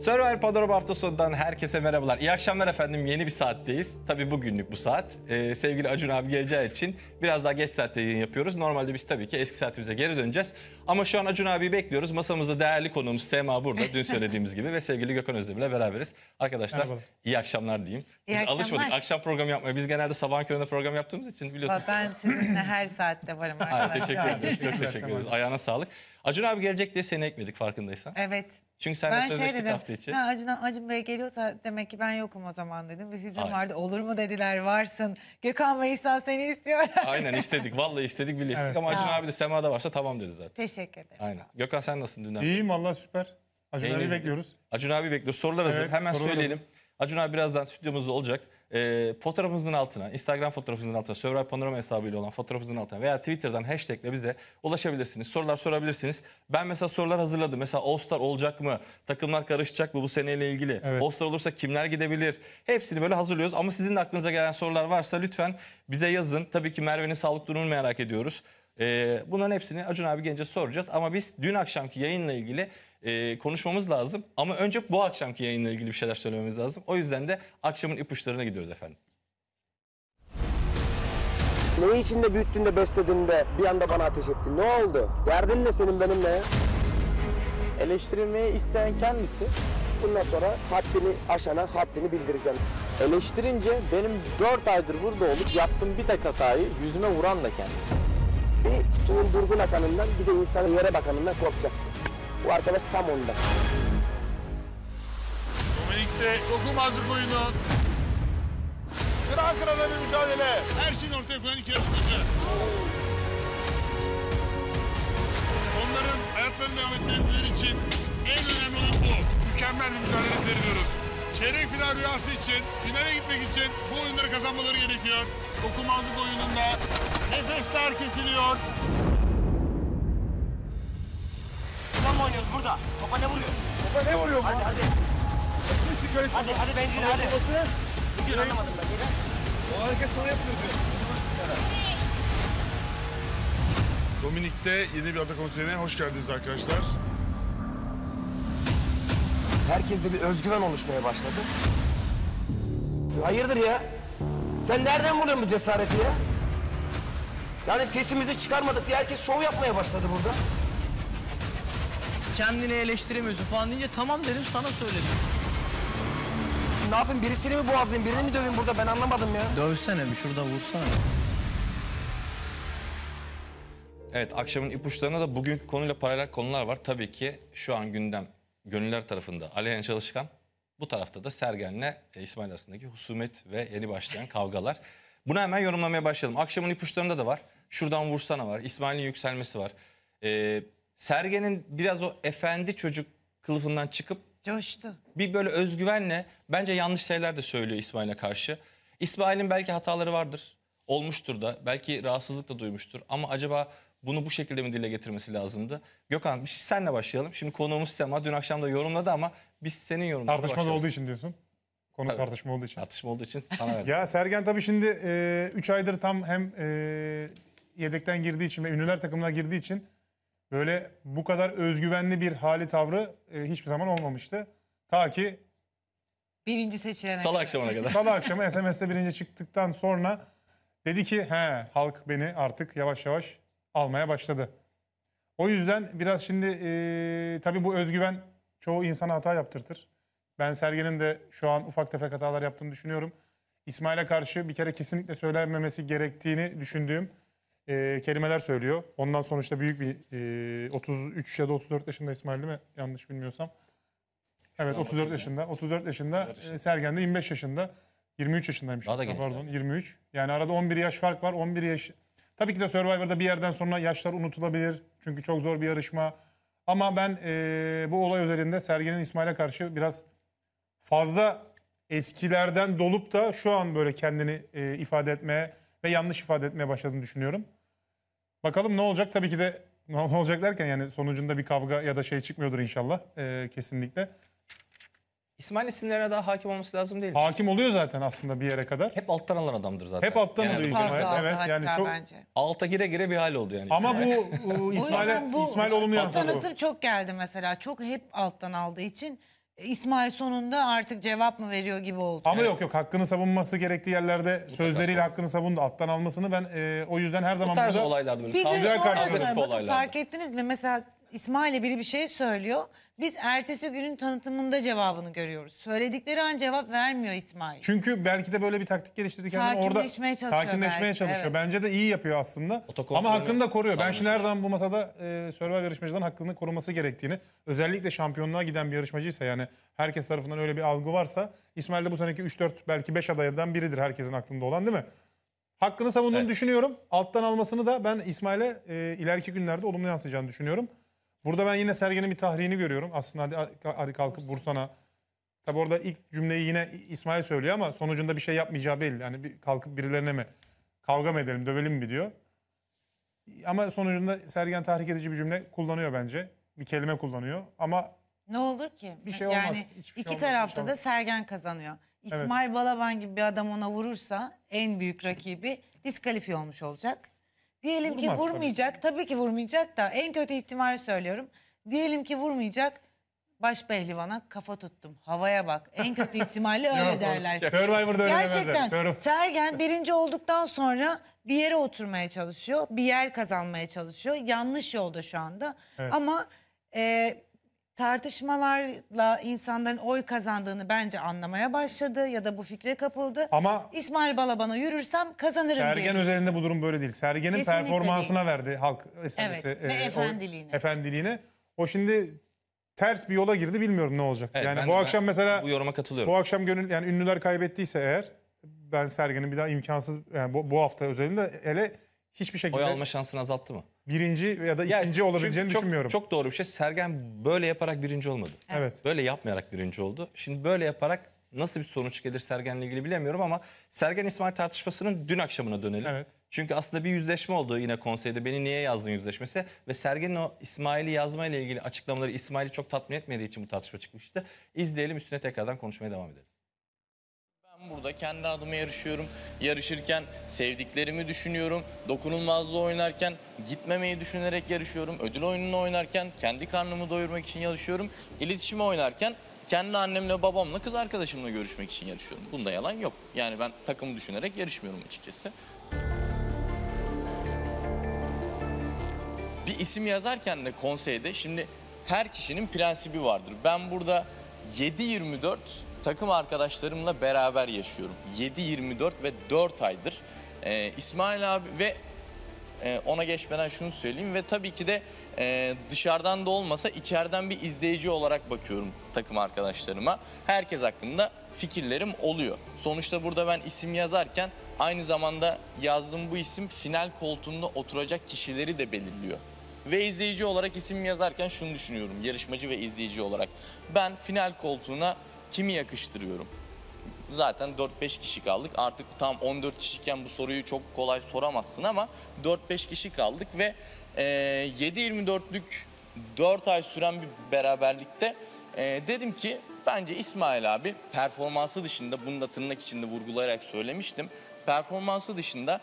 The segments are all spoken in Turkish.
Survivor Panorama hafta sonundan herkese merhabalar. İyi akşamlar efendim. Yeni bir saatteyiz. Tabii bugünlük bu saat. Ee, sevgili Acun abi geleceği için biraz daha geç saatte yayın yapıyoruz. Normalde biz tabii ki eski saatimize geri döneceğiz. Ama şu an Acun abi bekliyoruz. Masamızda değerli konuğumuz Sema burada. Dün söylediğimiz gibi ve sevgili Gökhan Özdemir'le beraberiz. Arkadaşlar Merhaba. iyi akşamlar diyeyim. Biz akşamlar. alışmadık akşam programı yapmaya. Biz genelde sabah köründe program yaptığımız için biliyorsunuz. Ben sizinle her saatte varım arkadaşlar. Hayır, teşekkür ederiz. Çok teşekkür ederiz. Ayağına sağlık. Acun abi gelecek diye seni ekmedik farkındaysan. Evet. Çünkü sen ben de şey sözleştik şey hafta içi. Ha, Acun, Acun Bey geliyorsa demek ki ben yokum o zaman dedim. Bir hüzün Aynen. vardı. Olur mu dediler varsın. Gökhan ve İhsan seni istiyorlar. Aynen istedik. Vallahi istedik bile istedik. Evet. Ama Acun abi de Sema'da varsa tamam dedi zaten. Teşekkür ederim. Aynen. Gökhan sen nasılsın dünden? İyiyim valla süper. Acun abi bekliyoruz. Acun abi bekliyor Sorular hazır. Evet, Hemen sorular söyleyelim. Acun abi birazdan stüdyomuzda olacak e, fotoğrafımızın altına, Instagram fotoğrafımızın altına, Survey Panorama hesabıyla olan fotoğrafımızın altına veya Twitter'dan hashtagle bize ulaşabilirsiniz. Sorular sorabilirsiniz. Ben mesela sorular hazırladım. Mesela All-Star olacak mı? Takımlar karışacak mı bu seneyle ilgili? Evet. All-Star olursa kimler gidebilir? Hepsini böyle hazırlıyoruz. Ama sizin de aklınıza gelen sorular varsa lütfen bize yazın. Tabii ki Merve'nin sağlık durumunu merak ediyoruz. Ee, bunların hepsini Acun abi gelince soracağız. Ama biz dün akşamki yayınla ilgili e, konuşmamız lazım. Ama önce bu akşamki yayınla ilgili bir şeyler söylememiz lazım. O yüzden de akşamın ipuçlarına gidiyoruz efendim. Neyi içinde büyüttün de besledin de bir anda bana ateş ettin? Ne oldu? Derdin ne senin benimle ya? Eleştirilmeyi isteyen kendisi. Bundan sonra haddini aşana haddini bildireceğim. Eleştirince benim dört aydır burada olup yaptığım bir tek hatayı yüzüme vuran da kendisi. Bir suyun durgun akanından bir de insanın yere bakanından korkacaksın. Bu arkadaş tam onda. Dominik de dokunmazlık oyunu. Kıran kırana bir mücadele. Her şeyin ortaya koyan iki yarışmacı. Onların hayatlarını devam ettirebilmeleri için en önemli olan bu. Mükemmel bir mücadele veriyoruz. Çeyrek final rüyası için, finale gitmek için bu oyunları kazanmaları gerekiyor. Dokunmazlık oyununda nefesler kesiliyor. Futbol mu oynuyoruz burada? Topa ne vuruyor? Topa ne vuruyor? Hadi hadi. Nasıl kölesi? Hadi hadi benzin. hadi. Kafasını. Ne diyor anlamadım ben. Böyle. O herkes sana yapıyor diyor. Dominik'te yeni bir ada konserine hoş geldiniz arkadaşlar. Herkeste bir özgüven oluşmaya başladı. Hayırdır ya? Sen nereden buluyorsun bu cesareti ya? Yani sesimizi çıkarmadık diye herkes şov yapmaya başladı burada kendini eleştiremiyorsun falan deyince tamam dedim sana söyledim. Ne yapayım birisini mi boğazlayayım birini mi döveyim burada ben anlamadım ya. Dövsene bir şurada vursana. Evet akşamın ipuçlarına da bugünkü konuyla paralel konular var. Tabii ki şu an gündem gönüller tarafında Aleyhan Çalışkan. Bu tarafta da Sergen'le e, İsmail arasındaki husumet ve yeni başlayan kavgalar. bunu hemen yorumlamaya başlayalım. Akşamın ipuçlarında da var. Şuradan vursana var. İsmail'in yükselmesi var. Ee, Sergen'in biraz o efendi çocuk kılıfından çıkıp Coştu. bir böyle özgüvenle bence yanlış şeyler de söylüyor İsmail'e karşı. İsmail'in belki hataları vardır. Olmuştur da. Belki rahatsızlık da duymuştur. Ama acaba bunu bu şekilde mi dile getirmesi lazımdı? Gökhan biz senle başlayalım. Şimdi konuğumuz Sema. Dün akşam da yorumladı ama biz senin yorumlarına tartışma başlayalım. olduğu için diyorsun. Konu Tabii. tartışma olduğu için. Tartışma olduğu için sana verdim. Ya Sergen tabii şimdi 3 e, aydır tam hem e, yedekten girdiği için ve ünlüler takımına girdiği için böyle bu kadar özgüvenli bir hali tavrı e, hiçbir zaman olmamıştı. Ta ki Birinci seçilene. Salı akşamına kadar. salı akşamı SMS'te birinci çıktıktan sonra dedi ki he halk beni artık yavaş yavaş almaya başladı. O yüzden biraz şimdi e, tabii bu özgüven çoğu insana hata yaptırtır. Ben Sergen'in de şu an ufak tefek hatalar yaptığını düşünüyorum. İsmail'e karşı bir kere kesinlikle söylenmemesi gerektiğini düşündüğüm e, kelimeler söylüyor. Ondan sonra işte büyük bir e, 33 ya da 34 yaşında İsmail değil mi? Yanlış bilmiyorsam. Evet Şuradan 34 bakayım yaşında. 34 yaşında. e, Sergen de 25 yaşında. 23 yaşındaymış. Daha da genç Pardon 23. Yani arada 11 yaş fark var. 11 yaş. Tabii ki de Survivor'da bir yerden sonra yaşlar unutulabilir. Çünkü çok zor bir yarışma. Ama ben e, bu olay özelinde Sergen'in İsmail'e karşı biraz fazla eskilerden dolup da şu an böyle kendini e, ifade etmeye ve yanlış ifade etmeye başladığını düşünüyorum. Bakalım ne olacak? Tabii ki de ne olacak derken yani sonucunda bir kavga ya da şey çıkmıyordur inşallah ee, kesinlikle. İsmail isimlerine daha hakim olması lazım değil mi? Hakim oluyor zaten aslında bir yere kadar. Hep alttan alan adamdır zaten. Hep alttan yani, oluyor İsmail. Fazla evet yani çok bence. alta gire gire bir hal oldu yani. Ama İsmail. bu, bu İsmail'e İsmail olumlu yansıdı. Bu tanıtım çok geldi mesela. Çok hep alttan aldığı için e, İsmail sonunda artık cevap mı veriyor gibi oldu. Ama yok yok hakkını savunması gerektiği yerlerde sözleriyle hakkını savundu. Alttan almasını ben e, o yüzden her zaman Bu tarz burada... olaylarda böyle. Bir gün güzel fark ettiniz mi? Mesela İsmail'e biri bir şey söylüyor. Biz ertesi günün tanıtımında cevabını görüyoruz. Söyledikleri an cevap vermiyor İsmail. Çünkü belki de böyle bir taktik geliştirdi kendini orada Sakinleşmeye çalışıyor sakinleşmeye belki, çalışıyor. evet. Bence de iyi yapıyor aslında. Ama hakkını da koruyor. Ben şimdi her zaman bu masada e, Survivor yarışmacıların hakkını koruması gerektiğini, özellikle şampiyonluğa giden bir yarışmacıysa yani herkes tarafından öyle bir algı varsa İsmail de bu seneki 3-4 belki 5 adaydan biridir herkesin aklında olan değil mi? Hakkını savunduğunu Evet. düşünüyorum. Alttan almasını da ben İsmail'e e, ileriki günlerde olumlu yansıyacağını düşünüyorum. Burada ben yine Sergen'in bir tahrini görüyorum. Aslında hadi, hadi kalkıp Bursan'a. Tabi orada ilk cümleyi yine İsmail söylüyor ama sonucunda bir şey yapmayacağı belli. Yani bir kalkıp birilerine mi kavga mı edelim, dövelim mi diyor. Ama sonucunda Sergen tahrik edici bir cümle kullanıyor bence. Bir kelime kullanıyor ama ne olur ki? Bir şey olmaz. Yani Hiçbir şey iki olmaz, tarafta da şey Sergen kazanıyor. İsmail evet. Balaban gibi bir adam ona vurursa en büyük rakibi diskalifiye olmuş olacak. Diyelim ki Vurmaz tabii. vurmayacak. Tabii. ki vurmayacak da en kötü ihtimali söylüyorum. Diyelim ki vurmayacak. Baş pehlivana kafa tuttum. Havaya bak. En kötü ihtimalle öyle Yok, derler. Survivor'da öyle Gerçekten Sergen birinci olduktan sonra bir yere oturmaya çalışıyor. Bir yer kazanmaya çalışıyor. Yanlış yolda şu anda. Ama e, tartışmalarla insanların oy kazandığını bence anlamaya başladı ya da bu fikre kapıldı. Ama İsmail Balaban'a yürürsem kazanırım Sergen diye. üzerinde bu durum böyle değil. Sergen'in Kesinlikle performansına değil. verdi halk eserisi. Evet, ve e, efendiliğine. O, efendiliğine. O şimdi ters bir yola girdi bilmiyorum ne olacak. Evet, yani bu akşam mesela bu yoruma katılıyorum. Bu akşam gönül yani ünlüler kaybettiyse eğer ben Sergen'in bir daha imkansız yani bu, bu hafta özelinde ele hiçbir şekilde oy alma şansını azalttı mı? birinci ya da Ya ikinci olabileceğini çok, düşünmüyorum. Çok doğru bir şey. Sergen böyle yaparak birinci olmadı. Evet. Böyle yapmayarak birinci oldu. Şimdi böyle yaparak nasıl bir sonuç gelir Sergen'le ilgili bilemiyorum ama Sergen İsmail tartışmasının dün akşamına dönelim. Evet. Çünkü aslında bir yüzleşme oldu yine konseyde beni niye yazdın yüzleşmesi ve Sergen'in o İsmail'i yazma ilgili açıklamaları İsmail'i çok tatmin etmediği için bu tartışma çıkmıştı. İzleyelim üstüne tekrardan konuşmaya devam edelim burada kendi adıma yarışıyorum. Yarışırken sevdiklerimi düşünüyorum. Dokunulmazlığı oynarken gitmemeyi düşünerek yarışıyorum. Ödül oyununu oynarken kendi karnımı doyurmak için yarışıyorum. İletişimi oynarken kendi annemle, babamla, kız arkadaşımla görüşmek için yarışıyorum. Bunda yalan yok. Yani ben takımı düşünerek yarışmıyorum açıkçası. Bir isim yazarken de konseyde şimdi her kişinin prensibi vardır. Ben burada 7-24 takım arkadaşlarımla beraber yaşıyorum. 7-24 ve 4 aydır. E, İsmail abi ve e, ona geçmeden şunu söyleyeyim ve tabii ki de e, dışarıdan da olmasa içeriden bir izleyici olarak bakıyorum takım arkadaşlarıma. Herkes hakkında fikirlerim oluyor. Sonuçta burada ben isim yazarken aynı zamanda yazdığım bu isim final koltuğunda oturacak kişileri de belirliyor. Ve izleyici olarak isim yazarken şunu düşünüyorum yarışmacı ve izleyici olarak. Ben final koltuğuna kimi yakıştırıyorum? Zaten 4-5 kişi kaldık. Artık tam 14 kişiken bu soruyu çok kolay soramazsın ama 4-5 kişi kaldık ve e, 7-24'lük 4 ay süren bir beraberlikte e, dedim ki bence İsmail abi performansı dışında bunu da tırnak içinde vurgulayarak söylemiştim. Performansı dışında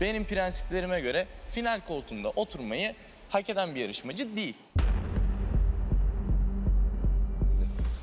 benim prensiplerime göre final koltuğunda oturmayı hak eden bir yarışmacı değil.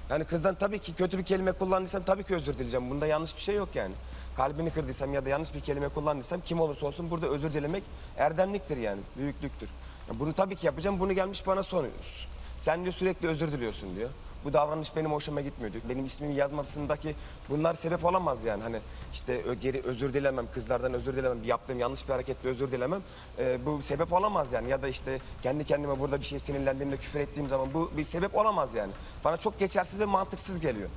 Yani kızdan tabii ki kötü bir kelime kullandıysam tabii ki özür dileyeceğim. Bunda yanlış bir şey yok yani. Kalbini kırdıysam ya da yanlış bir kelime kullandıysam kim olursa olsun burada özür dilemek erdemliktir yani. Büyüklüktür. Yani bunu tabii ki yapacağım. Bunu gelmiş bana soruyorsun. Sen diyor sürekli özür diliyorsun diyor bu davranış benim hoşuma gitmiyordu. Benim ismimi yazmasındaki bunlar sebep olamaz yani. Hani işte geri özür dilemem, kızlardan özür dilemem, yaptığım yanlış bir hareketle özür dilemem. E, bu sebep olamaz yani. Ya da işte kendi kendime burada bir şey sinirlendiğimde küfür ettiğim zaman bu bir sebep olamaz yani. Bana çok geçersiz ve mantıksız geliyor.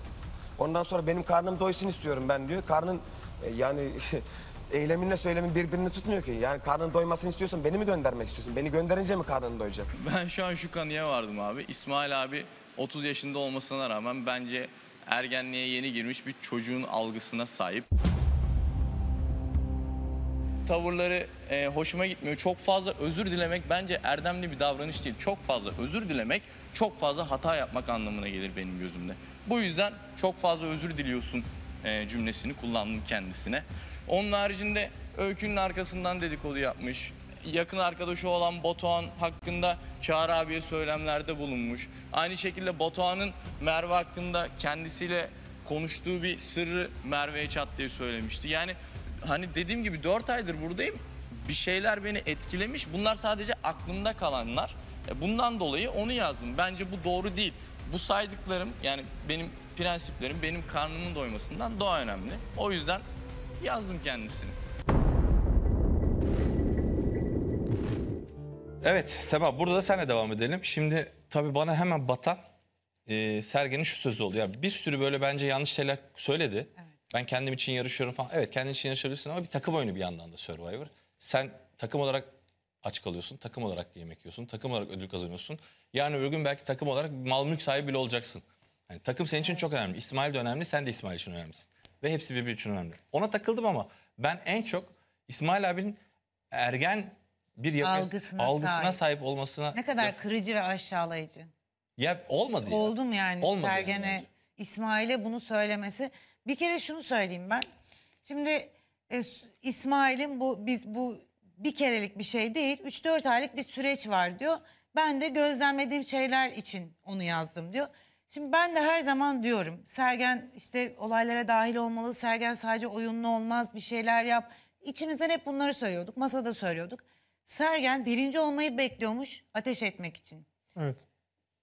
Ondan sonra benim karnım doysun istiyorum ben diyor. Karnın e, yani eyleminle söylemin birbirini tutmuyor ki. Yani karnın doymasını istiyorsan beni mi göndermek istiyorsun? Beni gönderince mi karnın doyacak? Ben şu an şu kanıya vardım abi. İsmail abi 30 yaşında olmasına rağmen bence ergenliğe yeni girmiş bir çocuğun algısına sahip. Tavırları e, hoşuma gitmiyor. Çok fazla özür dilemek bence erdemli bir davranış değil. Çok fazla özür dilemek çok fazla hata yapmak anlamına gelir benim gözümde. Bu yüzden çok fazla özür diliyorsun e, cümlesini kullandım kendisine. Onun haricinde öykünün arkasından dedikodu yapmış, yakın arkadaşı olan Batuhan hakkında Çağrı abiye söylemlerde bulunmuş. Aynı şekilde Batuhan'ın Merve hakkında kendisiyle konuştuğu bir sırrı Merve'ye çat diye söylemişti. Yani hani dediğim gibi 4 aydır buradayım. Bir şeyler beni etkilemiş. Bunlar sadece aklımda kalanlar. E, bundan dolayı onu yazdım. Bence bu doğru değil. Bu saydıklarım yani benim prensiplerim benim karnımın doymasından daha önemli. O yüzden yazdım kendisini. Evet Seba burada da senle devam edelim. Şimdi tabii bana hemen batan e, Sergen'in şu sözü oldu. Ya bir sürü böyle bence yanlış şeyler söyledi. Evet. Ben kendim için yarışıyorum falan. Evet kendin için yarışabilirsin ama bir takım oyunu bir yandan da Survivor. Sen takım olarak aç kalıyorsun, takım olarak yemek yiyorsun, takım olarak ödül kazanıyorsun. Yani öbür gün belki takım olarak mal mülk sahibi bile olacaksın. Yani takım senin için çok önemli. İsmail de önemli, sen de İsmail için önemlisin. Ve hepsi birbiri için önemli. Ona takıldım ama ben en çok İsmail abinin ergen bir yapı algısına, algısına sahip. sahip olmasına... Ne kadar kırıcı ve aşağılayıcı. Ya olmadı ya. Oldum yani olmadı Sergen'e, yani. İsmail'e bunu söylemesi. Bir kere şunu söyleyeyim ben. Şimdi e, İsmail'in bu biz bu bir kerelik bir şey değil. 3-4 aylık bir süreç var diyor. Ben de gözlemlediğim şeyler için onu yazdım diyor. Şimdi ben de her zaman diyorum Sergen işte olaylara dahil olmalı. Sergen sadece oyunlu olmaz bir şeyler yap. İçimizden hep bunları söylüyorduk. Masada söylüyorduk. Sergen birinci olmayı bekliyormuş ateş etmek için. Evet.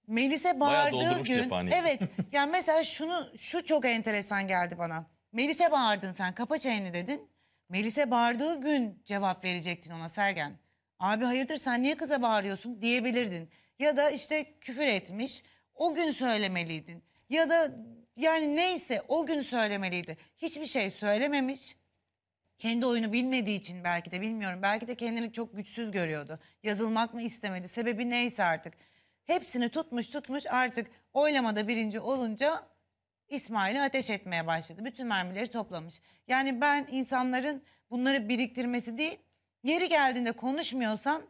Melis'e bağırdığı gün evet yani mesela şunu şu çok enteresan geldi bana. Melis'e bağırdın sen kapa çeneni dedin. Melis'e bağırdığı gün cevap verecektin ona Sergen. Abi hayırdır sen niye kıza bağırıyorsun diyebilirdin. Ya da işte küfür etmiş o gün söylemeliydin. Ya da yani neyse o gün söylemeliydi. Hiçbir şey söylememiş kendi oyunu bilmediği için belki de bilmiyorum. Belki de kendini çok güçsüz görüyordu. Yazılmak mı istemedi? Sebebi neyse artık. Hepsini tutmuş tutmuş artık oylamada birinci olunca İsmail'e ateş etmeye başladı. Bütün mermileri toplamış. Yani ben insanların bunları biriktirmesi değil, yeri geldiğinde konuşmuyorsan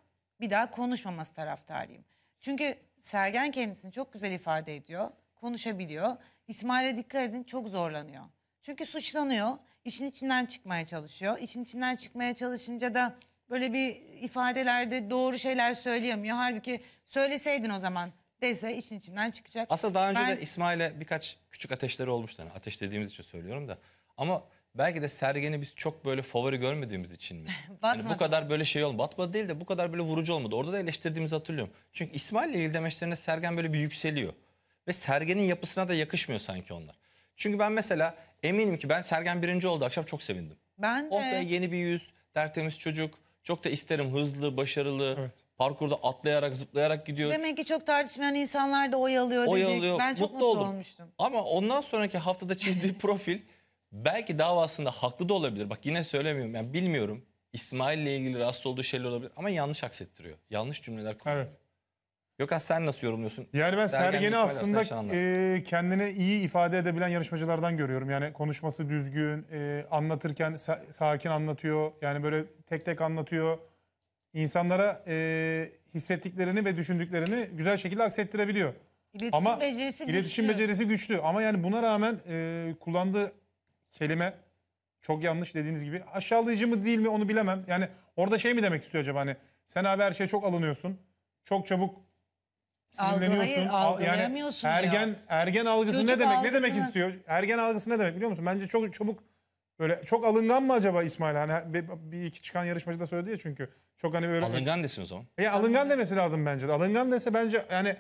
bir daha konuşmaması taraftarıyım. Çünkü Sergen kendisini çok güzel ifade ediyor, konuşabiliyor. İsmail'e dikkat edin çok zorlanıyor. Çünkü suçlanıyor. işin içinden çıkmaya çalışıyor. İşin içinden çıkmaya çalışınca da böyle bir ifadelerde doğru şeyler söyleyemiyor. Halbuki söyleseydin o zaman dese işin içinden çıkacak. Aslında daha önce ben... de İsmail'e birkaç küçük ateşleri olmuştu. Yani ateş dediğimiz için söylüyorum da. Ama belki de Sergen'i biz çok böyle favori görmediğimiz için mi? yani bu kadar böyle şey olmadı. Batmadı değil de bu kadar böyle vurucu olmadı. Orada da eleştirdiğimizi hatırlıyorum. Çünkü İsmail'le ilgili demeçlerinde Sergen böyle bir yükseliyor. Ve Sergen'in yapısına da yakışmıyor sanki onlar. Çünkü ben mesela Eminim ki ben Sergen birinci oldu akşam çok sevindim. Ben de. Oh yeni bir yüz, tertemiz çocuk. Çok da isterim hızlı, başarılı. Evet. Parkurda atlayarak, zıplayarak gidiyor. Demek ki çok tartışmayan insanlar da oyalıyor dedik. Oyalıyor. Ben çok mutlu, mutlu oldum. olmuştum. Ama ondan sonraki haftada çizdiği profil belki davasında haklı da olabilir. Bak yine söylemiyorum. Yani bilmiyorum. İsmail'le ilgili rahatsız olduğu şeyler olabilir ama yanlış aksettiriyor. Yanlış cümleler kuruyor. Evet. Gökhan sen nasıl yorumluyorsun? Yani ben Sergen'i aslında e, kendini iyi ifade edebilen yarışmacılardan görüyorum. Yani konuşması düzgün, e, anlatırken sa sakin anlatıyor. Yani böyle tek tek anlatıyor. İnsanlara e, hissettiklerini ve düşündüklerini güzel şekilde aksettirebiliyor. İletişim Ama becerisi güçlü. İletişim becerisi güçlü. Ama yani buna rağmen e, kullandığı kelime çok yanlış dediğiniz gibi. Aşağılayıcı mı değil mi onu bilemem. Yani orada şey mi demek istiyor acaba hani sen abi her şeye çok alınıyorsun. Çok çabuk sinirleniyorsun. algılayamıyorsun yani ergen ya. ergen algısı Çocuk ne demek? Algısını... Ne demek istiyor? Ergen algısı ne demek biliyor musun? Bence çok çabuk böyle çok alıngan mı acaba İsmail? Hani bir, bir iki çıkan yarışmacı da söyledi ya çünkü. Çok hani böyle alıngan desin o zaman. Ya e, alıngan demesi lazım bence. De. Alıngan dese bence yani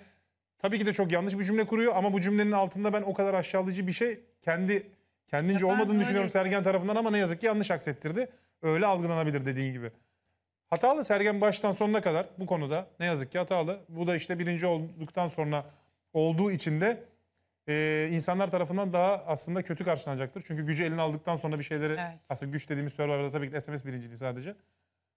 tabii ki de çok yanlış bir cümle kuruyor ama bu cümlenin altında ben o kadar aşağılayıcı bir şey kendi kendince olmadığını öyle... düşünüyorum Sergen tarafından ama ne yazık ki yanlış aksettirdi. Öyle algılanabilir dediğin gibi. Hatalı Sergen baştan sonuna kadar bu konuda ne yazık ki hatalı. Bu da işte birinci olduktan sonra olduğu için de e, insanlar tarafından daha aslında kötü karşılanacaktır. Çünkü gücü eline aldıktan sonra bir şeyleri evet. aslında güç dediğimiz Survivor'da tabii ki SMS birinciliği sadece.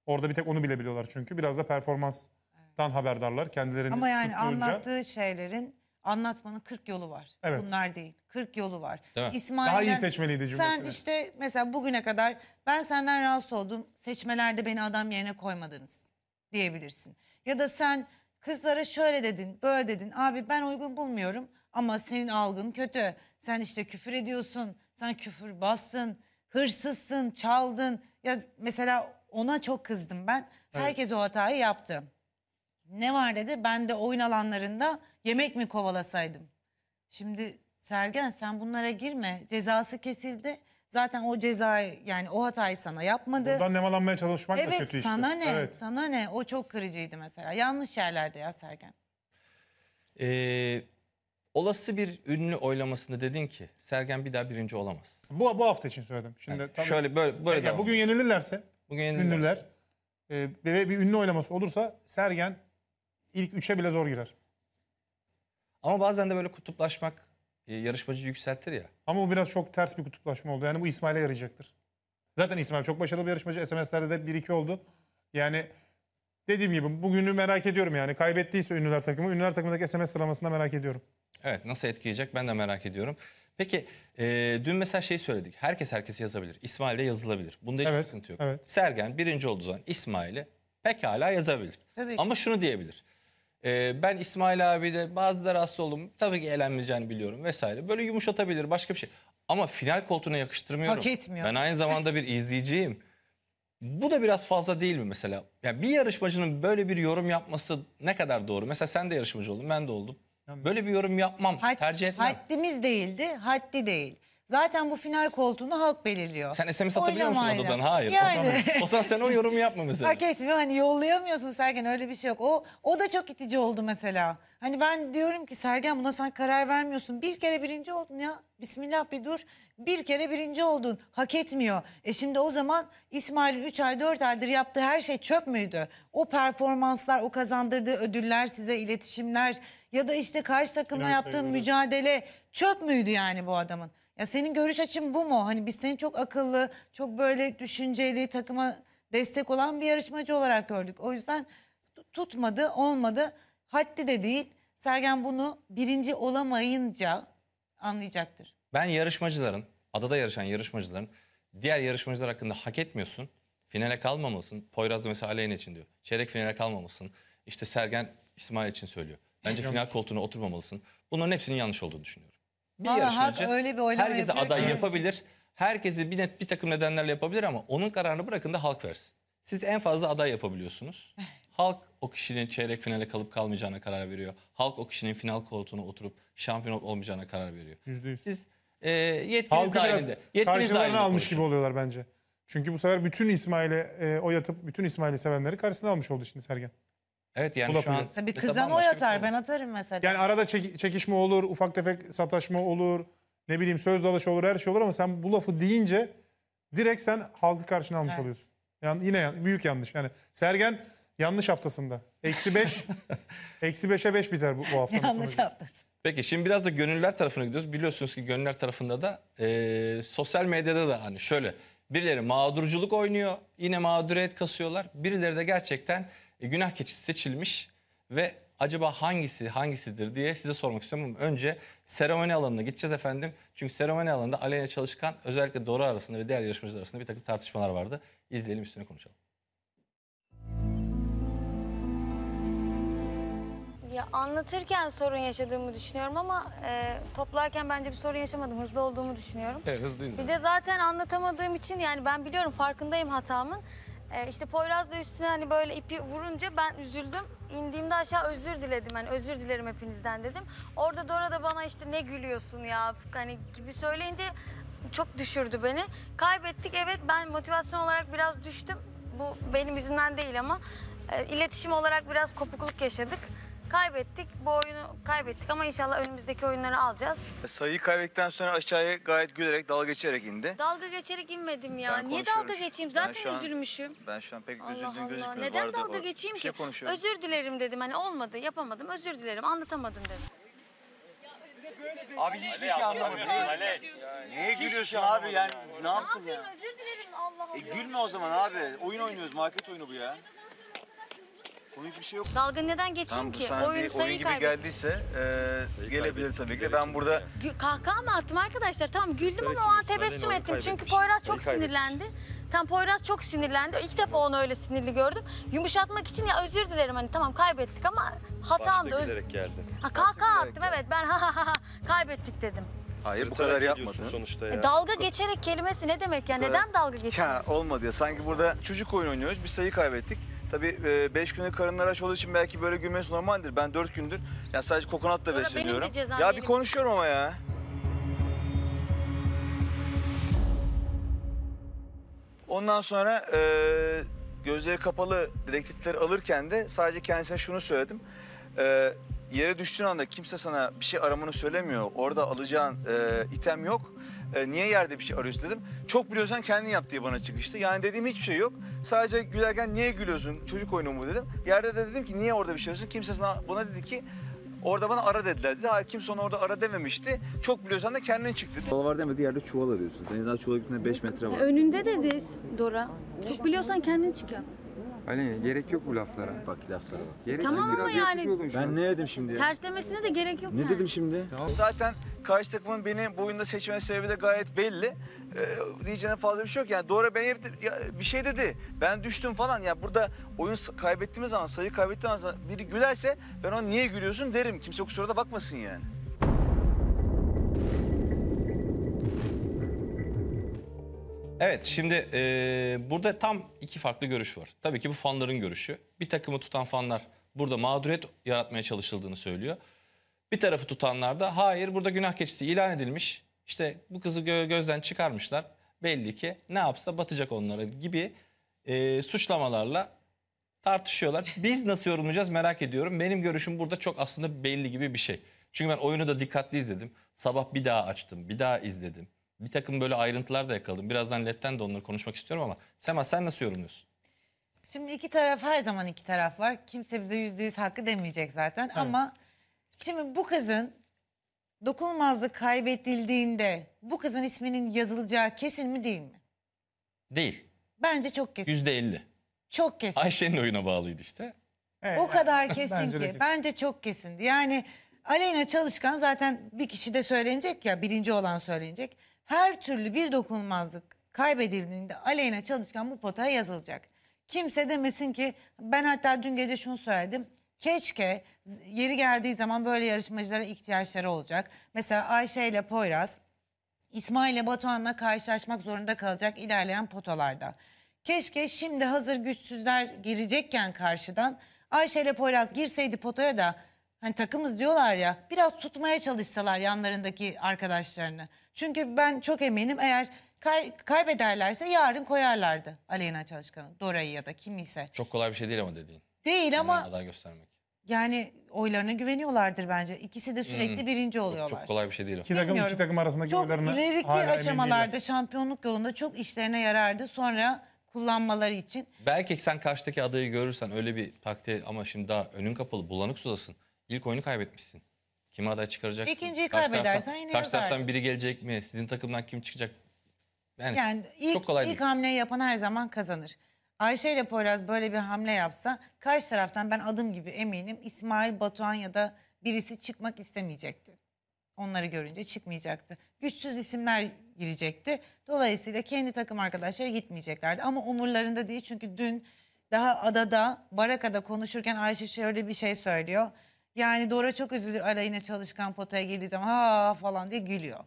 Orada bir tek onu bile biliyorlar çünkü. Biraz da performanstan evet. haberdarlar kendilerini Ama yani tuttuğunca. anlattığı şeylerin Anlatmanın 40 yolu var. Evet. Bunlar değil. 40 yolu var. Değil mi? Daha iyi seçmeliydi cümlesini. Sen işte mesela bugüne kadar ben senden rahatsız oldum. Seçmelerde beni adam yerine koymadınız diyebilirsin. Ya da sen kızlara şöyle dedin, böyle dedin. Abi ben uygun bulmuyorum ama senin algın kötü. Sen işte küfür ediyorsun. Sen küfür bastın. Hırsızsın, çaldın. Ya mesela ona çok kızdım ben. Herkes o hatayı yaptı. Ne var dedi ben de oyun alanlarında yemek mi kovalasaydım. Şimdi Sergen sen bunlara girme cezası kesildi. Zaten o cezayı yani o hatayı sana yapmadı. Buradan nemalanmaya çalışmak evet, da kötü işte. Sana ne? Evet sana ne? O çok kırıcıydı mesela. Yanlış yerlerde ya Sergen. Ee, olası bir ünlü oylamasında dedin ki Sergen bir daha birinci olamaz. Bu, bu hafta için söyledim. Şimdi yani tabii, şöyle böyle böyle. Yani bugün yenilirlerse. Bugün yenilirlerse. Ünlüler. E, bir ünlü oylaması olursa Sergen ilk üçe bile zor girer. Ama bazen de böyle kutuplaşmak e, yarışmacı yükseltir ya. Ama bu biraz çok ters bir kutuplaşma oldu. Yani bu İsmail'e yarayacaktır. Zaten İsmail çok başarılı bir yarışmacı. SMS'lerde de 1-2 oldu. Yani dediğim gibi bugünü merak ediyorum yani. Kaybettiyse ünlüler takımı, ünlüler takımındaki SMS sıralamasında merak ediyorum. Evet nasıl etkileyecek ben de merak ediyorum. Peki e, dün mesela şey söyledik. Herkes herkesi yazabilir. İsmail de yazılabilir. Bunda hiçbir Evet, sıkıntı yok. evet. Sergen birinci olduğu zaman İsmail'i pekala yazabilir. Tabii Ama şunu diyebilir. Ee, ben İsmail abi de bazıları hasta oldum. Tabii ki eğlenmeyeceğini biliyorum vesaire. Böyle yumuşatabilir başka bir şey. Ama final koltuğuna yakıştırmıyorum. Hak etmiyor. Ben aynı zamanda bir izleyiciyim. Bu da biraz fazla değil mi mesela? Yani bir yarışmacının böyle bir yorum yapması ne kadar doğru? Mesela sen de yarışmacı oldun, ben de oldum. Böyle bir yorum yapmam, Had- tercih etmem. Haddimiz değildi, haddi değil. Zaten bu final koltuğunu halk belirliyor. Sen SMS atabiliyor musun Oylamayla. odadan? Hayır. Yani. Ozan, Ozan sen o yorumu yapma mesela. Hak etmiyor. Hani yollayamıyorsun Sergen öyle bir şey yok. O, o da çok itici oldu mesela. Hani ben diyorum ki Sergen buna sen karar vermiyorsun. Bir kere birinci oldun ya. Bismillah bir dur. Bir kere birinci oldun. Hak etmiyor. E şimdi o zaman İsmail'in 3 ay 4 aydır yaptığı her şey çöp müydü? O performanslar, o kazandırdığı ödüller size, iletişimler ya da işte karşı takımla yaptığın mücadele çöp müydü yani bu adamın? Ya senin görüş açın bu mu? Hani biz seni çok akıllı, çok böyle düşünceli, takıma destek olan bir yarışmacı olarak gördük. O yüzden tutmadı, olmadı. Haddi de değil. Sergen bunu birinci olamayınca anlayacaktır. Ben yarışmacıların, adada yarışan yarışmacıların diğer yarışmacılar hakkında hak etmiyorsun. Finale kalmamalısın. Poyraz da mesela Aleyna için diyor. Çeyrek finale kalmamalısın. İşte Sergen İsmail için söylüyor. Bence final koltuğuna oturmamalısın. Bunların hepsinin yanlış olduğunu düşünüyorum bir Vallahi yarışmacı öyle bir oylama herkese yapıyor aday ki. yapabilir. Herkesi bir net bir takım nedenlerle yapabilir ama onun kararını bırakın da halk versin. Siz en fazla aday yapabiliyorsunuz. Halk o kişinin çeyrek finale kalıp kalmayacağına karar veriyor. Halk o kişinin final koltuğuna oturup şampiyon olmayacağına karar veriyor. Yüzde Siz e, yetkiniz Halkı dahilinde. Yetkiniz dahilinde almış konuşun. gibi oluyorlar bence. Çünkü bu sefer bütün İsmail'e e, oy atıp bütün İsmail'i sevenleri karşısına almış oldu şimdi Sergen. Evet yani şu an... Tabii kızan o bambaşka yatar ben atarım mesela. Yani arada çeki- çekişme olur, ufak tefek sataşma olur, ne bileyim söz dalaşı olur, her şey olur ama sen bu lafı deyince direkt sen halkı karşına almış Evet. oluyorsun. Yani yine büyük yanlış. Yani Sergen yanlış haftasında. Eksi beş, eksi beşe beş biter bu, bu haftanın Yanlış sonu. Peki şimdi biraz da gönüller tarafına gidiyoruz. Biliyorsunuz ki gönüller tarafında da e, sosyal medyada da hani şöyle birileri mağdurculuk oynuyor. Yine mağduriyet kasıyorlar. Birileri de gerçekten e, günah keçisi seçilmiş ve acaba hangisi hangisidir diye size sormak istiyorum. önce seremoni alanına gideceğiz efendim. Çünkü seremoni alanında Aleyna Çalışkan özellikle Dora arasında ve diğer yarışmacılar arasında bir takım tartışmalar vardı. İzleyelim üstüne konuşalım. Ya anlatırken sorun yaşadığımı düşünüyorum ama e, toplarken bence bir sorun yaşamadım. Hızlı olduğumu düşünüyorum. Evet hızlıyız. Bir de zaten anlatamadığım için yani ben biliyorum farkındayım hatamın. Ee, işte Poyraz da üstüne hani böyle ipi vurunca ben üzüldüm. İndiğimde aşağı özür diledim. Hani özür dilerim hepinizden dedim. Orada Dora da bana işte ne gülüyorsun ya hani gibi söyleyince çok düşürdü beni. Kaybettik evet ben motivasyon olarak biraz düştüm. Bu benim yüzümden değil ama e, iletişim olarak biraz kopukluk yaşadık. Kaybettik, bu oyunu kaybettik ama inşallah önümüzdeki oyunları alacağız. E, sayıyı kaybettikten sonra aşağıya gayet gülerek, dalga geçerek indi. Dalga geçerek inmedim ya. Ben Niye dalga geçeyim? Zaten ben an, üzülmüşüm. Ben şu an pek Allah üzüldüğün Allah. gözükmüyor. Neden arada, dalga geçeyim şey ki? Şey özür dilerim dedim. Hani olmadı, yapamadım. Özür dilerim, anlatamadım dedim. Abi hiçbir şey anlamadım. Niye şey gülüyorsun abi yani? Ne yaptın ya? özür dilerim Allah'ım. E gülme o zaman abi. Oyun oynuyoruz, market oyunu bu ya. Komik bir şey yok. Dalga neden geçeyim Tam ki? sahne Oyun bir oyun gibi kaybettim. geldiyse e, gelebilir tabii ki de. Ben burada Gü- Kahkaha mı attım arkadaşlar? Tamam güldüm ama o an tebessüm oyun ettim. Çünkü Poyraz çok Sayı sinirlendi. Tam Poyraz çok sinirlendi. İlk defa onu öyle sinirli gördüm. Yumuşatmak için ya özür dilerim hani tamam kaybettik ama hatam da özür. gülerek geldi. Ha, kahkaha attım evet ben ha ha ha kaybettik dedim. hayır bu Sırıtarak kadar yapmadın. sonuçta e, ya. E, dalga geçerek kelimesi ne demek ya? Neden dalga geçiyor? Ya olmadı ya. Sanki burada çocuk oyunu oynuyoruz. Bir sayı kaybettik. Tabii 5 günlük karınlar aç olduğu için belki böyle gülmesi normaldir. Ben 4 gündür yani sadece kokonatla Sonra besleniyorum. benim Ya bir konuşuyorum ama ya. Ondan sonra e, gözleri kapalı direktifleri alırken de sadece kendisine şunu söyledim. E, yere düştüğün anda kimse sana bir şey aramanı söylemiyor. Orada alacağın e, item yok. E, niye yerde bir şey arıyorsun dedim. Çok biliyorsan kendin yap diye bana çıkıştı. Yani dediğim hiçbir şey yok. Sadece gülerken niye gülüyorsun çocuk oyunu mu dedim. Yerde de dedim ki niye orada bir şey arıyorsun. Kimse sana, bana dedi ki Orada bana ara dediler dedi. Hayır kimse ona orada ara dememişti. Çok biliyorsan da kendin çık dedi. Çuval var demedi yerde çuval arıyorsun. Sen daha çuval gittiğinde 5 metre var. Önünde dediz Dora. Çok biliyorsan kendin çık Aleyna gerek yok bu laflara. Bak laflara bak. Gerek Tamam yok. Hani ama yani- Ben ne dedim şimdi? Terslemesine de gerek yok Ne yani. dedim şimdi? Zaten karşı takımın beni bu oyunda seçme sebebi de gayet belli. Ee, diyeceğine fazla bir şey yok. Yani doğru ben hep ya bir şey dedi. Ben düştüm falan. Ya burada oyun kaybettiğimiz zaman, sayı kaybettiğimiz zaman biri gülerse ben ona niye gülüyorsun derim. Kimse kusura da bakmasın yani. Evet şimdi e, burada tam iki farklı görüş var. Tabii ki bu fanların görüşü. Bir takımı tutan fanlar burada mağduriyet yaratmaya çalışıldığını söylüyor. Bir tarafı tutanlar da hayır burada günah keçisi ilan edilmiş. İşte bu kızı gö gözden çıkarmışlar. Belli ki ne yapsa batacak onlara gibi e, suçlamalarla tartışıyorlar. Biz nasıl yorumlayacağız merak ediyorum. Benim görüşüm burada çok aslında belli gibi bir şey. Çünkü ben oyunu da dikkatli izledim. Sabah bir daha açtım, bir daha izledim bir takım böyle ayrıntılar da yakaladım. Birazdan Letten de onları konuşmak istiyorum ama Sema sen nasıl yorumluyorsun? Şimdi iki taraf her zaman iki taraf var. Kimse bize yüzde yüz hakkı demeyecek zaten evet. ama şimdi bu kızın dokunulmazlık kaybedildiğinde bu kızın isminin yazılacağı kesin mi değil mi? Değil. Bence çok kesin. Yüzde elli. Çok kesin. Ayşe'nin oyuna bağlıydı işte. Evet, o kadar kesin bence ki. Kesin. Bence çok kesindi. Yani Aleyna Çalışkan zaten bir kişi de söylenecek ya birinci olan söylenecek her türlü bir dokunulmazlık kaybedildiğinde Aleyna Çalışkan bu potaya yazılacak. Kimse demesin ki ben hatta dün gece şunu söyledim. Keşke yeri geldiği zaman böyle yarışmacılara ihtiyaçları olacak. Mesela Ayşe ile Poyraz İsmail ile Batuhan'la karşılaşmak zorunda kalacak ilerleyen potalarda. Keşke şimdi hazır güçsüzler girecekken karşıdan Ayşe ile Poyraz girseydi potaya da Hani takımız diyorlar ya biraz tutmaya çalışsalar yanlarındaki arkadaşlarını. Çünkü ben çok eminim eğer kay, kaybederlerse yarın koyarlardı Aleyna Çalışkan'ı. Dora'yı ya da kim ise. Çok kolay bir şey değil ama dediğin. Değil ama. Aday göstermek. Yani oylarına güveniyorlardır bence. İkisi de sürekli hmm. birinci oluyorlar. Çok, çok kolay bir şey değil. İki takım, iki takım arasındaki çok oylarını Çok ileriki aşamalarda şampiyonluk yolunda çok işlerine yarardı. Sonra kullanmaları için. Belki sen karşıdaki adayı görürsen öyle bir taktiğe ama şimdi daha önün kapalı bulanık sudasın. İlk oyunu kaybetmişsin. Kim aday çıkaracaksın? İkinciyi Karşı kaybedersen taraftan- yine Karşı yazardın. taraftan biri gelecek mi? Sizin takımdan kim çıkacak? Yani, Yani ilk, çok kolay ilk hamleyi yapan her zaman kazanır. Ayşe ile Poyraz böyle bir hamle yapsa karşı taraftan ben adım gibi eminim İsmail Batuhan ya da birisi çıkmak istemeyecekti. Onları görünce çıkmayacaktı. Güçsüz isimler girecekti. Dolayısıyla kendi takım arkadaşları gitmeyeceklerdi. Ama umurlarında değil çünkü dün daha adada, barakada konuşurken Ayşe şöyle bir şey söylüyor. Yani Dora çok üzülür Aleyna Çalışkan potaya geldiği zaman ha falan diye gülüyor.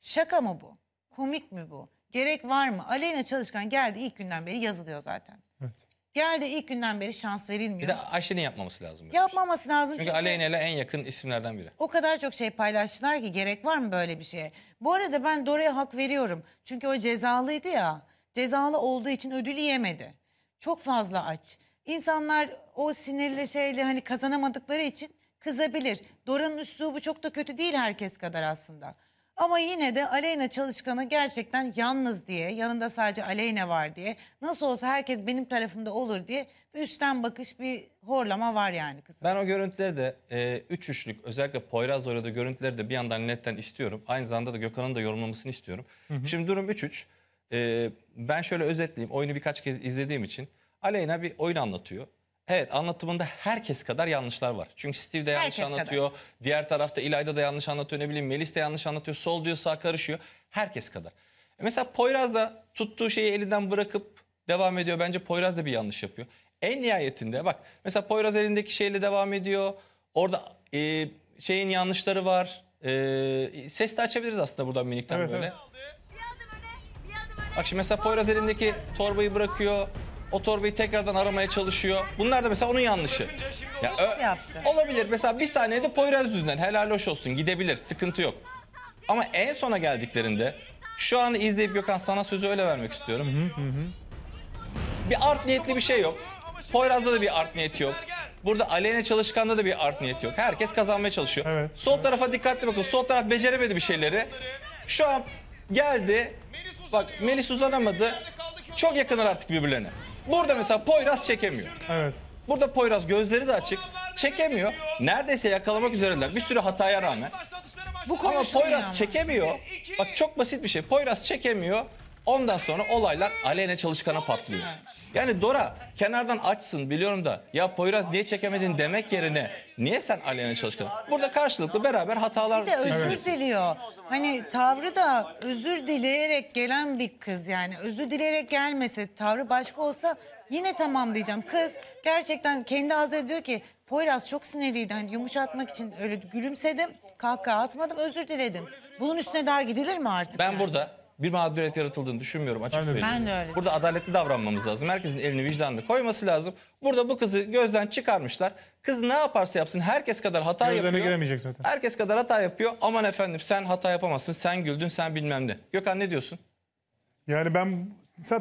Şaka mı bu? Komik mi bu? Gerek var mı? Aleyna Çalışkan geldi ilk günden beri yazılıyor zaten. Evet. Geldi ilk günden beri şans verilmiyor. Bir de Ayşe'nin yapmaması lazım. Böyle şey. Yapmaması lazım Çünkü, çünkü Aleyna ile en yakın isimlerden biri. O kadar çok şey paylaştılar ki gerek var mı böyle bir şeye? Bu arada ben Dora'ya hak veriyorum. Çünkü o cezalıydı ya. Cezalı olduğu için ödülü yemedi. Çok fazla aç. İnsanlar o sinirle şeyle hani kazanamadıkları için kızabilir. Dora'nın üslubu çok da kötü değil herkes kadar aslında. Ama yine de Aleyna Çalışkan'ı gerçekten yalnız diye, yanında sadece Aleyna var diye, nasıl olsa herkes benim tarafımda olur diye bir üstten bakış, bir horlama var yani kızım. Ben o görüntüleri de e, üç üçlük özellikle Poyraz oynadığı görüntüleri de bir yandan netten istiyorum. Aynı zamanda da Gökhan'ın da yorumlamasını istiyorum. Hı hı. Şimdi durum 3-3. E, ben şöyle özetleyeyim. Oyunu birkaç kez izlediğim için Aleyna bir oyun anlatıyor. Evet anlatımında herkes kadar yanlışlar var. Çünkü Steve de yanlış Herkes kadar. anlatıyor. Diğer tarafta İlayda da yanlış anlatıyor. Ne bileyim Melis de yanlış anlatıyor. Sol diyor sağ karışıyor. Herkes kadar. E mesela Poyraz da tuttuğu şeyi elinden bırakıp devam ediyor. Bence Poyraz da bir yanlış yapıyor. En nihayetinde bak mesela Poyraz elindeki şeyle devam ediyor. Orada e, şeyin yanlışları var. E, ses de açabiliriz aslında buradan minikten Evet, böyle. evet. Bak şimdi mesela Poyraz elindeki torbayı bırakıyor. O torbayı tekrardan aramaya çalışıyor. Bunlar da mesela onun yanlışı. Ya, ö- olabilir. Mesela bir saniyede Poyraz yüzünden helal hoş olsun gidebilir. Sıkıntı yok. Ama en sona geldiklerinde şu anı izleyip Gökhan sana sözü öyle vermek istiyorum. Bir art niyetli bir şey yok. Poyraz'da da bir art niyeti yok. Burada Aleyna Çalışkan'da da bir art niyeti yok. Herkes kazanmaya çalışıyor. Evet. Sol tarafa dikkatli bakın. Sol taraf beceremedi bir şeyleri. Şu an geldi. Bak Melis uzanamadı. Çok yakınlar artık birbirlerine. Burada mesela Poyraz çekemiyor. Evet. Burada Poyraz gözleri de açık. Çekemiyor. Neredeyse yakalamak üzereler. Bir sürü hataya rağmen. Bu Ama Poyraz yani. çekemiyor. Bak çok basit bir şey. Poyraz çekemiyor. Ondan sonra olaylar aleyhine çalışkana patlıyor. Yani Dora kenardan açsın biliyorum da ya Poyraz niye çekemedin demek yerine niye sen aleyhine çalışkana? Burada karşılıklı beraber hatalar... Bir de özür diliyor. Hani tavrı da özür dileyerek gelen bir kız yani. Özür dileyerek gelmese tavrı başka olsa yine tamam diyeceğim. Kız gerçekten kendi ağzıyla diyor ki Poyraz çok sinirliydi. Hani yumuşatmak için öyle gülümsedim. Kahkaha atmadım özür diledim. Bunun üstüne daha gidilir mi artık? Ben yani? burada bir mağduriyet yaratıldığını düşünmüyorum açık söyleyeyim. Ben de öyle. Burada adaletli davranmamız lazım. Herkesin elini vicdanını koyması lazım. Burada bu kızı gözden çıkarmışlar. Kız ne yaparsa yapsın herkes kadar hata Gözlerine yapıyor. giremeyecek zaten. Herkes kadar hata yapıyor. Aman efendim sen hata yapamazsın. Sen güldün sen bilmem ne. Gökhan ne diyorsun? Yani ben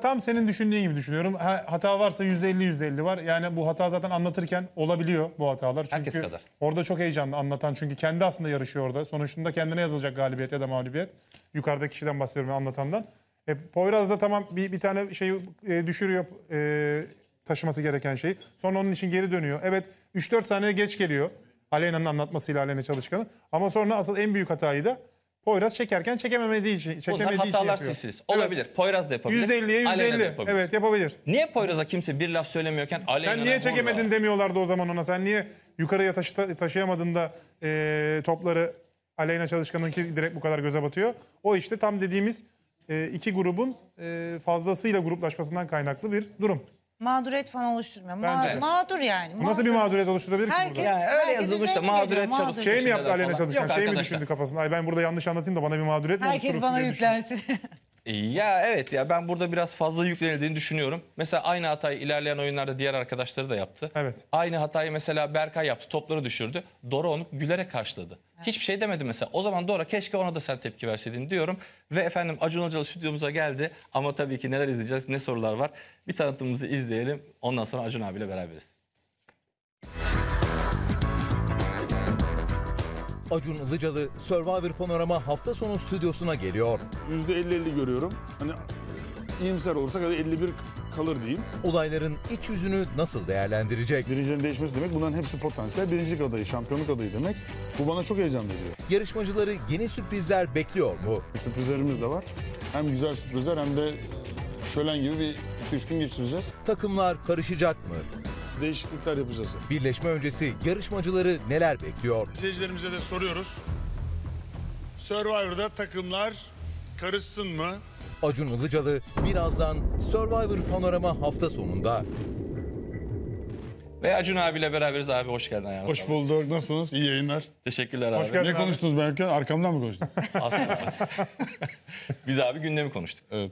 tam senin düşündüğün gibi düşünüyorum. hata varsa %50 %50 var. Yani bu hata zaten anlatırken olabiliyor bu hatalar. Çünkü Herkes kadar. Orada çok heyecanlı anlatan çünkü kendi aslında yarışıyor orada. Sonuçta kendine yazılacak galibiyet ya da mağlubiyet. Yukarıdaki kişiden bahsediyorum anlatandan. E, Poyraz da tamam bir, bir tane şey e, düşürüyor e, taşıması gereken şeyi. Sonra onun için geri dönüyor. Evet 3-4 saniye geç geliyor. Aleyna'nın anlatmasıyla Aleyna Çalışkan'ın. Ama sonra asıl en büyük hatayı da Poyraz çekerken çekememediği için, çekemediği için yapıyor. sizsiz. Olabilir. Evet. Poyraz da yapabilir. %50'ye %50. Aleyna da yapabilir. Evet yapabilir. Niye Poyraz'a kimse bir laf söylemiyorken Aleyna Sen niye çekemedin orada... demiyorlardı o zaman ona. Sen niye yukarıya taşı, taşıyamadın da e, topları Aleyna Çalışkan'ınki direkt bu kadar göze batıyor. O işte tam dediğimiz e, iki grubun e, fazlasıyla gruplaşmasından kaynaklı bir durum mağduriyet falan oluşturmuyor. Ma Bence mağdur yani. Mağdur. Nasıl bir mağduriyet oluşturabilir ki Herkes- burada? Yani öyle herkes yazılmış da üzerine mağduriyet geliyor, Şey mi yaptı dışında Aleyna falan. Çalışkan? Yok Şey mi düşündü kafasında? Ay ben burada yanlış anlatayım da bana bir mağduriyet mi Herkes oluşturursun bana diye yüklensin. Ya evet ya ben burada biraz fazla yüklenildiğini düşünüyorum. Mesela aynı hatayı ilerleyen oyunlarda diğer arkadaşları da yaptı. Evet. Aynı hatayı mesela Berkay yaptı topları düşürdü. Dora onu gülerek karşıladı. Hiçbir şey demedi mesela. O zaman Dora keşke ona da sen tepki verseydin diyorum. Ve efendim Acun Hocalı stüdyomuza geldi. Ama tabii ki neler izleyeceğiz ne sorular var. Bir tanıtımımızı izleyelim. Ondan sonra Acun abiyle beraberiz. Acun Ilıcalı Survivor Panorama hafta sonu stüdyosuna geliyor. %50-50 görüyorum. Hani iyimser olursak 51 kalır diyeyim. Olayların iç yüzünü nasıl değerlendirecek? Birincinin değişmesi demek bunların hepsi potansiyel birincilik adayı, şampiyonluk adayı demek. Bu bana çok heyecan veriyor. Yarışmacıları yeni sürprizler bekliyor mu? Sürprizlerimiz de var. Hem güzel sürprizler hem de şölen gibi bir 2-3 gün geçireceğiz. Takımlar karışacak mı? değişiklikler yapacağız. Birleşme öncesi yarışmacıları neler bekliyor? Seyircilerimize de soruyoruz. Survivor'da takımlar karışsın mı? Acun Ilıcalı birazdan Survivor Panorama hafta sonunda. Ve Acun abiyle beraberiz abi hoş geldin ayağına. Hoş bulduk. Nasılsınız? İyi yayınlar. Teşekkürler abi. Hoş geldin Ne abi. konuştunuz belki? Arkamdan mı konuştunuz? Aslında. Biz abi gündemi konuştuk. evet.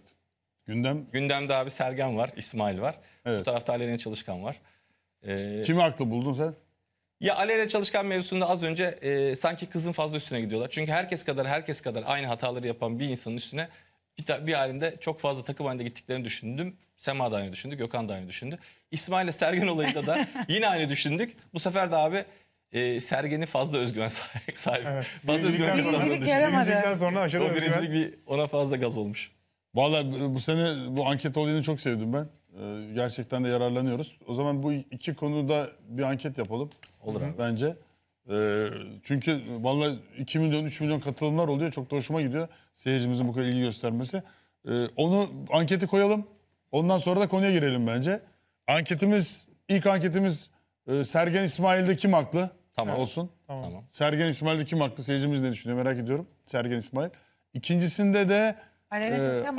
Gündem Gündemde abi Sergen var, İsmail var. Evet. Bu tarafta Aleyna Çalışkan var. Ee, Kimi haklı buldun sen? Ya Alele çalışkan mevzusunda az önce e, sanki kızın fazla üstüne gidiyorlar. Çünkü herkes kadar herkes kadar aynı hataları yapan bir insanın üstüne bir, bir halinde çok fazla takım halinde gittiklerini düşündüm. Sema da aynı düşündü, Gökhan da aynı düşündü. İsmail'le Sergen olayında da yine aynı düşündük. Bu sefer de abi e, Sergen'i fazla özgüven sahibi. Evet. Fazla özgüven Birincilik yaramadı. Birincilikten sonra aşırı O özgüven. bir ona fazla gaz olmuş. Valla bu sene bu anket olayını çok sevdim ben. Ee, gerçekten de yararlanıyoruz. O zaman bu iki konuda bir anket yapalım. Olur abi. Bence. Ee, çünkü vallahi 2 milyon 3 milyon katılımlar oluyor. Çok da hoşuma gidiyor seyircimizin bu kadar ilgi göstermesi. Ee, onu anketi koyalım. Ondan sonra da konuya girelim bence. Anketimiz ilk anketimiz e, Sergen İsmail'de kim haklı? Tamam. Olsun. Tamam. Tamam. Sergen İsmail'de kim haklı? Seyircimiz ne düşünüyor merak ediyorum. Sergen İsmail. İkincisinde de Aleyna e, Çalışkan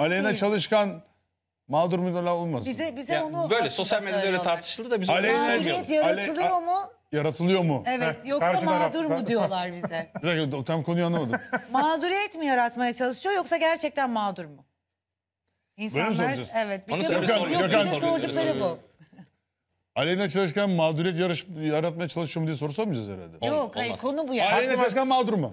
Aleyna değil? Çalışkan Mağdur müdahale olmasın. Bize, bize Ya onu böyle sosyal medyada öyle tartışıldı da biz Aleyhine onu diyor. yaratılıyor Ale- mu? Yaratılıyor mu? Evet yoksa karşı mağdur taraftan- mu diyorlar bize. Bir dakika tam konuyu anlamadım. Mağduriyet mi yaratmaya çalışıyor yoksa gerçekten mağdur mu? İnsanlar soracağız? evet Onu de bu- söyle, yok, soruyoruz. Gökhan bize sordukları bu. Aleyna Çalışkan mağduriyet yarış, yaratmaya çalışıyor mu diye soru sormayacağız herhalde. Olmaz. Yok hayır konu bu ya. Aleyna Çalışkan mağdur mu?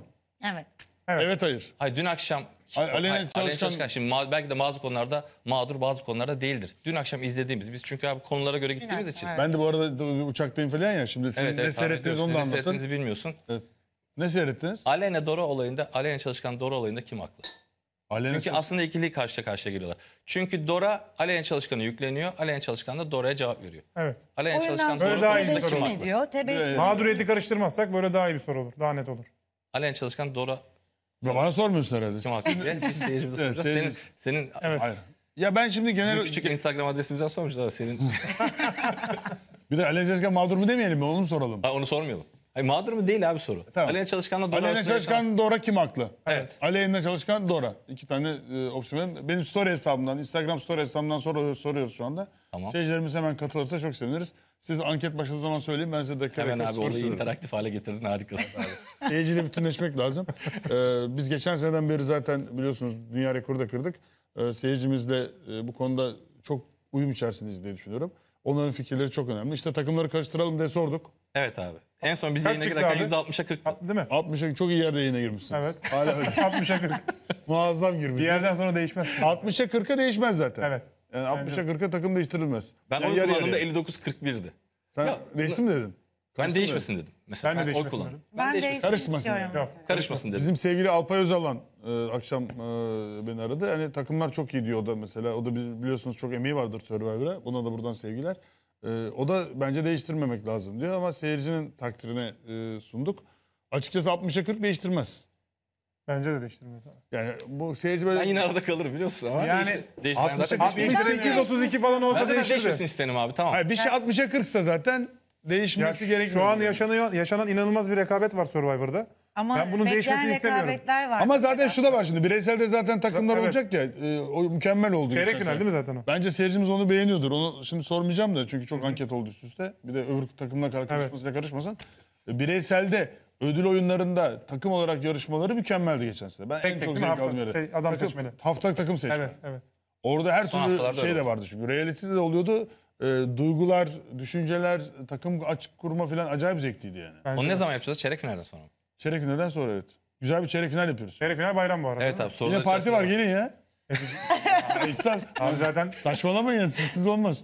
Evet. Evet hayır. Hayır dün akşam Alenen Hayır, Çalışkan... Çalışkan şimdi ma- belki de bazı konularda mağdur bazı konularda değildir. Dün akşam izlediğimiz biz çünkü abi konulara göre gittiğimiz için. Evet. Ben de bu arada uçaktayım falan ya şimdi sizin evet, ne evet, seyrettiniz onu da anlatın. seyrettiğinizi bilmiyorsun. Evet. Ne seyrettiniz? Alene Dora olayında, Alene Çalışkan Dora olayında kim haklı? Alene Çünkü Çalışkan... aslında ikili karşıya karşıya geliyorlar. Çünkü Dora Alene Çalışkan'a yükleniyor. Alene Çalışkan da Dora'ya cevap veriyor. Evet. Alene Oyundan Çalışkan Dora daha iyi kim ediyor? Tebessüm. Mağduriyeti karıştırmazsak böyle daha iyi bir soru olur. Daha net olur. Alene Çalışkan Dora bana sormuyorsun herhalde. Kim haklı? Biz seyircimize soracağız. Senin, senin Evet. Hayır. Ya ben şimdi genel... küçük Instagram adresimizden sormuşlar senin. Bir de Ali Cezgen mağdur mu demeyelim mi? Onu mu soralım? ha, onu sormayalım. Hayır, mağdur mu değil abi soru. Tamam. Aleyna Çalışkan'la Dora Aleyna arasında yaşanan- Çalışkan Dora kim haklı? Evet. Aleyna Çalışkan Dora. İki tane e, opsiyon. verin. Benim story hesabımdan, Instagram story hesabımdan soru, soruyoruz şu anda. Tamam. Seyircilerimiz hemen katılırsa çok seviniriz. Siz anket başladığı zaman söyleyin ben size dakika Hemen abi olayı interaktif hale getirdin harikasın abi. Seyirciyle bütünleşmek lazım. Ee, biz geçen seneden beri zaten biliyorsunuz dünya rekoru da kırdık. Ee, seyircimizle e, bu konuda çok uyum içerisindeyiz diye düşünüyorum. Onların fikirleri çok önemli. İşte takımları karıştıralım diye sorduk. Evet abi. En son biz Kaç yayına girerken abi? %60'a 40. Değil mi? 60'a çok iyi yerde yayına girmişsin. Evet. Hala öyle. 60'a 40. Muazzam girmişsin. Bir yerden sonra değişmez. 60'a 40'a değişmez zaten. Evet. Yani 60'a 40'a takım değiştirilmez. Ben yani oy kullandığımda 59-41'di. Sen Ya, mi dedin? Ben değişmesin dedim. Mesela Ben de oy değişmesin kullandım. dedim. Ben, değişmesin. Karışmasın istiyorum. yani. Yok. Karışmasın dedim. Bizim sevgili Alpay Özalan e, akşam e, beni aradı. Yani takımlar çok iyi diyor o da mesela. O da biliyorsunuz çok emeği vardır Survivor'a. buna da buradan sevgiler. E, o da bence değiştirmemek lazım diyor ama seyircinin takdirine e, sunduk. Açıkçası 60'a 40 değiştirmez. Bence de değiştirmez abi. Yani bu seyirci böyle... Ben yine arada kalırım biliyorsun ama. Yani işte, 68-32 falan olsa ben değişirdi. değişmesin isterim abi tamam. Hayır, bir şey 60'a 40'sa zaten değişmesi ya, gerekmiyor. Şu an yaşanıyor, yaşanan inanılmaz bir rekabet var Survivor'da. Ama ben bunun değişmesini istemiyorum. Var Ama zaten rekabet. şu da var şimdi bireyselde zaten takımlar evet. olacak ya e, o mükemmel oldu. Çeyrek final değil mi zaten o? Bence seyircimiz onu beğeniyordur. Onu şimdi sormayacağım da çünkü çok Hı -hı. anket oldu üst üste. Bir de öbür takımla karışmasıyla evet. karışmasın. E, bireyselde ödül oyunlarında takım olarak yarışmaları mükemmeldi geçen sene. Ben Tek en tek çok değil mi? zevk Hafta- aldığım yeri. se- adam Takım- seçmeli. Haftalık takım seçmeli. Evet, evet. Orada her Son türlü şey de vardı çünkü. Realitede de oluyordu. E, duygular, düşünceler, takım açık kurma falan acayip zevkliydi yani. Bence Onu ne zaman yapacağız? Çeyrek finalden sonra. mı? Çeyrek finalden sonra evet. Güzel bir çeyrek final yapıyoruz. Çeyrek final bayram bu arada. Evet abi sorular Yine parti var içerisinde gelin ya. İhsan abi zaten Saçmalamayın sizsiz olmaz.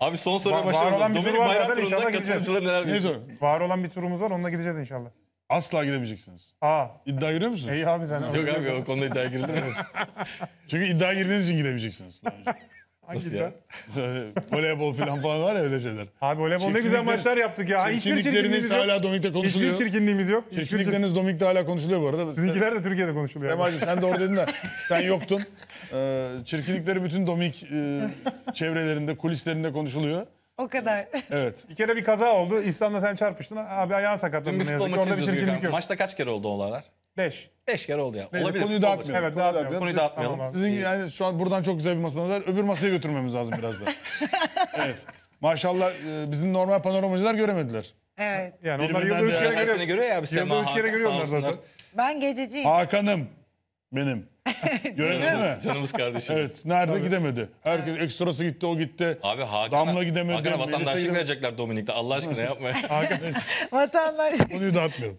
Abi son soruya var, var olan bir tur var inşallah gideceğiz. neler Ne diyor? Var olan bir turumuz var onunla gideceğiz inşallah. Asla gidemeyeceksiniz. Aa İddia giriyor musunuz? iyi abi sen. Yok abi o konuda iddia girildi mi? Çünkü iddia girdiğiniz için gidemeyeceksiniz. daha önce. Hangi Nasıl ya? voleybol falan falan var ya öyle şeyler. Abi voleybol ne güzel maçlar yaptık ya. Hiçbir çirkinliğimiz hala Dominik'te konuşuluyor. Hiçbir çirkinliğimiz yok. Çirkinlikleriniz Dominik'te hala konuşuluyor bu arada. Sizinkiler de Türkiye'de konuşuluyor. Semacığım sen de orada dedin de sen yoktun. Ee, çirkinlikleri bütün Dominik e, çevrelerinde, kulislerinde konuşuluyor. O kadar. Evet. Bir kere bir kaza oldu. İhsan'la sen çarpıştın. Abi ayağın sakatlandı ne yazık ki. Orada bir çirkinlik yok. Maçta kaç kere oldu olaylar? 5. 5 kere oldu ya. Neyse, Olabilir. Konuyu dağıtmayalım. Evet, konuyu dağıtmayalım. Konuyu dağıtmayalım. Tamam, Sizin İyi. yani şu an buradan çok güzel bir masanız var. Öbür masaya götürmemiz lazım biraz da. evet. Maşallah e, bizim normal panoramacılar göremediler. Evet. Yani onlar yılda 3 kere görüyor. görüyor ya abi Yılda 3 kere Hakan, görüyor onlar zaten. Ben gececiyim. Hakan'ım benim. Gördün mi? Canımız, canımız kardeşimiz. Evet. Nerede gidemedi. Herkes ekstrası gitti o gitti. Abi Hakan. Damla gidemedi, Hakan'a Melisa vatandaşlık gidemedi. verecekler Dominik'te. Allah aşkına yapma. Hakan Vatandaş. konuyu dağıtmayalım.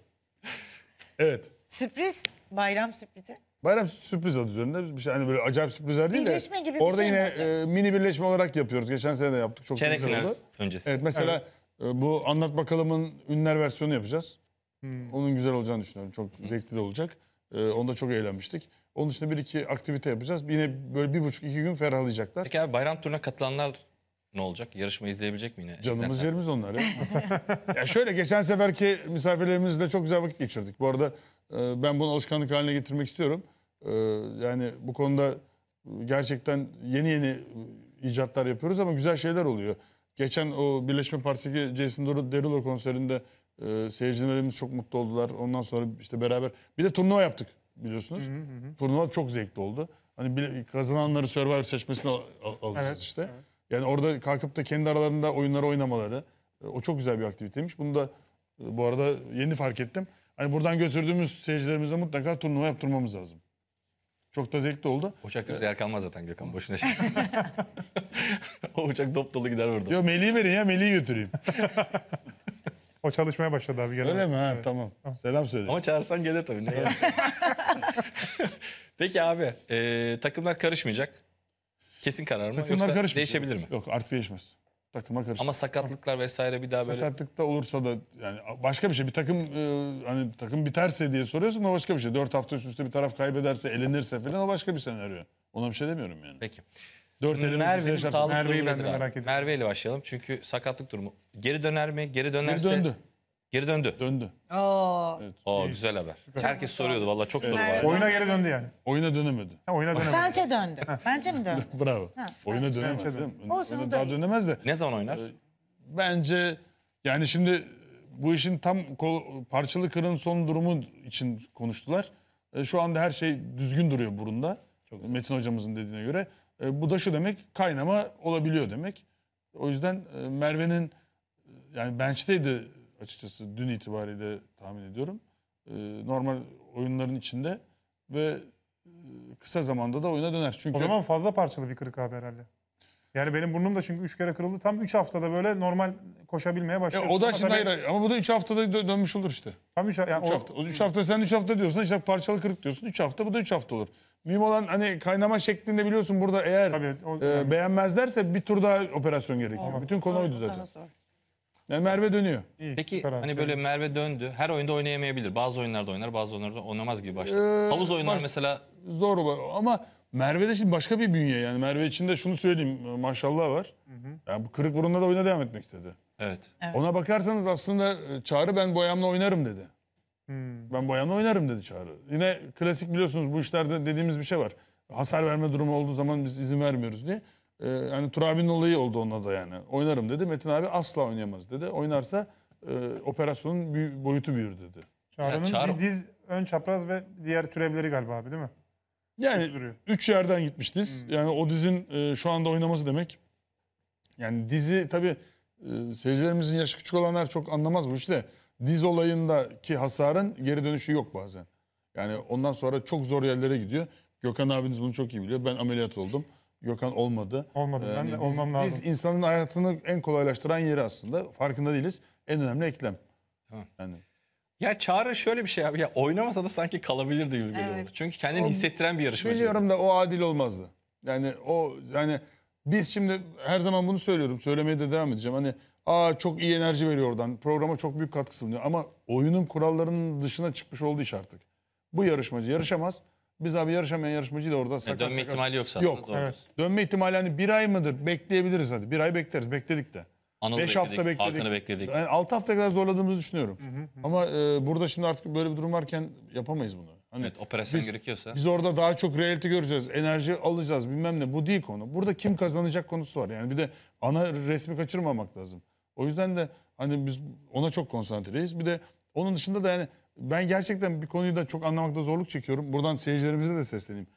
Evet. Sürpriz. Bayram sürprizi. Bayram sürpriz adı üzerinde bir şey hani böyle acayip sürprizler değil de. Birleşme gibi bir orada şey mi yine e, mini birleşme olarak yapıyoruz. Geçen sene de yaptık çok Çeyrek güzel oldu. öncesi. Evet mesela e, bu anlat bakalımın ünler versiyonu yapacağız. Hmm. Onun güzel olacağını düşünüyorum. Çok zevkli de olacak. E, onda çok eğlenmiştik. Onun dışında bir iki aktivite yapacağız. Yine böyle bir buçuk iki gün ferahlayacaklar. Peki abi bayram turuna katılanlar ne olacak? Yarışma izleyebilecek mi yine? Canımız İzlersen. yerimiz onlar ya. ya şöyle geçen seferki misafirlerimizle çok güzel vakit geçirdik. Bu arada ee, ben bunu alışkanlık haline getirmek istiyorum. Ee, yani bu konuda gerçekten yeni yeni icatlar yapıyoruz ama güzel şeyler oluyor. Geçen o Birleşme Partisi Jason Derulo konserinde e, seyircilerimiz çok mutlu oldular. Ondan sonra işte beraber bir de turnuva yaptık biliyorsunuz. Hı hı hı. Turnuva çok zevkli oldu. Hani kazananları Survivor seçmesine al, alacağız evet, işte. Evet. Yani orada kalkıp da kendi aralarında oyunları oynamaları e, o çok güzel bir aktiviteymiş. Bunu da e, bu arada yeni fark ettim. Hani buradan götürdüğümüz seyircilerimize mutlaka turnuva yaptırmamız lazım. Çok da zevkli oldu. Uçakta bize yer kalmaz zaten Gökhan boşuna şey. o uçak dop dolu gider orada. Yok Melih'i verin ya Melih'i götüreyim. O çalışmaya başladı abi. Gelemez. Öyle mi? Ha, tamam. Selam söyle. Ama çağırsan gelir tabii. Ne Peki abi e, takımlar karışmayacak. Kesin karar mı? Takımlar Yoksa karışmayacak. değişebilir mi? Yok artık değişmez takıma karıştı. Ama sakatlıklar vesaire bir daha böyle. sakatlık da olursa da yani başka bir şey bir takım e, hani takım biterse diye soruyorsun o başka bir şey. Dört hafta üst üste bir taraf kaybederse, elenirse falan o başka bir senaryo. Ona bir şey demiyorum yani. Peki. Dört Merve'nin sağlık Merve'yi ben de merak ediyorum. Merve ile başlayalım çünkü sakatlık durumu. Geri döner mi? Geri dönerse... Geri döndü. Geri döndü. Döndü. Oo. Evet. Oo güzel haber. Herkes soruyordu valla çok soru Evet. Oyuna geri döndü yani. Oyuna dönemedi. Ha, oyuna dönemedi. Bence döndü. Bence mi döndü? Bravo. Oyuna dönemez. Bence de. Olsun, daha dönemez de. Ne zaman oynar? E, bence yani şimdi bu işin tam kol- parçalı kırın son durumu için konuştular. E, şu anda her şey düzgün duruyor burunda. Metin hocamızın dediğine göre. E, bu da şu demek kaynama olabiliyor demek. O yüzden Merve'nin yani bench'teydi açıkçası dün itibariyle tahmin ediyorum. Ee, normal oyunların içinde ve e, kısa zamanda da oyuna döner. Çünkü O zaman fazla parçalı bir kırık abi herhalde. Yani benim burnum da çünkü 3 kere kırıldı. Tam 3 haftada böyle normal koşabilmeye E, o da şimdi hayır, hayır. ama bu da 3 haftada dö- dönmüş olur işte. Tam 3 yani 3 hafta. O 3 hafta sen 3 hafta diyorsun işte parçalı kırık diyorsun. 3 hafta bu da 3 hafta olur. Mühim olan hani kaynama şeklinde biliyorsun burada eğer Tabii, o- e, beğenmezlerse bir tur daha operasyon gerekiyor. Bütün konu oydu zaten. zor. Yani Merve dönüyor. İyi, Peki süper hani böyle Merve döndü. Her oyunda oynayamayabilir. Bazı oyunlarda oynar, bazı oyunlarda oynamaz gibi başladı. Ee, Havuz oynar baş- mesela. Zor oluyor. ama Merve de şimdi başka bir bünye yani. Merve için de şunu söyleyeyim e, maşallah var. Yani bu kırık burunla da oyuna devam etmek istedi. Evet. Evet. Ona bakarsanız aslında e, Çağrı ben boyamla oynarım dedi. Hmm. Ben boyamla oynarım dedi Çağrı. Yine klasik biliyorsunuz bu işlerde dediğimiz bir şey var. Hasar verme durumu olduğu zaman biz izin vermiyoruz diye. E, ee, yani Turabi'nin olayı oldu ona da yani. Oynarım dedi. Metin abi asla oynayamaz dedi. Oynarsa e, operasyonun bir boyutu büyür dedi. Çağrı'nın Çağrı- diz, ön çapraz ve diğer türevleri galiba abi değil mi? Yani duruyor. üç yerden gitmiş diz. Hmm. Yani o dizin e, şu anda oynaması demek. Yani dizi tabii e, seyircilerimizin yaşı küçük olanlar çok anlamaz bu işte. Diz olayındaki hasarın geri dönüşü yok bazen. Yani ondan sonra çok zor yerlere gidiyor. Gökhan abiniz bunu çok iyi biliyor. Ben ameliyat oldum. Gökhan olmadı. Olmadı. Ee, ben de ee, biz, olmam lazım. Biz insanın hayatını en kolaylaştıran yeri aslında. Farkında değiliz. En önemli eklem. Yani. Ya Çağrı şöyle bir şey abi. Ya oynamasa da sanki kalabilirdi gibi geliyor. Evet. Çünkü kendini o, hissettiren bir yarışma. Biliyorum da o adil olmazdı. Yani o yani biz şimdi her zaman bunu söylüyorum. Söylemeye de devam edeceğim. Hani aa çok iyi enerji veriyor oradan. Programa çok büyük katkısı bulunuyor. Ama oyunun kurallarının dışına çıkmış oldu iş artık. Bu yarışmacı yarışamaz. Biz abi yarışamayan yarışmacı da orada sakat dönme sakat. ihtimali yoksa aslında Yok. Evet. Dönme ihtimali hani bir ay mıdır? Bekleyebiliriz hadi. Bir ay bekleriz. Bekledik de. Anıl'ı 5 hafta bekledik. Hakan'ı bekledik. Yani 6 hafta kadar zorladığımızı düşünüyorum. Ama e, burada şimdi artık böyle bir durum varken yapamayız bunu. Hani Evet operasyon biz, gerekiyorsa. Biz orada daha çok reality göreceğiz. Enerji alacağız bilmem ne. Bu değil konu. Burada kim kazanacak konusu var. Yani bir de ana resmi kaçırmamak lazım. O yüzden de hani biz ona çok konsantreyiz. Bir de onun dışında da yani ben gerçekten bir konuyu da çok anlamakta zorluk çekiyorum. Buradan seyircilerimize de sesleneyim.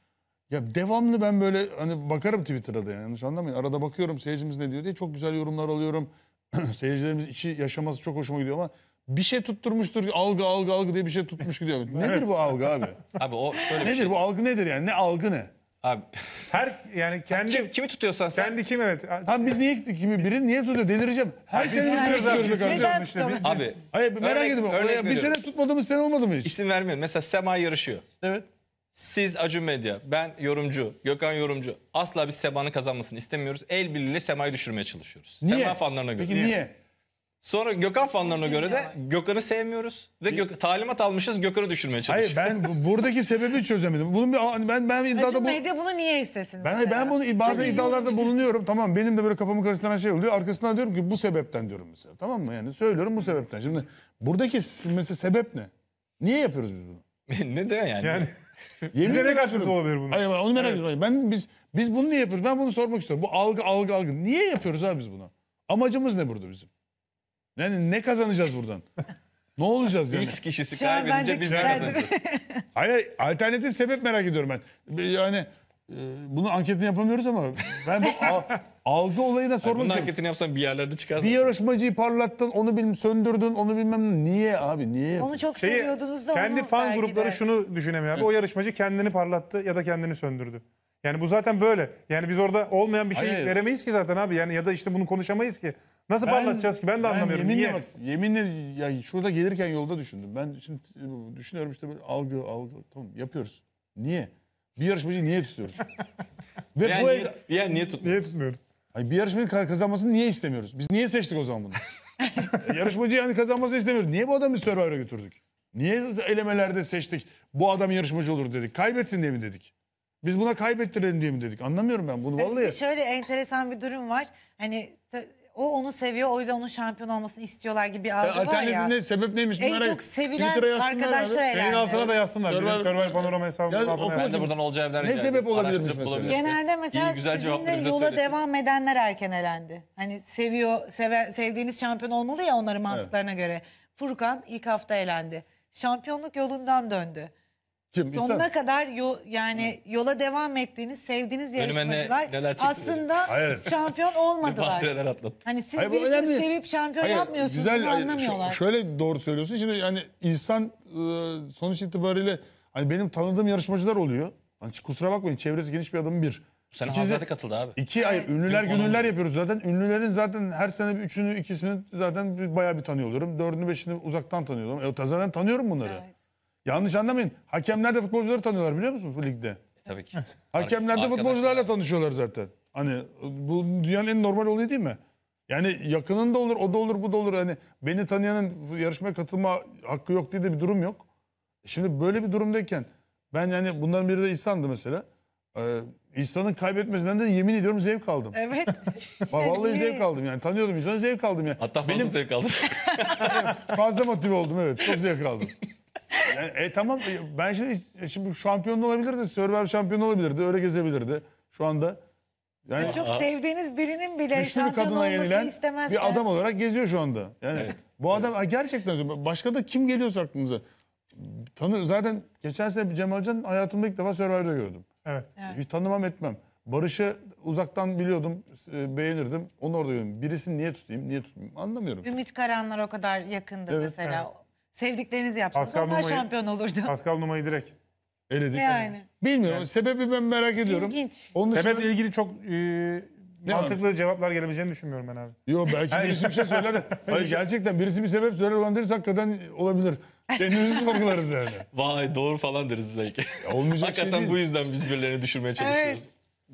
Ya devamlı ben böyle hani bakarım Twitter'da da yani, yanlış anlamayın. Arada bakıyorum seyircimiz ne diyor diye çok güzel yorumlar alıyorum. Seyircilerimiz içi yaşaması çok hoşuma gidiyor ama bir şey tutturmuştur algı algı algı diye bir şey tutmuş gidiyor. Nedir bu algı abi? Abi o şöyle Nedir şey. bu algı nedir yani? Ne algı ne? Abi. Her yani kendi kim, kimi tutuyorsan sen. Kendi kim evet. Abi biz niye kimi biri niye tutuyor delireceğim. Her sene tutuyoruz abi. Biz neden işte. Biz, abi. Hayır merak örnek, ediyorum. Örnek bir veriyorum. sene tutmadığımız sen olmadı mı hiç? İsim vermiyorum. Mesela Sema yarışıyor. Evet. Siz acu Medya, ben yorumcu, Gökhan yorumcu. Asla biz Sema'nın kazanmasını istemiyoruz. El birliğiyle Sema'yı düşürmeye çalışıyoruz. Niye? Sema fanlarına göre. Peki niye? niye? Sonra Gökhan fanlarına göre de Gökhan'ı sevmiyoruz ve Gök talimat almışız Gökhan'ı düşürmeye çalışıyoruz. Hayır ben bu- buradaki sebebi çözemedim. Bunun bir ben ben iddiada bu medya bunu niye istesin? ben mesela? ben bunu bazen iddialarda bulunuyorum. Tamam benim de böyle kafamı karıştıran şey oluyor. Arkasından diyorum ki bu sebepten diyorum mesela. Tamam mı? Yani söylüyorum bu sebepten. Şimdi buradaki mesela sebep ne? Niye yapıyoruz biz bunu? ne de yani? Yani Yemin ne ediyorum. olabilir bunu. Hayır onu merak ediyorum. Ben biz biz bunu niye yapıyoruz? Ben bunu sormak istiyorum. Bu algı algı algı. Niye yapıyoruz abi biz bunu? Amacımız ne burada bizim? Yani ne kazanacağız buradan? ne olacağız yani? X kişisi Şu an ben de kaybedince biz ne kazanacağız? Hayır alternatif sebep merak ediyorum ben. Yani e, bunu anketini yapamıyoruz ama ben bu algı olayına sormak Bunun istiyorum. anketini yapsan bir yerlerde çıkarsın. Bir yarışmacıyı parlattın, onu bilim söndürdün, onu bilmem niye abi niye? Onu çok Şeyi- seviyordunuz da Kendi onu fan grupları de. şunu düşünemiyor abi. O yarışmacı kendini parlattı ya da kendini söndürdü. Yani bu zaten böyle. Yani biz orada olmayan bir şey veremeyiz ki zaten abi. Yani ya da işte bunu konuşamayız ki. Nasıl ben, parlatacağız ki? Ben de ben anlamıyorum. Yeminle Niye? Bak, yeminle ya şurada gelirken yolda düşündüm. Ben şimdi düşünüyorum işte böyle algı algı tamam yapıyoruz. Niye? Bir yarışmacı niye tutuyoruz? Ve yani bu niye, yani niye tutmuyoruz? Niye tutmuyoruz? Hayır, bir yarışmacı kazanmasını niye istemiyoruz? Biz niye seçtik o zaman bunu? E, yarışmacı yani kazanmasını istemiyoruz. Niye bu adamı Survivor'a götürdük? Niye elemelerde seçtik? Bu adam yarışmacı olur dedik. Kaybetsin diye mi dedik? Biz buna kaybettirelim diye mi dedik? Anlamıyorum ben bunu vallahi. Ee, şöyle enteresan bir durum var. Hani o onu seviyor o yüzden onun şampiyon olmasını istiyorlar gibi bir e, algı var ya. ne sebep neymiş en çok sevilen arkadaşlar herhalde. Beyin altına da yazsınlar. Survivor, Survivor Panorama hesabının yani, altına yazsınlar. Ben de buradan olacağı evler. Ne sebep olabilirmiş mesela? Genelde mesela İyi, güzel sizinle yola söylesin. devam edenler erken elendi. Hani seviyor, seve, sevdiğiniz şampiyon olmalı ya onların mantıklarına evet. göre. Furkan ilk hafta elendi. Şampiyonluk yolundan döndü. Kim, sonuna İslam. kadar yo, yani yola devam ettiğiniz, sevdiğiniz yarışmacılar aslında Hayır. şampiyon olmadılar. Hani siz Hayır, birisini sevip şampiyon Hayır, yapmıyorsunuz bunu hayır, anlamıyorlar. şöyle doğru söylüyorsun. Şimdi yani insan ıı, sonuç itibariyle hani benim tanıdığım yarışmacılar oluyor. Hani kusura bakmayın çevresi geniş bir adamım bir. Sen İkincisi- katıldı abi. İki ay ünlüler Onun- yapıyoruz zaten. Ünlülerin zaten her sene bir üçünü ikisini zaten bir- bayağı bir tanıyor oluyorum. Dördünü beşini uzaktan tanıyorum. E, zaten tanıyorum bunları. Evet. Yanlış anlamayın. Hakemler de futbolcuları tanıyorlar biliyor musun bu ligde? E, tabii ki. Hakemler de futbolcularla tanışıyorlar zaten. Hani bu dünyanın en normal olayı değil mi? Yani yakının da olur, o da olur, bu da olur. Hani beni tanıyanın yarışmaya katılma hakkı yok diye de bir durum yok. Şimdi böyle bir durumdayken ben yani bunların biri de İhsan'dı mesela. Ee, İhsan'ın kaybetmesinden de yemin ediyorum zevk aldım. Evet. Bak, vallahi zevk aldım yani. Tanıyordum İhsan'ı zevk aldım yani. Hatta fazla Benim zevk aldım. fazla motive oldum evet. Çok zevk aldım. E, e tamam e, ben şimdi, e, şimdi şampiyon olabilirdi. server şampiyon olabilirdi. Öyle gezebilirdi şu anda. Yani çok sevdiğiniz birinin bile güçlü bir kadına olmasını yenilen istemezken. bir adam olarak geziyor şu anda. Yani Evet. bu adam ha, gerçekten başka da kim geliyorsa aklınıza. Tanı zaten geçen sene bir Cemal Can hayatımda ilk defa serverde gördüm. Evet. Evet. Hiç tanımam etmem. Barış'ı uzaktan biliyordum, beğenirdim. Onu orada gördüm. Birisini niye tutayım, niye tutmayayım anlamıyorum. Ümit Karanlar o kadar yakındı Evet, mesela. Sevdiklerinizi yapsanız Pascal onlar Numa'yı- şampiyon olurdu. Pascal Numa'yı direkt. Eledik. Yani. Bilmiyorum. Sebebi ben merak ediyorum. İlginç. Onun dışında- ilgili çok e, mantıklı cevaplar gelebileceğini düşünmüyorum ben abi. Yo belki birisi bir şey söyler. Hayır gerçekten birisi bir sebep söyler olan deriz hakikaten olabilir. Kendimizi sorgularız yani. Vay doğru falan deriz belki. olmayacak şey Hakikaten şey değil. bu yüzden biz birilerini düşürmeye çalışıyoruz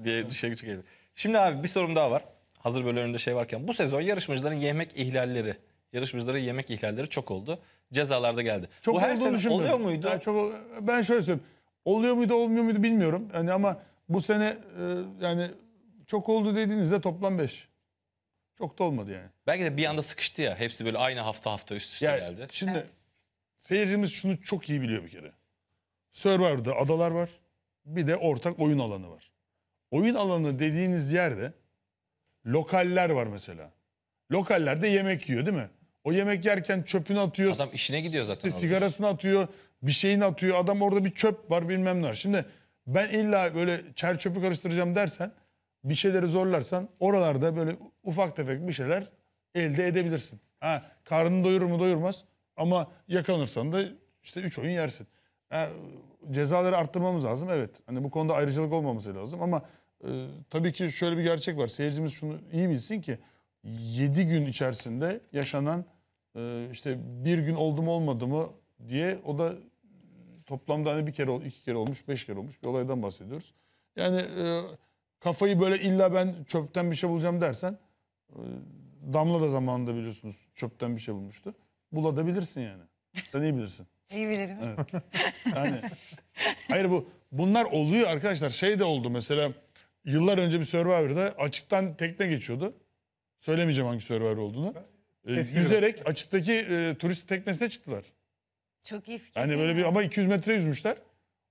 diye dışarı çıkıyor. Şimdi abi bir sorum daha var. Hazır böyle önünde şey varken. Bu sezon yarışmacıların yemek ihlalleri Yarış bizlere yemek ihlalleri çok oldu. Cezalarda geldi. Çok Bu her olduğunu sene oluyor muydu? Yani çok, ben şöyle söyleyeyim. Oluyor muydu olmuyor muydu bilmiyorum. Yani ama bu sene e, yani çok oldu dediğinizde toplam 5. Çok da olmadı yani. Belki de bir anda sıkıştı ya. Hepsi böyle aynı hafta hafta üst üste Yani geldi. şimdi seyircimiz şunu çok iyi biliyor bir kere. Survivor'da adalar var. Bir de ortak oyun alanı var. Oyun alanı dediğiniz yerde lokaller var mesela. Lokallerde yemek yiyor değil mi? O yemek yerken çöpünü atıyor. Adam işine gidiyor zaten. Işte sigarasını atıyor. Bir şeyini atıyor. Adam orada bir çöp var bilmem ne var. Şimdi ben illa böyle çer çöpü karıştıracağım dersen bir şeyleri zorlarsan oralarda böyle ufak tefek bir şeyler elde edebilirsin. Ha, karnını doyurur mu doyurmaz ama yakalanırsan da işte 3 oyun yersin. Ha, cezaları arttırmamız lazım evet. Hani bu konuda ayrıcalık olmaması lazım ama e, tabii ki şöyle bir gerçek var. Seyircimiz şunu iyi bilsin ki 7 gün içerisinde yaşanan ee, işte bir gün oldu mu olmadı mı diye o da toplamda hani bir kere iki kere olmuş beş kere olmuş bir olaydan bahsediyoruz. Yani e, kafayı böyle illa ben çöpten bir şey bulacağım dersen e, Damla da zamanında biliyorsunuz çöpten bir şey bulmuştu. Bulabilirsin yani. Sen iyi bilirsin. İyi bilirim. Evet. Yani hayır bu bunlar oluyor arkadaşlar. Şey de oldu mesela yıllar önce bir Survivor'da açıktan tekne geçiyordu. Söylemeyeceğim hangi Survivor olduğunu. Eski yüzerek açıktaki e, turist teknesine çıktılar. Çok iyi fikir. Hani böyle bir ama 200 metre yüzmüşler.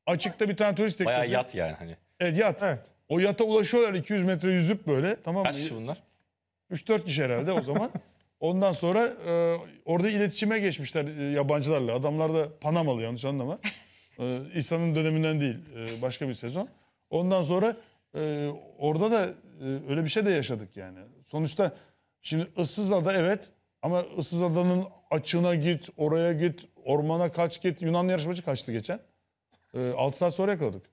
Açıkta bir tane turist teknesi. Bayağı yat yani hani. Evet yat. Evet. O yata ulaşıyorlar 200 metre yüzüp böyle. Tamam Kaç kişi bunlar? 3-4 kişi herhalde o zaman. Ondan sonra e, orada iletişime geçmişler e, yabancılarla. Adamlar da Panamalı yanlış anlama. E, İhsan'ın döneminden değil. E, başka bir sezon. Ondan sonra e, orada da e, öyle bir şey de yaşadık yani. Sonuçta şimdi ıssız ada evet ama ıssız adanın açığına git, oraya git, ormana kaç git. Yunanlı yarışmacı kaçtı geçen. E, ee, 6 saat sonra yakaladık.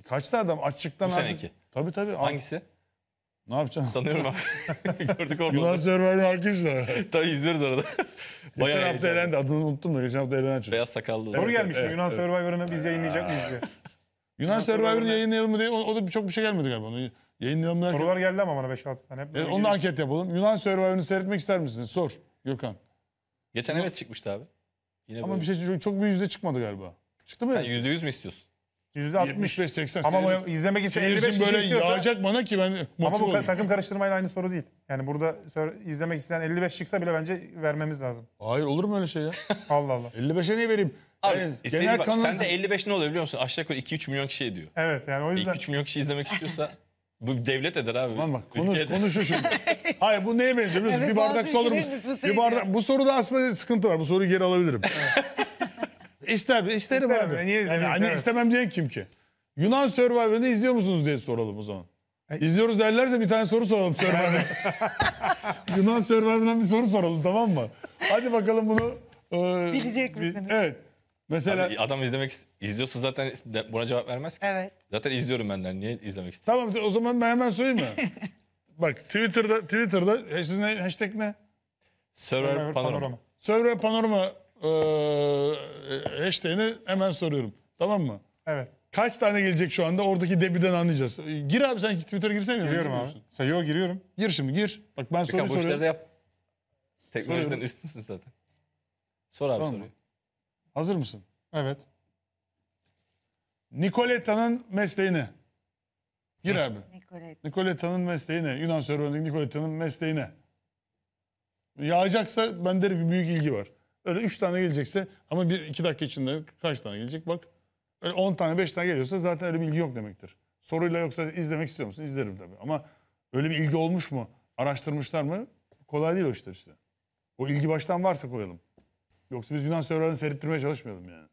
E, kaçtı adam açıktan. Bu artık... seneki. Tabii tabii. Hangisi? Ne yapacaksın? Tanıyorum abi. Gördük orada. Yunan serverli herkes de. Tabii izliyoruz arada. Bayağı geçen hafta elendi. Adını unuttum da geçen hafta elenen çocuk. Beyaz sakallı. Doğru gelmiş. Evet, Yunan evet. Survivor'ını biz yayınlayacak mıyız diye. Yunan, Yunan Survivor'ını yayınlayalım mı diye o, o da çok bir şey gelmedi galiba. Yayınlayalım derken. Sorular geldi ama bana 5-6 tane. Hep E, onu da anket yapalım. Yunan Survivor'ını seyretmek ister misiniz? Sor Gökhan. Geçen evet çıkmıştı abi. Yine Ama böyle. bir şey çok, çok bir yüzde çıkmadı galiba. Çıktı mı? Sen %100 mü istiyorsun? %60. 75-80. Ama izlemek için 55 kişi böyle yağacak bana ki ben Ama bu ka- olayım. takım karıştırmayla aynı soru değil. Yani burada izlemek isteyen 55 çıksa bile bence vermemiz lazım. Hayır olur mu öyle şey ya? Allah Allah. 55'e niye vereyim? Abi, Yani e, genel kanun... Sen de 55 ne oluyor biliyor musun? Aşağı yukarı 2-3 milyon kişi ediyor. Evet yani o yüzden 2-3 milyon kişi izlemek istiyorsa Bu devlet eder abi. Tamam bak konu, Ülke şu şimdi. Hayır bu neye benziyor? biliyor Evet, bir bardak Boğaz su alır mısın? Bir bardak, bu soruda aslında sıkıntı var. Bu soruyu geri alabilirim. İster, isterim İsterim, abi. niye yani, hani istemem diyen kim ki? Yunan Survivor'ı izliyor musunuz diye soralım o zaman. E- İzliyoruz derlerse bir tane soru soralım Survivor'a. Yunan Survivor'dan bir soru soralım tamam mı? Hadi bakalım bunu... e, Bilecek bir- misiniz? Evet. Mesela Abi adam izlemek izliyorsa zaten buna cevap vermez ki. Evet. Zaten izliyorum benden. Hani niye izlemek istiyorsun? Tamam o zaman ben hemen söyleyeyim mi? Bak Twitter'da Twitter'da sizin hashtag ne? Server, Panorama. Panorama. Server Panorama e, hashtag'ini hemen soruyorum. Tamam mı? Evet. Kaç tane gelecek şu anda oradaki debiden anlayacağız. Gir abi sen Twitter'a girsene. Giriyorum abi. Sen yok giriyorum. Gir şimdi gir. Bak ben Peki, soruyu soruyorum. Bu işlerde yap. Teknolojiden üstünsün zaten. Sor abi tamam. soruyu. Hazır mısın? Evet. Nikoletanın mesleğini ne? Gir abi. Nicoletta. Nicoleta'nın mesleği Yunan serüvenindeki Nikoletanın mesleğini. ne? Yağacaksa ben derim ki büyük ilgi var. Öyle üç tane gelecekse ama bir iki dakika içinde kaç tane gelecek bak. Öyle on tane beş tane geliyorsa zaten öyle bir ilgi yok demektir. Soruyla yoksa izlemek istiyor musun? İzlerim tabii. Ama öyle bir ilgi olmuş mu? Araştırmışlar mı? Kolay değil o işte işte. O ilgi baştan varsa koyalım. Yoksa biz Yunan serverlerini seyrettirmeye çalışmayalım yani.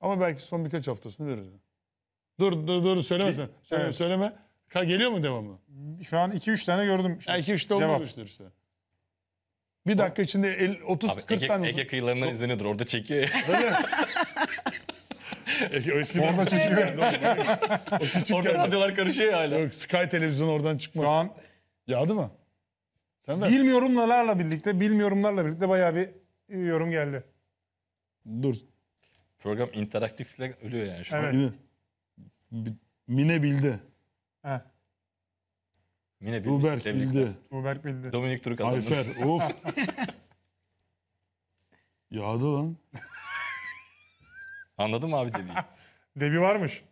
Ama belki son birkaç haftasını veririz. Dur dur dur söyleme sen. Söyleme, evet. söyleme. Ka geliyor mu devamı? Şu an 2-3 tane gördüm. 2-3 de olmaz işte işte. Bir dakika içinde 30-40 tane. Ege kıyılarından izleniyordur orada çekiyor. Öyle. Ege orada çıkıyor. orada radyolar karışıyor hala. Yok Sky televizyon oradan çıkmıyor. Şu an yağdı mı? Sen de. Bilmiyorumlarla birlikte, bilmiyorumlarla birlikte bayağı bir yorum geldi. Dur. Program interaktifle ölüyor yani şu an. Evet. Mine, Mine bildi. He. Mine bildi. Uber bildi. Uber bildi. Dominik Türk adamı. Ayfer of. Yağdı lan. Anladın mı abi dediği? Debi varmış.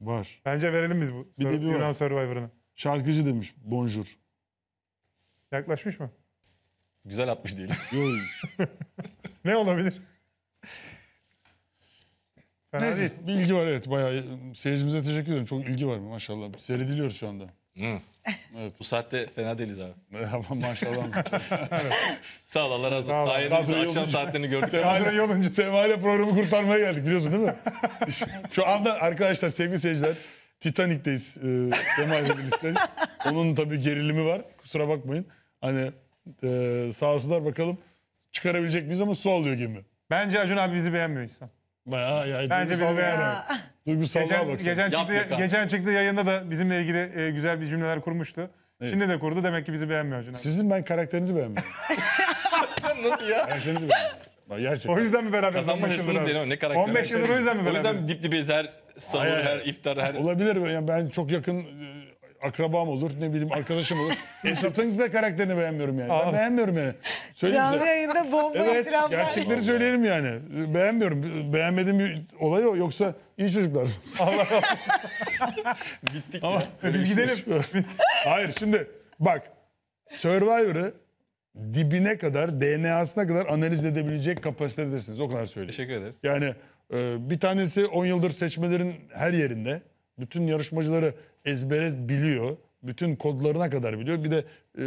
Var. Bence verelim biz bu. Bir Sör, debi Yunan var. Survivor'ını. Şarkıcı demiş Bonjour. Yaklaşmış mı? Güzel atmış değil. Yok. ne olabilir? Fena değil. Bir ilgi var evet bayağı. Seyircimize teşekkür ederim. Çok ilgi var maşallah. Seyrediliyoruz şu anda. Evet. Bu saatte fena değiliz abi. maşallah. evet. Sağ ol Allah razı olsun. Sayenizde akşam olunca, saatlerini gördük. Sema ile olunca programı kurtarmaya geldik biliyorsun değil mi? şu anda arkadaşlar sevgili seyirciler Titanik'teyiz. Ee, Sema birlikte. Onun tabii gerilimi var. Kusura bakmayın. Hani ee, sağ olsunlar bakalım çıkarabilecek miyiz ama su alıyor gemi. Bence Acun abi bizi beğenmiyor insan. Bayağı yani Bence bizi beğenmiyor. Duygusal Geçen, baksana. geçen, çıktı, Yapma. geçen çıktı yayında da bizimle ilgili e, güzel bir cümleler kurmuştu. Evet. Şimdi de kurdu. Demek ki bizi beğenmiyor Acun abi. Sizin ben karakterinizi beğenmiyorum. Nasıl ya? karakterinizi beğenmiyorum. O yüzden mi beraber? Kazanma hırsınız değil ama ne karakter. 15 yıldır o yüzden mi O yüzden dip dibeyiz her sahur, her iftar, her... Olabilir. Yani ben çok yakın e, akrabam olur ne bileyim arkadaşım olur. Esat'ın da karakterini beğenmiyorum yani. Ben beğenmiyorum yani. Söyleyeyim Canlı yayında bomba Evet itiraflar. gerçekleri söyleyelim yani. Beğenmiyorum. Beğenmediğim bir olay o. Yoksa iyi çocuklarsınız. Allah Gittik Ama biz şey gidelim. Hayır şimdi bak Survivor'ı dibine kadar DNA'sına kadar analiz edebilecek kapasitedesiniz. O kadar söyleyeyim. Teşekkür ederiz. Yani e, bir tanesi 10 yıldır seçmelerin her yerinde. Bütün yarışmacıları ezbere biliyor. Bütün kodlarına kadar biliyor. Bir de e,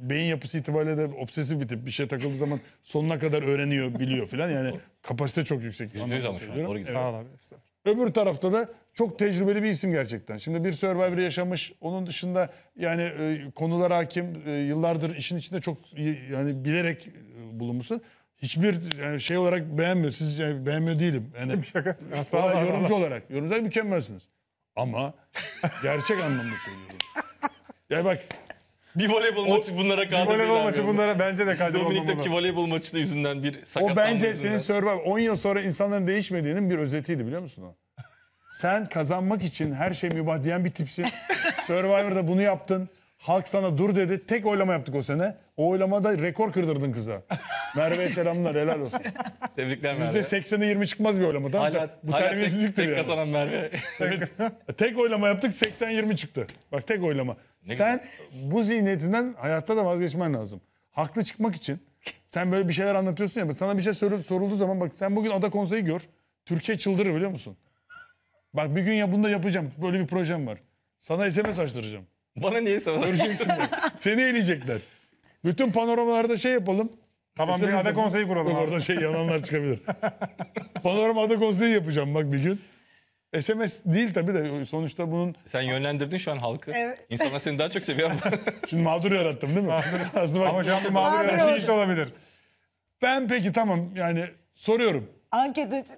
beyin yapısı itibariyle de obsesif bir tip. Bir şey takıldığı zaman sonuna kadar öğreniyor, biliyor falan. Yani kapasite çok yüksek. Anlamda Evet. Öbür tarafta da çok tecrübeli bir isim gerçekten. Şimdi bir Survivor yaşamış. Onun dışında yani e, konular hakim. E, yıllardır işin içinde çok e, yani bilerek e, bulunmuşsun. Hiçbir yani şey olarak beğenmiyor. Siz yani beğenmiyor değilim. Yani Şaka. yorumcu olarak. Yorumcu olarak mükemmelsiniz. Ama Gerçek anlamda söylüyorum. Ya bak bir voleybol maçı bunlara kadar. voleybol maçı bunlara bence de kaldı. Dominik'teki voleybol maçı da yüzünden bir sakatlandı. O bence senin yüzünden. Survivor 10 yıl sonra insanların değişmediğinin bir özetiydi biliyor musun o? Sen kazanmak için her şey mübah diyen bir tipsin. Survivor'da bunu yaptın. Halk sana dur dedi. Tek oylama yaptık o sene. O oylamada rekor kırdırdın kıza. Merve'ye selamlar helal olsun. Tebrikler Merve. %80'e 20 çıkmaz bir oylama. Hala, Bu hala tek, tek yani. kazanan Merve. Evet. Tek oylama yaptık 80-20 çıktı. Bak tek oylama. sen bu zihniyetinden hayatta da vazgeçmen lazım. Haklı çıkmak için sen böyle bir şeyler anlatıyorsun ya. Sana bir şey soru- sorulduğu zaman bak sen bugün Ada Konseyi gör. Türkiye çıldırır biliyor musun? Bak bir gün ya bunu da yapacağım. Böyle bir projem var. Sana SMS açtıracağım. Bana niye savunma? Göreceksin Seni eleyecekler. Bütün panoramalarda şey yapalım. Tamam bir ada konseyi kuralım. Orada şey yalanlar çıkabilir. Panorama ada konseyi yapacağım bak bir gün. SMS değil tabii de sonuçta bunun... Sen yönlendirdin şu an halkı. Evet. İnsanlar seni daha çok seviyor ama. Şimdi mağdur yarattım değil mi? Aslında bak, ama şu an bir mağdur, mağdur yaratıcı iş olabilir. Ben peki tamam yani soruyorum. Anket için.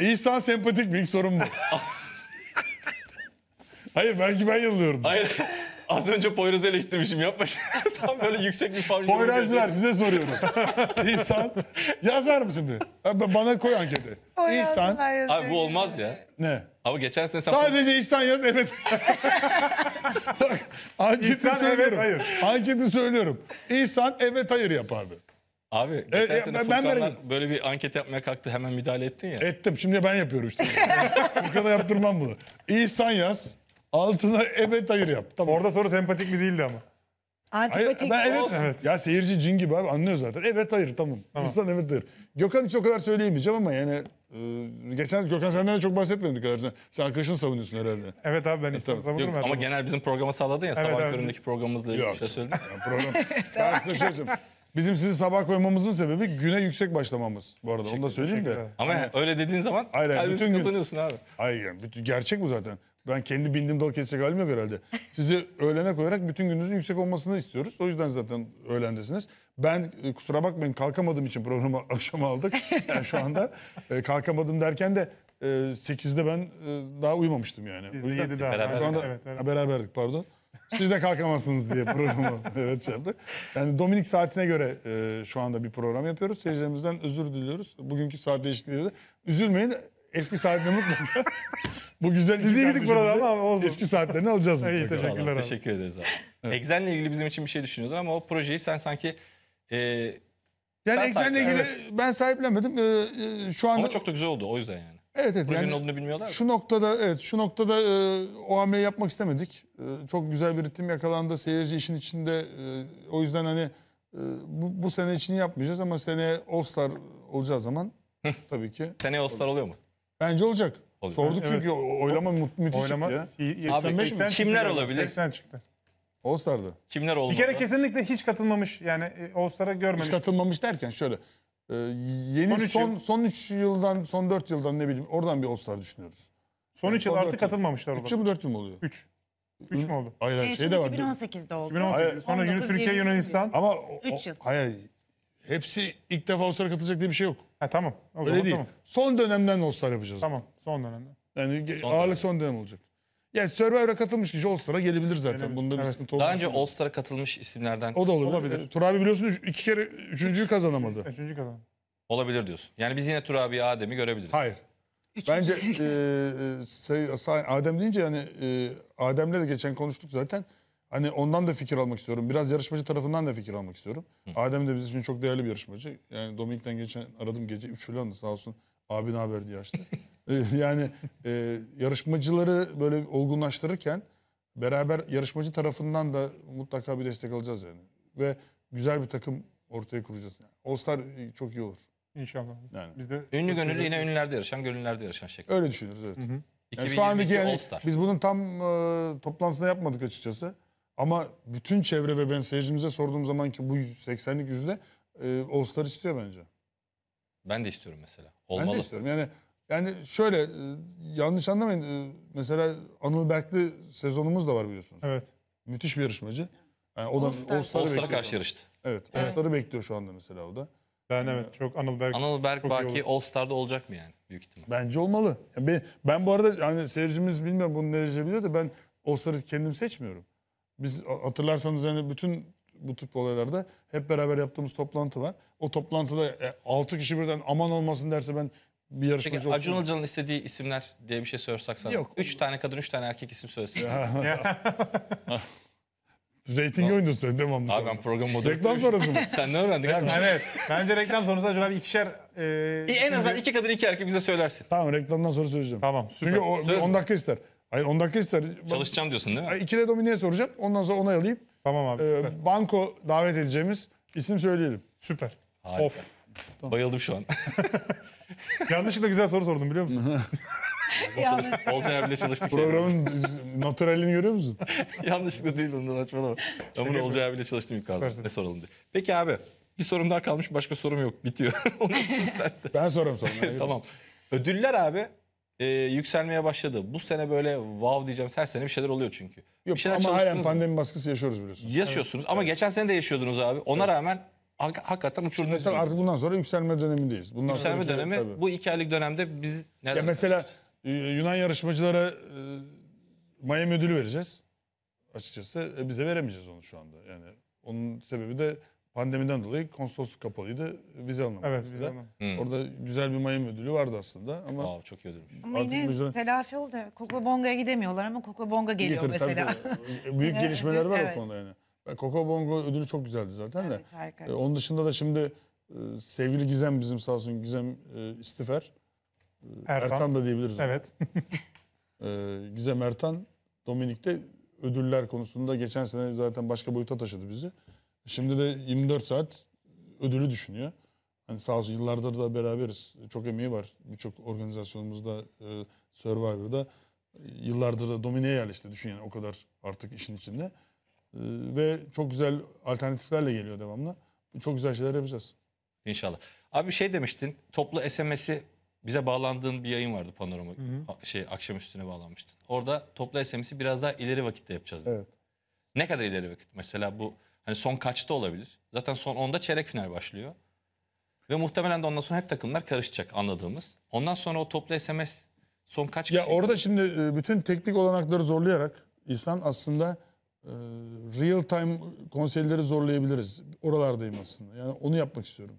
İsa sempatik mi? İlk sorum bu. Hayır belki ben yanılıyorum. Hayır. Az önce Poyraz'ı eleştirmişim yapma. Tam böyle yüksek bir favori. Poyrazlar size soruyorum. İnsan, yazar mısın bir? Bana koy anketi. İnsan, Abi bu olmaz ya. Ne? Ama geçen sene sen... Sadece İhsan yaz evet. Bak anketi İhsan söylüyorum. Evet, hayır. Anketi söylüyorum. İhsan evet hayır yapardı. Abi e, geçen e, sene ben, ben böyle bir anket yapmaya kalktı hemen müdahale ettin ya. Ettim şimdi ben yapıyorum işte. Furkan'a yaptırmam bunu. İhsan yaz. Altına evet hayır yap. Tamam. Orada soru sempatik mi değildi ama. Antipatik hayır, evet, evet. Ya seyirci cin gibi abi anlıyor zaten. Evet hayır tamam. tamam. İnsan evet hayır. Gökhan hiç o kadar söyleyemeyeceğim ama yani e, geçen Gökhan senden de çok bahsetmedik kadar. Sen, sen arkadaşını savunuyorsun herhalde. Evet abi ben e, insanı savunurum. Yok, ama zaman. genel bizim programa sağladın ya evet, sabah köründeki programımızla ilgili bir şey söyledin. Yani program, ben size söyleyeyim. Bizim sizi sabah koymamızın sebebi güne yüksek başlamamız bu arada. Onu da söyleyeyim de. Ama öyle dediğin zaman Hayır, yani, bütün gün... kazanıyorsun abi. Hayır yani, bütün, gerçek bu zaten. Ben kendi bindiğim dal kesecek halim yok herhalde. Sizi öğlene koyarak bütün gününüzün yüksek olmasını istiyoruz. O yüzden zaten öğlendesiniz. Ben e, kusura bakmayın kalkamadığım için programı akşama aldık. Yani şu anda e, kalkamadım derken de e, 8'de ben e, daha uyumamıştım yani. Biz de 7'de. Beraberdik. Şu anda, evet, evet. Beraberdik pardon. Siz de kalkamazsınız diye programı evet şey yaptık. Yani Dominik saatine göre e, şu anda bir program yapıyoruz. Seyircilerimizden özür diliyoruz. Bugünkü saat değişikliği de üzülmeyin eski sahibine mutlaka bu güzel Biz gittik burada ama olsun. Eski saatlerini alacağız. İyi teşekkürler abi. Teşekkür ederiz abi. Evet. Excel'le ilgili bizim için bir şey düşünüyordun ama o projeyi sen sanki e, yani Excel'le ilgili evet. ben sahiplenmedim. Ee, e, şu anda ama çok da güzel oldu o yüzden yani. Evet evet. Projenin yani, olduğunu bilmiyorlar. Şu mı? noktada evet şu noktada e, o hamleyi yapmak istemedik. E, çok güzel bir ritim yakalandı. Seyirci işin içinde e, o yüzden hani e, bu, bu sene için yapmayacağız ama sene All Star olacağı zaman tabii ki. Seneye All Star oluyor mu? Bence olacak. Olacak. Sorduk Evet. çünkü o- oylama mü- müthiş Oynama. ya. Abi, 85 mi? kimler olabilir? 80 çıktı. All Kimler olmalı? Bir kere kesinlikle hiç katılmamış. Yani e, all Hiç katılmamış derken şöyle. E, yeni Son son üç son, yıl. 3 yıldan son 4 yıldan ne bileyim oradan bir All düşünüyoruz. Son 3 yıl artık yıl. katılmamışlar. 3 yıl mı 4 yıl mı oluyor? 3. 3 mü oldu? Hayır En şey hayır son şey de 2018'de oldu. 2018. Sonra 19, Yun- Türkiye 20, Yunanistan. Ama o, o- Üç yıl. hayır Hepsi ilk defa All-Star'a katılacak diye bir şey yok. Ha tamam. O Öyle zaman değil. Tamam. Son dönemden All-Star yapacağız. Tamam. Son dönemden. Yani Son ağırlık dönem. son dönem olacak. Yani Survivor'a katılmış kişi All-Star'a gelebilir zaten. Gelebilir. Bunda bir Evet. sıkıntı Daha önce All-Star'a katılmış isimlerden O da olabilir. Olabilir. Olabilir. E, Tur abi biliyorsun iki kere üçüncüyü kazanamadı. Üçüncü kazanamadı. olabilir diyorsun. Yani biz yine Turabi Adem'i görebiliriz. Hayır. Bence e, e say- Adem deyince yani e, Adem'le de geçen konuştuk zaten. Hani ondan da fikir almak istiyorum. Biraz yarışmacı tarafından da fikir almak istiyorum. Hı. Adem de bizim için çok değerli bir yarışmacı. Yani Dominik'ten geçen aradım gece 3 falan sağ olsun abi ne haber diye açtı. Ee, yani e, yarışmacıları böyle olgunlaştırırken beraber yarışmacı tarafından da mutlaka bir destek alacağız yani. Ve güzel bir takım ortaya kuracağız. Yani. All Star çok iyi olur. İnşallah. Yani. Biz de Ünlü gönüllü yine ünlülerde yarışan, gönüllülerde yarışan şekilde. Öyle düşünüyoruz evet. Hı hı. Yani şu andaki yani biz bunun tam e, toplantısını yapmadık açıkçası. Ama bütün çevre ve ben seyircimize sorduğum zaman ki bu 80'lik yüzde e, All Star istiyor bence. Ben de istiyorum mesela. Olmalı. Ben de istiyorum. Yani yani şöyle e, yanlış anlamayın. E, mesela Anıl Berkli sezonumuz da var biliyorsunuz. Evet. Müthiş bir yarışmacı. Yani o da All Star'a All karşı yarıştı. Evet. All Star'ı bekliyor şu anda mesela o da. Ben evet çok Anıl Berk. Anıl Berk çok iyi belki All Star'da olacak mı yani büyük ihtimal. Bence olmalı. Yani ben, ben bu arada yani seyircimiz bilmiyorum bunu ne derece biliyor da ben All Star'ı kendim seçmiyorum. Biz hatırlarsanız yani bütün bu tip olaylarda hep beraber yaptığımız toplantı var. O toplantıda 6 e, kişi birden aman olmasın derse ben bir yarışmacı Peki, Acun Ilıcalı'nın istediği isimler diye bir şey sorsak sana. Yok. 3 tane kadın 3 tane erkek isim söylesin. Rating oyunu sen devamlı. Abi ben program modu Reklam sonrası mı? Sen ne öğrendin abi? evet. Bence reklam sonrası Acun abi ikişer... E, en azından iki kadın iki erkek bize söylersin. Tamam reklamdan sonra söyleyeceğim. Tamam süper. Çünkü o, 10 dakika ister. Hayır 10 dakika ister. Çalışacağım diyorsun değil mi? Ay, İkide Domine'ye soracağım. Ondan sonra onay alayım. Tamam abi Ee, banko davet edeceğimiz isim söyleyelim. süper. Harika. Of. Bayıldım şu an. Yanlışlıkla güzel soru sordum biliyor musun? Yalnız Olcay abiyle çalıştık. Programın naturalini görüyor musun? Yanlışlıkla değil ondan saçmalama. Ben bunu Olcay abiyle çalıştım yukarıda. Süpersin. Ne soralım diye. Peki abi bir sorum daha kalmış başka sorum yok. Bitiyor. Onu sen de. Ben sorarım sonra. tamam. Ödüller abi e, yükselmeye başladı. Bu sene böyle wow diyeceğim her sene bir şeyler oluyor çünkü. Yok bir ama halen pandemi baskısı yaşıyoruz biliyorsunuz. Yaşıyorsunuz evet. ama evet. geçen sene de yaşıyordunuz abi. Ona evet. rağmen hakikaten uçurdunuz. Şimdi artık bundan sonra yükselme dönemindeyiz. Bundan yükselme sonra dönemi tabii. bu iki aylık dönemde biz... Ya mesela e, Yunan yarışmacılara e, Miami ödülü vereceğiz açıkçası. E, bize veremeyeceğiz onu şu anda. Yani onun sebebi de pandemiden dolayı konsolosluk kapalıydı. Vize alamadık. Evet, vize Hmm. Orada güzel bir mayın ödülü vardı aslında ama Wow, çok iyi ödülmüş. Ama yine mücadele... telafi oldu. Coco Bongo'ya gidemiyorlar ama Coco Bongo geliyor Getir, mesela. Tabii, büyük gelişmeler var evet. o konuda yani. Coco Bongo ödülü çok güzeldi zaten evet, de. Harika. Ee, onun dışında da şimdi e, sevgili Gizem bizim sağ olsun Gizem e, İstifer. E, Ertan. Ertan da diyebiliriz. Evet. e, Gizem Ertan Dominik'te ödüller konusunda geçen sene zaten başka boyuta taşıdı bizi. Şimdi de 24 saat ödülü düşünüyor. Hani sağ olsun yıllardır da beraberiz. Çok emeği var birçok organizasyonumuzda, e, Survivor'da. Yıllardır da domineye yerleşti. Düşün yani o kadar artık işin içinde. E, ve çok güzel alternatiflerle geliyor devamlı. Çok güzel şeyler yapacağız. İnşallah. Abi şey demiştin, toplu SMS'i bize bağlandığın bir yayın vardı panorama hı hı. şey akşam üstüne bağlanmıştın. Orada toplu SMS'i biraz daha ileri vakitte yapacağız. Evet. Ne kadar ileri vakit? Mesela bu Hani son kaçta olabilir? Zaten son 10'da çeyrek final başlıyor. Ve muhtemelen de ondan sonra hep takımlar karışacak anladığımız. Ondan sonra o toplu SMS son kaç kişi? Ya orada şimdi e, bütün teknik olanakları zorlayarak İslam aslında e, real time konseyleri zorlayabiliriz. Oralardayım aslında. Yani onu yapmak istiyorum.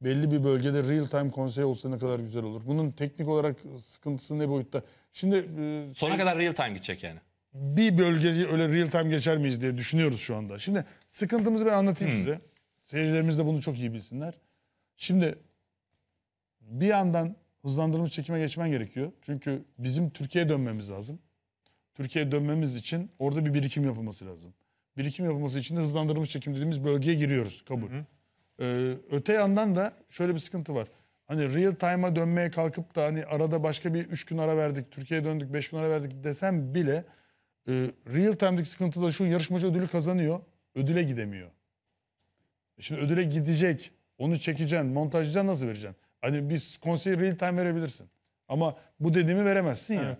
Belli bir bölgede real time konsey olsa ne kadar güzel olur. Bunun teknik olarak sıkıntısı ne boyutta? Şimdi e, sona kadar real time gidecek yani bir bölgeyi öyle real time geçer miyiz diye düşünüyoruz şu anda. Şimdi sıkıntımızı ben anlatayım hmm. size. Seyircilerimiz de bunu çok iyi bilsinler. Şimdi bir yandan hızlandırılmış çekime geçmen gerekiyor. Çünkü bizim Türkiye'ye dönmemiz lazım. Türkiye'ye dönmemiz için orada bir birikim yapılması lazım. Birikim yapılması için de hızlandırılmış çekim dediğimiz bölgeye giriyoruz. Kabul. Hı Ee, öte yandan da şöyle bir sıkıntı var. Hani real time'a dönmeye kalkıp da hani arada başka bir 3 gün ara verdik, Türkiye'ye döndük 5 gün ara verdik desem bile e, real time'deki sıkıntı da şu yarışmacı ödülü kazanıyor. Ödüle gidemiyor. Şimdi ödüle gidecek. Onu çekeceksin, montajlayacaksın nasıl vereceksin? Hani bir konseyi real time verebilirsin. Ama bu dediğimi veremezsin evet. ya.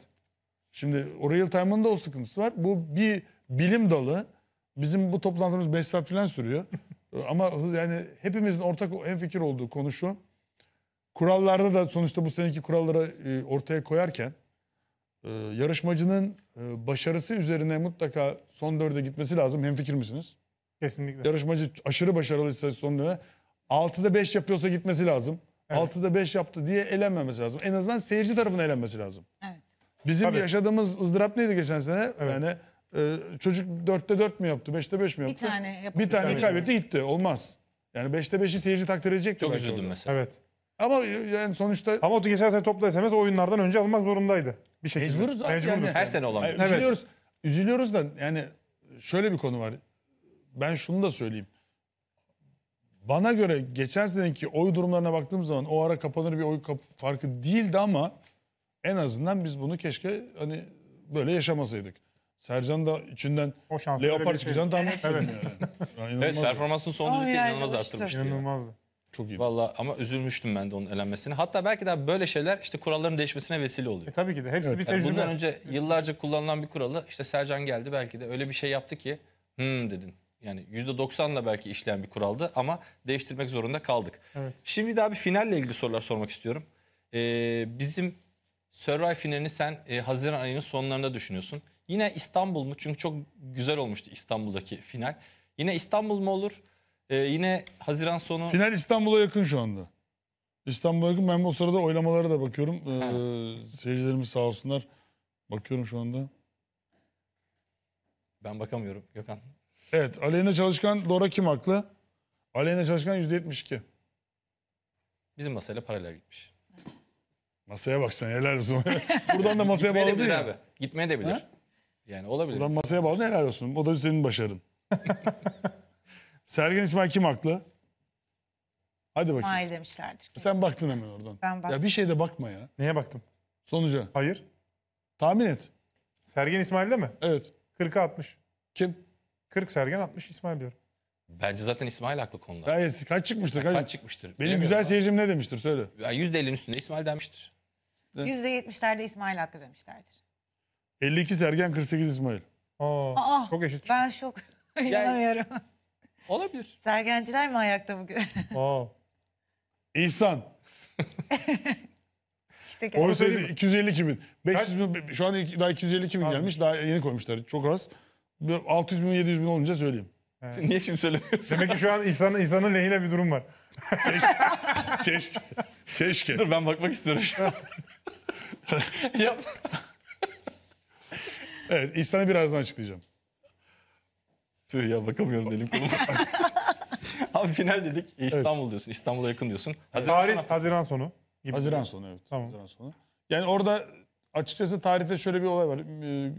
Şimdi o real time'ın da o sıkıntısı var. Bu bir bilim dalı. Bizim bu toplantımız 5 saat falan sürüyor. Ama yani hepimizin ortak en fikir olduğu konu şu. Kurallarda da sonuçta bu seneki kuralları e, ortaya koyarken ee, yarışmacının e, başarısı üzerine mutlaka son dörde gitmesi lazım. Hemfikir misiniz? Kesinlikle. Yarışmacı aşırı başarılıysa son dörde. altıda beş yapıyorsa gitmesi lazım. Evet. beş yaptı diye elenmemesi lazım. En azından seyirci tarafına elenmesi lazım. Evet. Bizim Tabii. yaşadığımız ızdırap neydi geçen sene? Evet. Yani e, çocuk dörtte dört mü yaptı, Beşte beş mi yaptı? Bir tane yaptı. Bir tane kaybetti gitti. Olmaz. Yani beşte beşi seyirci takdir edecekti Çok üzüldüm orada. mesela. Evet. Ama e, yani sonuçta... Ama o geçen sene topla SMS oyunlardan önce almak zorundaydı. Bir şekilde. Mecburuz abi Mecburuz. yani. Her sene olan bir üzülüyoruz. Üzülüyoruz da yani şöyle bir konu var. Ben şunu da söyleyeyim. Bana göre geçen seneki oy durumlarına baktığım zaman o ara kapanır bir oy farkı değildi ama en azından biz bunu keşke hani böyle yaşamasaydık. Sercan da içinden O şansları Leopar şey. çıkacağını tahmin etmedim. Evet. Yani. Yani Evet performansın sonunda Son inanılmaz yarıştı. arttırmıştı. İnanılmazdı. Çok iyi. Valla ama üzülmüştüm ben de onun elenmesine. Hatta belki de böyle şeyler işte kuralların değişmesine vesile oluyor. E tabii ki de hepsi evet. bir tecrübe. Yani bundan önce yıllarca kullanılan bir kuralı işte Sercan geldi belki de öyle bir şey yaptı ki hımm dedin. Yani %90'la belki işleyen bir kuraldı ama değiştirmek zorunda kaldık. Evet. Şimdi daha bir finalle ilgili sorular sormak istiyorum. Ee, bizim Survive finalini sen e, Haziran ayının sonlarında düşünüyorsun. Yine İstanbul mu? Çünkü çok güzel olmuştu İstanbul'daki final. Yine İstanbul mu olur? Ee, yine Haziran sonu... Final İstanbul'a yakın şu anda. İstanbul'a yakın. Ben bu sırada oylamalara da bakıyorum. Ee, seyircilerimiz sağ olsunlar. Bakıyorum şu anda. Ben bakamıyorum Gökhan. Evet. Aleyna Çalışkan, Dora kim haklı? Aleyna Çalışkan %72. Bizim masayla paralel gitmiş. Masaya bak sen helal olsun. Buradan da masaya Gitmeye de bağladın bilir ya. abi. Gitmeye de bilir. Ha? Yani olabilir. Buradan masaya bağladın helal olsun. O da senin başarın. Sergen İsmail kim haklı? Hadi bakayım. İsmail demişlerdir. Sen baktın hemen oradan. Ben baktım. Ya bir şeyde bakma ya. Neye baktım? Sonuca. Hayır. Tahmin et. Sergen İsmail'de mi? Evet. 40'a 60. Kim? 40 Sergen 60 İsmail diyorum. Bence zaten İsmail haklı konuda. Ya, kaç çıkmıştır? Kaç, kaç çıkmıştır? Benim güzel ama. seyircim ne demiştir söyle. Ya %50'nin üstünde İsmail demiştir. %70'lerde İsmail haklı demişlerdir. 52 Sergen 48 İsmail. Aa, Aa çok eşit. Ben şok. İnanamıyorum. Yani, Olabilir. Sergenciler mi ayakta bugün? Aa. İhsan. İşte geldi. Oysa 252 bin. 500 bin, şu an daha 252 bin gelmiş. Daha yeni koymuşlar. Çok az. 600 bin 700 bin olunca söyleyeyim. Sen Niye şimdi söylemiyorsun? Demek ki şu an İhsan'ın İhsan'ın lehine bir durum var. Keşke. Keşke. Dur ben bakmak istiyorum şu an. Yap. evet İhsan'ı birazdan açıklayacağım. Tüh ya bakamıyorum dedim kolum. Abi final dedik. E, İstanbul diyorsun. İstanbul'a yakın diyorsun. Haziran Tarih Haziran sonu gibi. Haziran sonu evet. Tamam. Haziran sonu. Yani orada açıkçası tarihte şöyle bir olay var. Ee,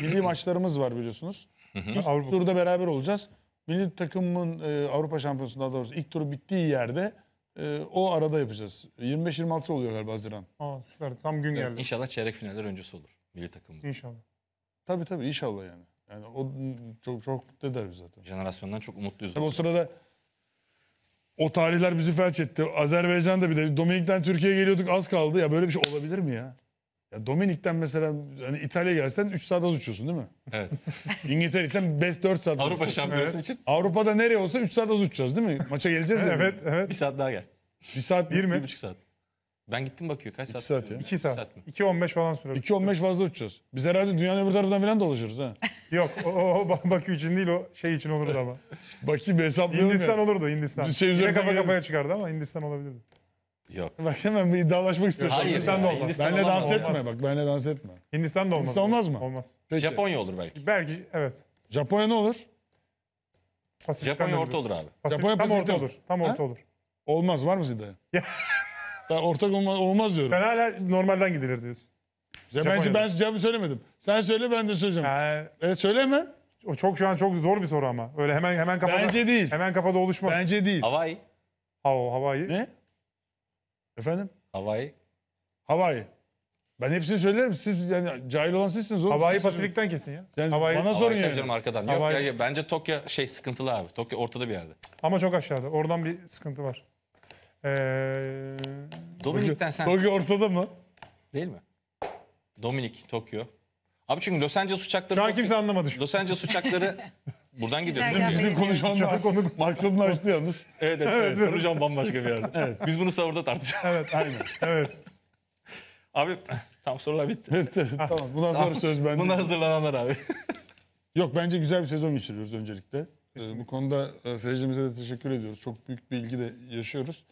milli maçlarımız var biliyorsunuz. İlk Avrupa. turda beraber olacağız. Milli takımın e, Avrupa Şampiyonası'nda daha doğrusu ilk turu bittiği yerde e, o arada yapacağız. 25-26 oluyor galiba Haziran. Aa, süper. Tam gün geldi. İnşallah çeyrek finaller öncesi olur. Milli takımımız. İnşallah. Tabii tabii inşallah yani. Yani o çok çok mutlu eder bizi zaten. Jenerasyondan çok umutluyuz. Tabii o sırada o tarihler bizi felç etti. Azerbaycan'da bir de Dominik'ten Türkiye'ye geliyorduk az kaldı. Ya böyle bir şey olabilir mi ya? Ya Dominik'ten mesela hani İtalya'ya gelsen 3 saat az uçuyorsun değil mi? Evet. İngiltere'den 5 4 saat Avrupa şampiyonası evet. için. Avrupa'da nereye olsa 3 saat az uçacağız değil mi? Maça geleceğiz ya. evet, evet. Bir saat daha gel. Bir saat bir mi? Bir buçuk saat. Ben gittim bakıyor kaç saat? İki saat ya. 2 saat. saat mi? 2.15 falan sürer. 2.15 fazla uçacağız. Biz herhalde dünyanın öbür tarafından falan dolaşırız ha. Yok o, o, o Bakü için değil o şey için olurdu ama. Bakayım bir hesaplayalım Hindistan ya. olurdu Hindistan. Bir şey Yine kafa gidelim. kafaya çıkardı ama Hindistan olabilirdi. Yok. Bak hemen bir iddialaşmak istiyorsun. Hayır Hindistan da olmaz. Hindistan Benle dans olmaz. etme bak benle dans etme. Hindistan da olmaz. Hindistan olmaz mı? Olmaz. Peki. Japonya olur belki. Belki evet. Japonya ne olur? Pasifik'ten Japonya orta olur abi. Pasifik, Japonya tam orta olur. Tam orta olur. Olmaz var mı sizde? Ben ortak olmaz, olmaz diyorum. Sen hala normalden gidilir diyorsun. Ya ben, ben cevabı söylemedim. Sen söyle ben de söyleyeceğim. Yani, e, söyle O çok şu an çok zor bir soru ama. Öyle hemen hemen kafada. Bence değil. Hemen kafada oluşmaz. Bence değil. Hawaii. Hava, Hawaii. Ne? Efendim? Hawaii. Hawaii. Ben hepsini söylerim. Siz yani cahil olan sizsiniz. Oğlum. Hawaii Pasifik'ten kesin ya. Yani Hawaii. Bana sorun yani. Canım arkadan. Hawaii. Yok ya, bence Tokyo şey sıkıntılı abi. Tokyo ortada bir yerde. Ama çok aşağıda. Oradan bir sıkıntı var. Ee, Dominik'ten sen... Tokyo ortada mı? Değil mi? Dominik, Tokyo. Abi çünkü Los Angeles uçakları... Şu an kimse anlamadı şu. Los Angeles uçakları... Buradan gidiyor. Bizim, bizim konuşanlar konu maksadını açtı yalnız. evet, evet, evet, evet. Konuşan bambaşka bir yerde. evet. Biz bunu savurda tartışacağız. Evet, aynen. Evet. Abi tam sorular bitti. Evet, tamam. Bundan sonra söz bende. Bundan hazırlananlar abi. Yok bence güzel bir sezon geçiriyoruz öncelikle. Ee, bu konuda e, seyircimize de teşekkür ediyoruz. Çok büyük bir ilgi de yaşıyoruz.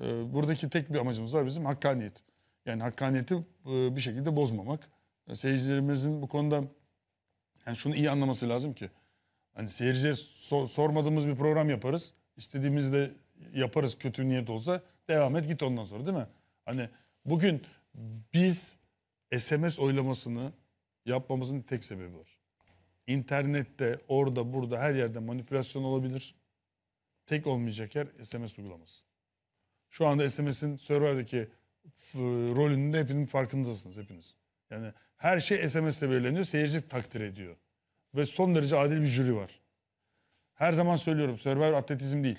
Ee, buradaki tek bir amacımız var bizim hakkaniyet. Yani hakkaniyeti e, bir şekilde bozmamak. E, seyircilerimizin bu konuda yani şunu iyi anlaması lazım ki hani seyirciye so sormadığımız bir program yaparız. İstediğimizi yaparız kötü niyet olsa. Devam et git ondan sonra değil mi? Hani bugün biz SMS oylamasını yapmamızın tek sebebi var. İnternette, orada, burada, her yerde manipülasyon olabilir. Tek olmayacak yer SMS uygulaması şu anda SMS'in serverdeki rolünün de hepinin farkındasınız hepiniz. Yani her şey SMS'le belirleniyor. Seyirci takdir ediyor. Ve son derece adil bir jüri var. Her zaman söylüyorum Survivor atletizm değil.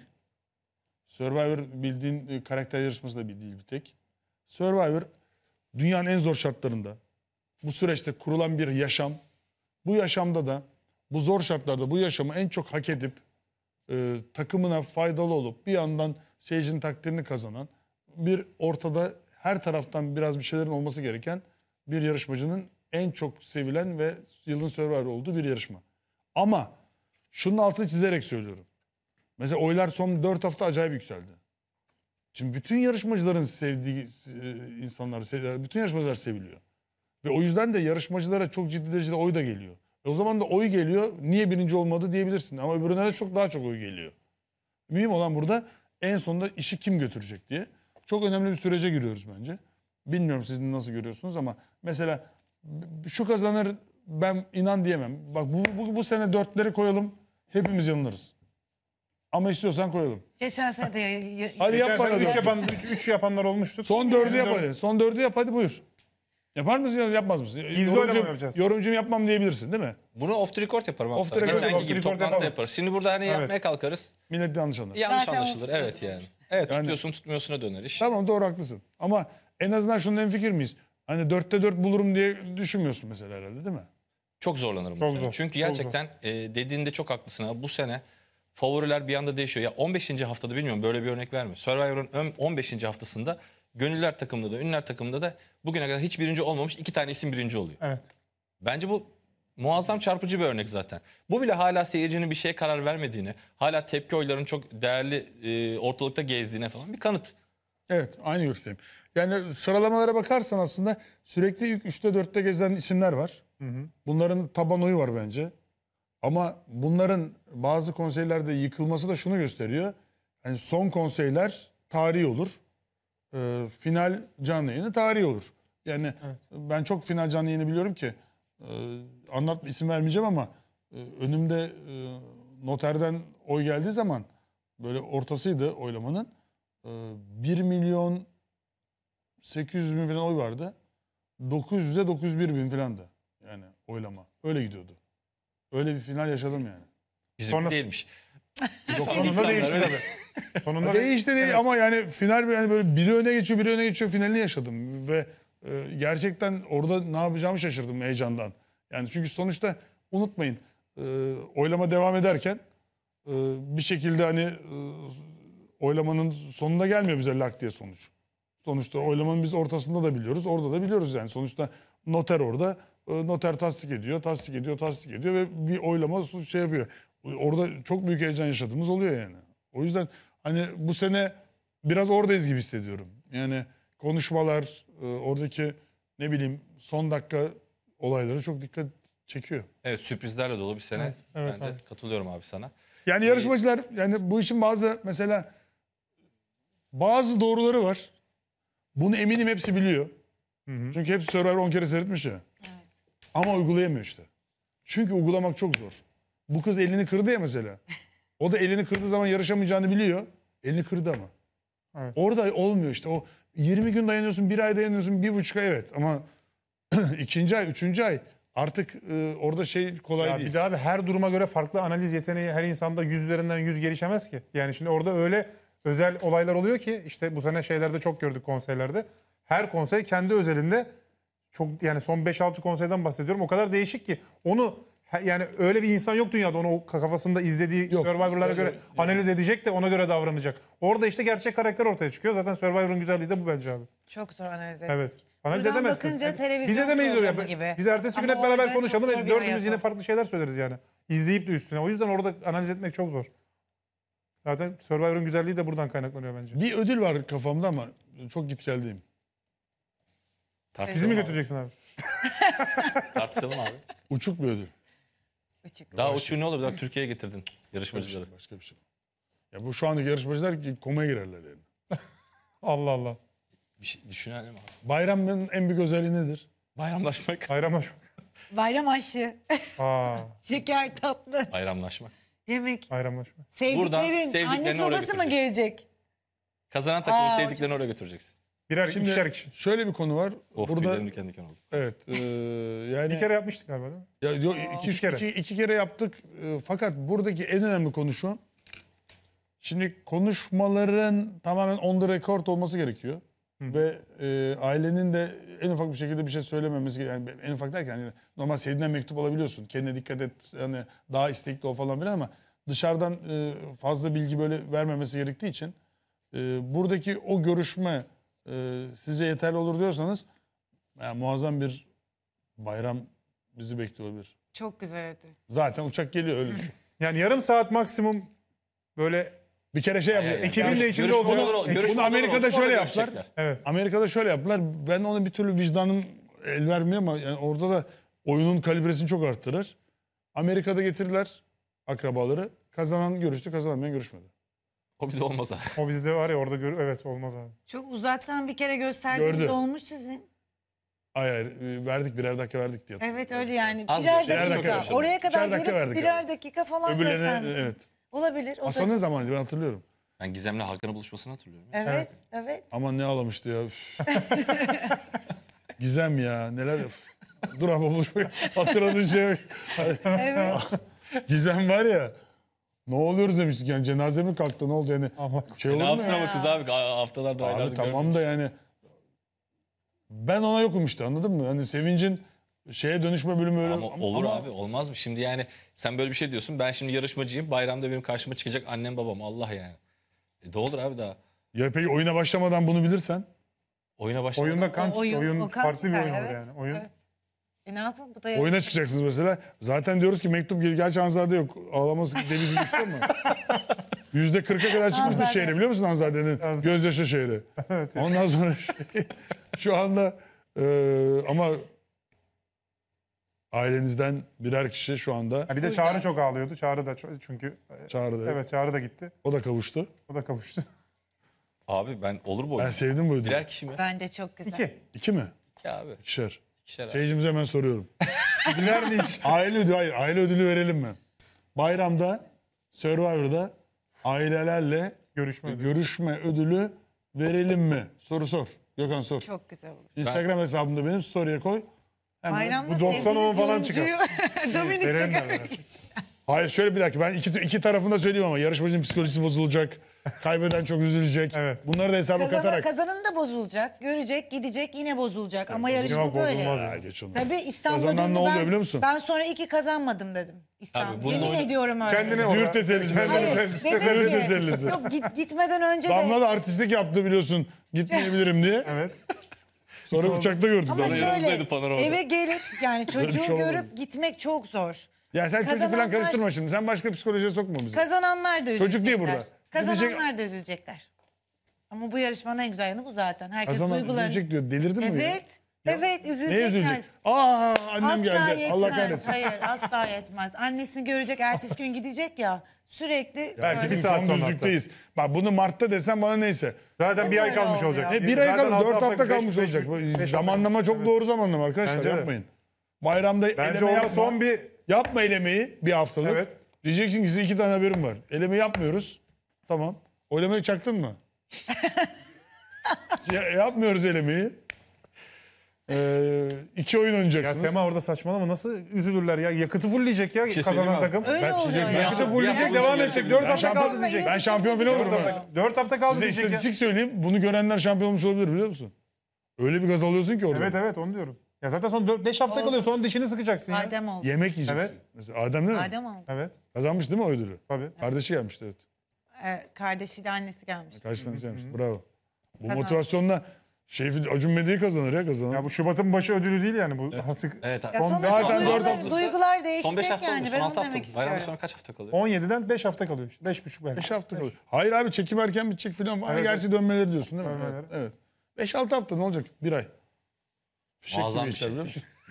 Survivor bildiğin e, karakter yarışması da bir değil bir tek. Survivor dünyanın en zor şartlarında bu süreçte kurulan bir yaşam. Bu yaşamda da bu zor şartlarda bu yaşamı en çok hak edip e, takımına faydalı olup bir yandan seyircinin takdirini kazanan, bir ortada her taraftan biraz bir şeylerin olması gereken bir yarışmacının en çok sevilen ve yılın Survivor olduğu bir yarışma. Ama şunun altını çizerek söylüyorum. Mesela oylar son 4 hafta acayip yükseldi. Şimdi bütün yarışmacıların sevdiği e, insanlar, bütün yarışmacılar seviliyor. Ve o yüzden de yarışmacılara çok ciddi derecede oy da geliyor. E o zaman da oy geliyor, niye birinci olmadı diyebilirsin. Ama öbürüne de çok daha çok oy geliyor. Mühim olan burada en sonunda işi kim götürecek diye. Çok önemli bir sürece giriyoruz bence. Bilmiyorum siz nasıl görüyorsunuz ama mesela şu kazanır ben inan diyemem. Bak bu, bu, bu sene dörtleri koyalım hepimiz yanılırız. Ama istiyorsan koyalım. Geçen sene de... Hadi yap Geçen bana yapan, üç, üç yapanlar olmuştu. Son dördü yap hadi. Son dördü yap hadi buyur. Yapar mısın ya yapmaz mısın? Gizli oylama Yorumcum yapmam diyebilirsin değil mi? Bunu off the record yaparım. Off the record, Geçenki off the record yapalım. yaparız. Şimdi burada hani Evet. yapmaya kalkarız. Millet de yanlış anlar. Yanlış Zaten anlaşılır. Evet yani. Evet Yani- tutuyorsun tutmuyorsun'a döner iş. Tamam doğru haklısın. Ama en azından şunun en fikir miyiz? Hani dörtte dört bulurum diye düşünmüyorsun mesela herhalde değil mi? Çok zorlanırım Çok bu zor, Çünkü çok gerçekten e, dediğinde çok haklısın abi. Bu sene favoriler bir anda değişiyor. Ya 15. haftada bilmiyorum böyle bir örnek verme. Survivor'ın 15. haftasında Gönüller takımında da, ünlüler takımında da bugüne kadar hiç birinci olmamış iki tane isim birinci oluyor. Evet. Bence bu muazzam çarpıcı bir örnek zaten. Bu bile hala seyircinin bir şeye karar vermediğini, hala tepki oylarının çok değerli e, ortalıkta gezdiğine falan bir kanıt. Evet aynı görüşteyim. Yani sıralamalara bakarsan aslında sürekli ilk 3'te 4'te gezen isimler var. Hı hı. Bunların taban oyu var bence. Ama bunların bazı konseylerde yıkılması da şunu gösteriyor. Yani son konseyler tarihi olur e, final canlı yayını tarihi olur. Yani evet. ben çok final canlı yayını biliyorum ki e, anlat isim vermeyeceğim ama e, önümde e, noterden oy geldiği zaman böyle ortasıydı oylamanın. E, 1 milyon 800 bin falan oy vardı. 900'e 901 bin falan da yani oylama. Öyle gidiyordu. Öyle bir final yaşadım yani. Bizim Sonra... değilmiş. Yok sonunda değilmiş tabii. Sonunda Değişti değil evet. ama yani final yani böyle biri öne geçiyor biri öne geçiyor finalini yaşadım ve e, gerçekten orada ne yapacağımı şaşırdım heyecandan. Yani çünkü sonuçta unutmayın e, oylama devam ederken e, bir şekilde hani e, oylamanın sonunda gelmiyor bize lak diye sonuç. Sonuçta oylamanın biz ortasında da biliyoruz orada da biliyoruz yani sonuçta noter orada e, noter tasdik ediyor, tasdik ediyor, tasdik ediyor ve bir oylama şey yapıyor. Orada çok büyük heyecan yaşadığımız oluyor yani. O yüzden Hani bu sene biraz oradayız gibi hissediyorum. Yani konuşmalar, e, oradaki ne bileyim son dakika olayları çok dikkat çekiyor. Evet sürprizlerle dolu bir sene. Evet, evet, ben de abi. katılıyorum abi sana. Yani ee, yarışmacılar yani bu işin bazı mesela bazı doğruları var. Bunu eminim hepsi biliyor. Hı hı. Çünkü hepsi Survivor 10 kere seyretmiş ya. Evet. Ama uygulayamıyor işte. Çünkü uygulamak çok zor. Bu kız elini kırdı ya mesela. O da elini kırdığı zaman yarışamayacağını biliyor. Elini kırdı ama. Evet. Orada olmuyor işte. O 20 gün dayanıyorsun, bir ay dayanıyorsun, bir buçuk ay evet. Ama ikinci ay, üçüncü ay artık e, orada şey kolay ya değil. Bir daha abi her duruma göre farklı analiz yeteneği her insanda yüz üzerinden yüz gelişemez ki. Yani şimdi orada öyle özel olaylar oluyor ki işte bu sene şeylerde çok gördük konseylerde. Her konsey kendi özelinde çok yani son 5-6 konseyden bahsediyorum. O kadar değişik ki onu yani öyle bir insan yok dünyada onu o kafasında izlediği Yok. Survivor'lara Öyle- göre yani. analiz edecek de ona göre davranacak. Orada işte gerçek karakter ortaya çıkıyor. Zaten Survivor'un güzelliği de bu bence abi. Çok zor analiz etmek. Evet. Analiz Buradan edemezsin. bakınca Yani televizyon Biz edemeyiz öyle. programı Biz ertesi gün hep beraber konuşalım zor ve dördümüz yine farklı şeyler söyleriz yani. İzleyip de üstüne. O yüzden orada analiz etmek çok zor. Zaten Survivor'un güzelliği de buradan kaynaklanıyor bence. Bir ödül var kafamda ama çok git geldiğim. Sizi mi abi. götüreceksin abi? Tartışalım abi. Uçuk bir ödül. Açık. Daha uçuğu ne olur? Daha Türkiye'ye getirdin yarışmacıları. Başka bir, şey, şey. Ya bu şu andaki yarışmacılar komaya girerler yani. Allah Allah. Bir şey düşünelim abi. Bayramın en büyük özelliği nedir? Bayramlaşmak. Bayramlaşmak. Bayram aşı. Aa. Şeker tatlı. Bayramlaşmak. Yemek. Bayramlaşmak. Sevdiklerin, Buradan sevdiklerini annesi babası mı gelecek? Kazanan takımı Aa, sevdiklerini oraya götüreceksin. Birer Şimdi ikişer kişi. Şöyle bir konu var. Of Burada tüylerim diken diken oldu. evet e, yani Bir kere yapmıştık galiba değil mi? ya, yok, iki, üç kere. Iki, iki kere yaptık. E, fakat buradaki en önemli konu şu. Şimdi konuşmaların tamamen on the record olması gerekiyor. Ve e, ailenin de en ufak bir şekilde bir şey söylememesi gerekiyor yani en ufak derken yani normal sevdiğinden mektup alabiliyorsun. Kendine dikkat et yani daha istekli ol falan filan ama dışarıdan e, fazla bilgi böyle vermemesi gerektiği için e, buradaki o görüşme e, sizce yeterli olur diyorsanız yani muazzam bir bayram bizi bekliyor olabilir. Çok güzel ödül. Zaten uçak geliyor öyle düşün. Yani yarım saat maksimum böyle Bir kere şey yapıyor. yani. Ekibin de içinde Görüşme olur, olduğunu. Bunu Amerika'da olacak, şöyle yaptılar. Evet. Amerika'da şöyle yaptılar. Ben ona bir türlü vicdanım el vermiyor ama yani orada da oyunun kalibresini çok arttırır. Amerika'da getirirler akrabaları. Kazanan görüştü, kazanamayan görüşmedi. O bizde olmaz abi. O bizde var ya orada gör evet olmaz abi. Çok uzaktan bir kere gösterdiğiniz Gördü. Şey olmuş sizin. Hayır e, verdik birer dakika verdik diye. Evet öyle yani. Az birer şey dakika. Birer dakika Oraya kadar dakika verdik görüp birer dakika falan Öbürlerine evet. Olabilir. O Hasan'ın da... zamanıydı ben hatırlıyorum. Ben Gizem'le Hakan'ın buluşmasını hatırlıyorum. ya. Evet, evet. Ama ne ağlamıştı ya. Gizem ya neler yap. Dur abi buluşmayı hatırladın şey. Evet. Gizem var ya ne oluyoruz demiştik yani cenaze mi kalktı ne oldu yani. Ama şey olur Ne mu ya? ama kız abi haftalarda Abi aylarda tamam da yani ben ona yokum işte anladın mı? Hani sevincin şeye dönüşme bölümü öyle. Ama olur ama- abi olmaz mı? Şimdi yani sen böyle bir şey diyorsun. Ben şimdi yarışmacıyım. Bayramda benim karşıma çıkacak annem babam. Allah yani. E, ne olur abi daha. Ya peki oyuna başlamadan bunu bilirsen Oyuna başlamadan Oyunda kan çıkıyor. Oyun, Oyun, o kan bir oyun olur evet. yani. Oyun Evet. E ne yapalım bu da Oyuna çıkacaksınız mesela. Zaten diyoruz ki mektup gir, gel, gerçi Hanzade yok. Ağlaması delisi düştü ama. Yüzde kırka kadar çıkmıştı Hanzade. şehri biliyor musun Hanzade'nin? Gözyaşı şehri. Ondan sonra şey, şu anda e, ama ailenizden birer kişi şu anda Ha, bir de Çağrı çok ağlıyordu. Çağrı da çünkü Çağrı da. Evet Çağrı da gitti. O da kavuştu. O da kavuştu. Abi ben olur mu? Ben sevdim bu ödülü. Birer kişi mi? bence çok güzel. İki. İki mi? İki abi. İkişer. İkişer abi. Seyircimize hemen soruyorum. Diler mi hiç? Aile ödülü, hayır, aile ödülü verelim mi? Bayramda, Survivor'da ailelerle görüşme ödülü, görüşme ödülü verelim mi? Soru sor. Gökhan sor. Çok güzel olur. Instagram hesabımda benim story'e koy. Hemen Bayramda Bu 90 10 falan çıkar. Dominik de Hayır şöyle bir dakika ben iki, iki tarafında söyleyeyim ama yarışmacının psikolojisi bozulacak. Kaybeden çok üzülecek. Evet. Bunları da hesaba Kazana, katarak. Kazanın da bozulacak. Görecek, gidecek, yine bozulacak. Ama yarışma Yok, böyle. Bozulmaz ya. Geç onu. Tabii İstanbul'da Kazanan ne oluyor biliyor musun? Ben sonra iki kazanmadım dedim. İstanbul. Tabii, Yemin ediyorum öyle. Kendine Züğürt tesellisi. Teselli tesellisi. Yok git, gitmeden önce Damla de. Damla da artistlik yaptı biliyorsun. Gitmeyebilirim diye. evet. Sonra uçakta gördü Ama şöyle eve gelip yani çocuğu şey görüp gitmek çok zor. Ya sen çocuk falan karıştırma şimdi. Sen başka psikolojiye sokma bizi. Kazananlar da üzülecekler. Çocuk niye burada? Kazananlar da üzülecekler. Ama bu yarışmanın en güzel yanı bu zaten. Herkes Kazanan duygularını... üzülecek diyor. Delirdin mi? Evet. Evet üzülecekler. Ne üzülecek? Aa annem asla geldi. Yetmez. Allah kahretsin. Hayır asla yetmez. Annesini görecek ertesi gün gidecek ya. Sürekli Belki bir saat sonra düzlükteyiz. Bak bunu Mart'ta desem bana neyse. Zaten bir ay kalmış oluyor. olacak. E, bir ay kalmış, dört hafta, hafta kalmış beş, olacak. Beş, beş, zamanlama çok evet. doğru zamanlama arkadaşlar Bence yapmayın. De. Bayramda Bence eleme yapma. son bir... Yapma elemeyi bir haftalık. Evet. Diyeceksin ki size iki tane haberim var. Eleme yapmıyoruz. Tamam. Oylamayı çaktın mı? ya, yapmıyoruz elemeyi. Ee, iki oyun Ya oynayacaksınız. Sema orada saçmalama nasıl üzülürler ya. Yakıtı fullleyecek ya şey kazanan takım. Öyle ben, şey oluyor ya. Yakıtı fullleyecek Gerçekten devam edecek. Dört hafta kaldı diyecek. Ben şampiyon falan olurum. ha. hafta kaldı Size diyecek ya. söyleyeyim. Bunu görenler şampiyon olmuş olabilir biliyor musun? Öyle bir gaz alıyorsun ki orada. Evet evet onu diyorum. Ya zaten son 4-5 hafta kalıyor. Son dişini sıkacaksın ya. Adem oldu. Yemek yiyeceksin. Evet. Adem değil mi? Adem oldu. Evet. Kazanmış değil mi o ödülü? Tabii. Kardeşi gelmişti evet e, kardeşiyle annesi gelmiş. Karşılarına gelmiş. Bravo. Bu Kazan- motivasyonla Şevfi Acun Medya'yı kazanır ya kazanır. Ya bu Şubat'ın başı ödülü değil yani bu artık Evet. Ya Son sonuçta dört duygular, haftası. duygular Son değişecek 5 hafta yani olmuş. ben onu hafta demek istiyorum? Bayramdan sonra kaç hafta kalıyor? 17'den 5 hafta kalıyor işte. 5,5 belki. 5 hafta kalıyor. Hayır abi çekim erken bitecek falan. Ay, Evet, gerçi dönmeleri diyorsun değil mi? Dönmeleri. Evet. 5-6 hafta ne olacak? Bir ay. Muazzam bir şey.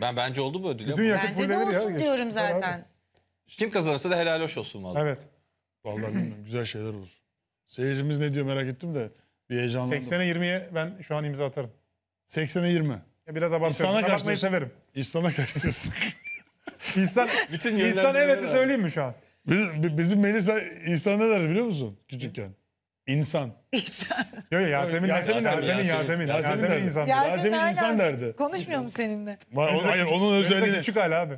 Ben bence oldu bu ödül. ya. Bence de fullenir ya. olsun diyorum zaten. Kim kazanırsa da helal hoş olsun Evet. Vallahi bilmiyorum. Güzel şeyler olur. Seyircimiz ne diyor merak ettim de bir heyecanlandım. 80'e 20'ye ben şu an imza atarım. 80'e 20. Ya biraz abartıyorum. İhsan'a Abartmayı severim. İhsan'a kaçtırsın. İnsan. Bütün İhsan yönlendirmeler evet'i söyleyeyim mi şu an? bizim Melisa insan ne derdi biliyor musun? Küçükken. İnsan. Yok yok Yasemin Yasemin Yasemin, Yasemin, Yasemin, Yasemin, Yasemin, Yasemin, Yasemin derdi. insan. Yasemin Yasemin insan derdi. Konuşmuyor mu seninle? Hayır onun Melisa Küçük hala abi.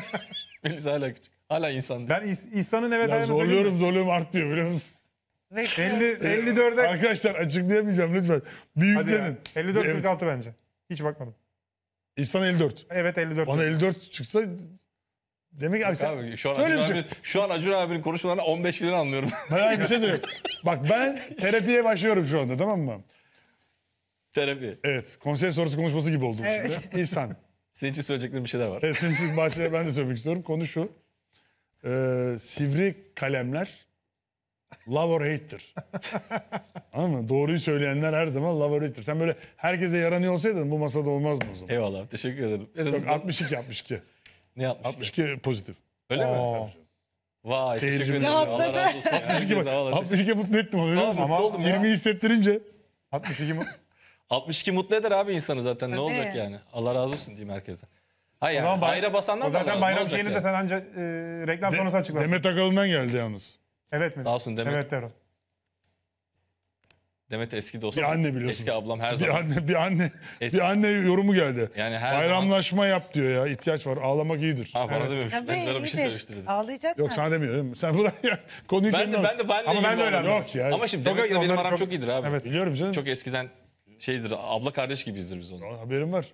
Melis hala küçük. Hala insan değil. Ben İh- İhsan'ın eve Ya dayanmasına zorluyorum zorluyorum artmıyor biliyor musun? 50, 54'e Arkadaşlar açıklayamayacağım lütfen. Bir Hadi ya. 54 Evet. bence. Hiç bakmadım. İhsan 54. Evet 54. Bana 54 çıksa demek ki abi Abi, şu an Acun, şey. abi, şu an Acun abinin konuşmalarına 15 lira anlıyorum. Ben aynı bir şey de Bak ben terapiye başlıyorum şu anda tamam mı? Terapi. Evet. Konser sorusu konuşması gibi oldu bu şimdi. İhsan. Senin için söyleyeceklerim bir şeyler var. Evet, senin için başta ben de söylemek istiyorum. Konu şu. Ee, sivri kalemler love or hate'tir. Anladın mı? Doğruyu söyleyenler her zaman love or hate'tir. Sen böyle herkese yaranıyor olsaydın bu masada olmazdı o zaman. Eyvallah teşekkür ederim. En Yok, azından- 62 62. Ne yapmış? 62 pozitif. Öyle mi? Vay Seyirci teşekkür ederim. bilmiyor. Allah razı olsun. 62 62 mutlu ettim onu biliyor musun? Ama mutlu oldum ya. 20 hissettirince. 62 mu? 62 mutlu eder abi insanı zaten. Tabii. Ne olacak yani? Allah razı olsun diyeyim herkese. Hayır, yani, bay- bayra basandan o zaten bayram şeyini yani? de sen anca e, reklam De- sonrası açıklarsın. Demet Akalın'dan geldi yalnız. Evet mi? Sağ olsun Demet. Evet Erol. Demet eski dostum. Bir anne biliyorsunuz. Eski ablam her zaman Bir anne bir anne Eski- bir anne yorumu geldi. Yani her Bayramlaşma yap diyor ya. ihtiyaç var. Ağlamak iyidir. Ha bana dememiş. Tabii Ben bir şey iyidir. söylemiştim dedim. Ağlayacak Yok mı? sana demiyor değil mi? Sen burada konuyu Ben de ben de ben de Ama ben de öyle Yok ya. Ama şimdi Yok, Demet'le benim aram çok- çok iyidir abi. Evet. Biliyorum canım. Çok eskiden şeydir abla kardeş gibiyizdir biz onun. Haberim var.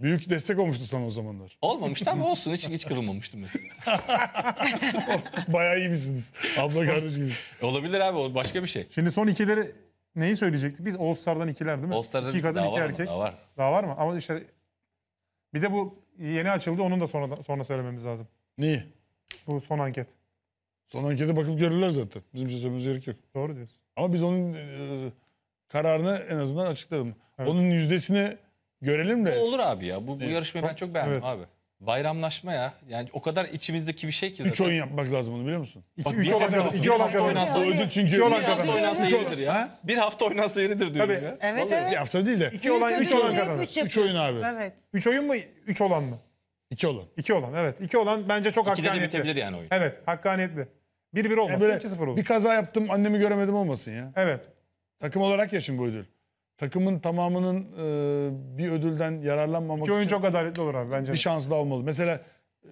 Büyük destek olmuştu sana o zamanlar. Olmamıştı ama olsun hiç, hiç kırılmamıştım mesela. Bayağı iyi misiniz? Abla kardeş gibi. Olabilir abi başka bir şey. Şimdi son ikileri neyi söyleyecektik? Biz All Star'dan ikiler değil mi? All Star'dan iki kadın daha iki var mı? Daha var. Daha var mı? Ama işte bir de bu yeni açıldı onun da sonra, sonra söylememiz lazım. niye Bu son anket. Son ankete bakıp görürler zaten. Bizim bir şey söylememize gerek yok. Doğru diyorsun. Ama biz onun e, kararını en azından açıklarım. Evet. Onun yüzdesini görelim de. Bu olur abi ya. Bu, bu yarışmayı ben çok beğendim Evet. abi. Bayramlaşma ya. Yani o kadar içimizdeki bir şey ki zaten. 3 oyun yapmak lazım bunu biliyor musun? Bak, 2 bir 3 olan hafta kazanır. oynasın, 2 olan bir hafta kazanır. çünkü. Bir Bir hafta kazanır. oynansa Üç ya. Bir hafta oynansa yeridir diyorum Tabii. ya. Evet Vallahi. Bir hafta değil de. 2 olan Büyük 3 olan kazanır. üç oyun abi. Evet. 3 oyun mu 3 olan mı? 2 olan. 2 olan evet. 2 olan bence çok İkide de hakkaniyetli. bitebilir yani oyun. Evet hakkaniyetli. 1-1 Yani olmasın böyle 2-0 olur. bir kaza yaptım annemi göremedim olmasın ya. Evet. Takım olarak ya şimdi bu ödül. Takımın tamamının e, bir ödülden yararlanmamak İki oyun için çok adaletli olur abi bence. bir şans daha olmalı. Mesela e,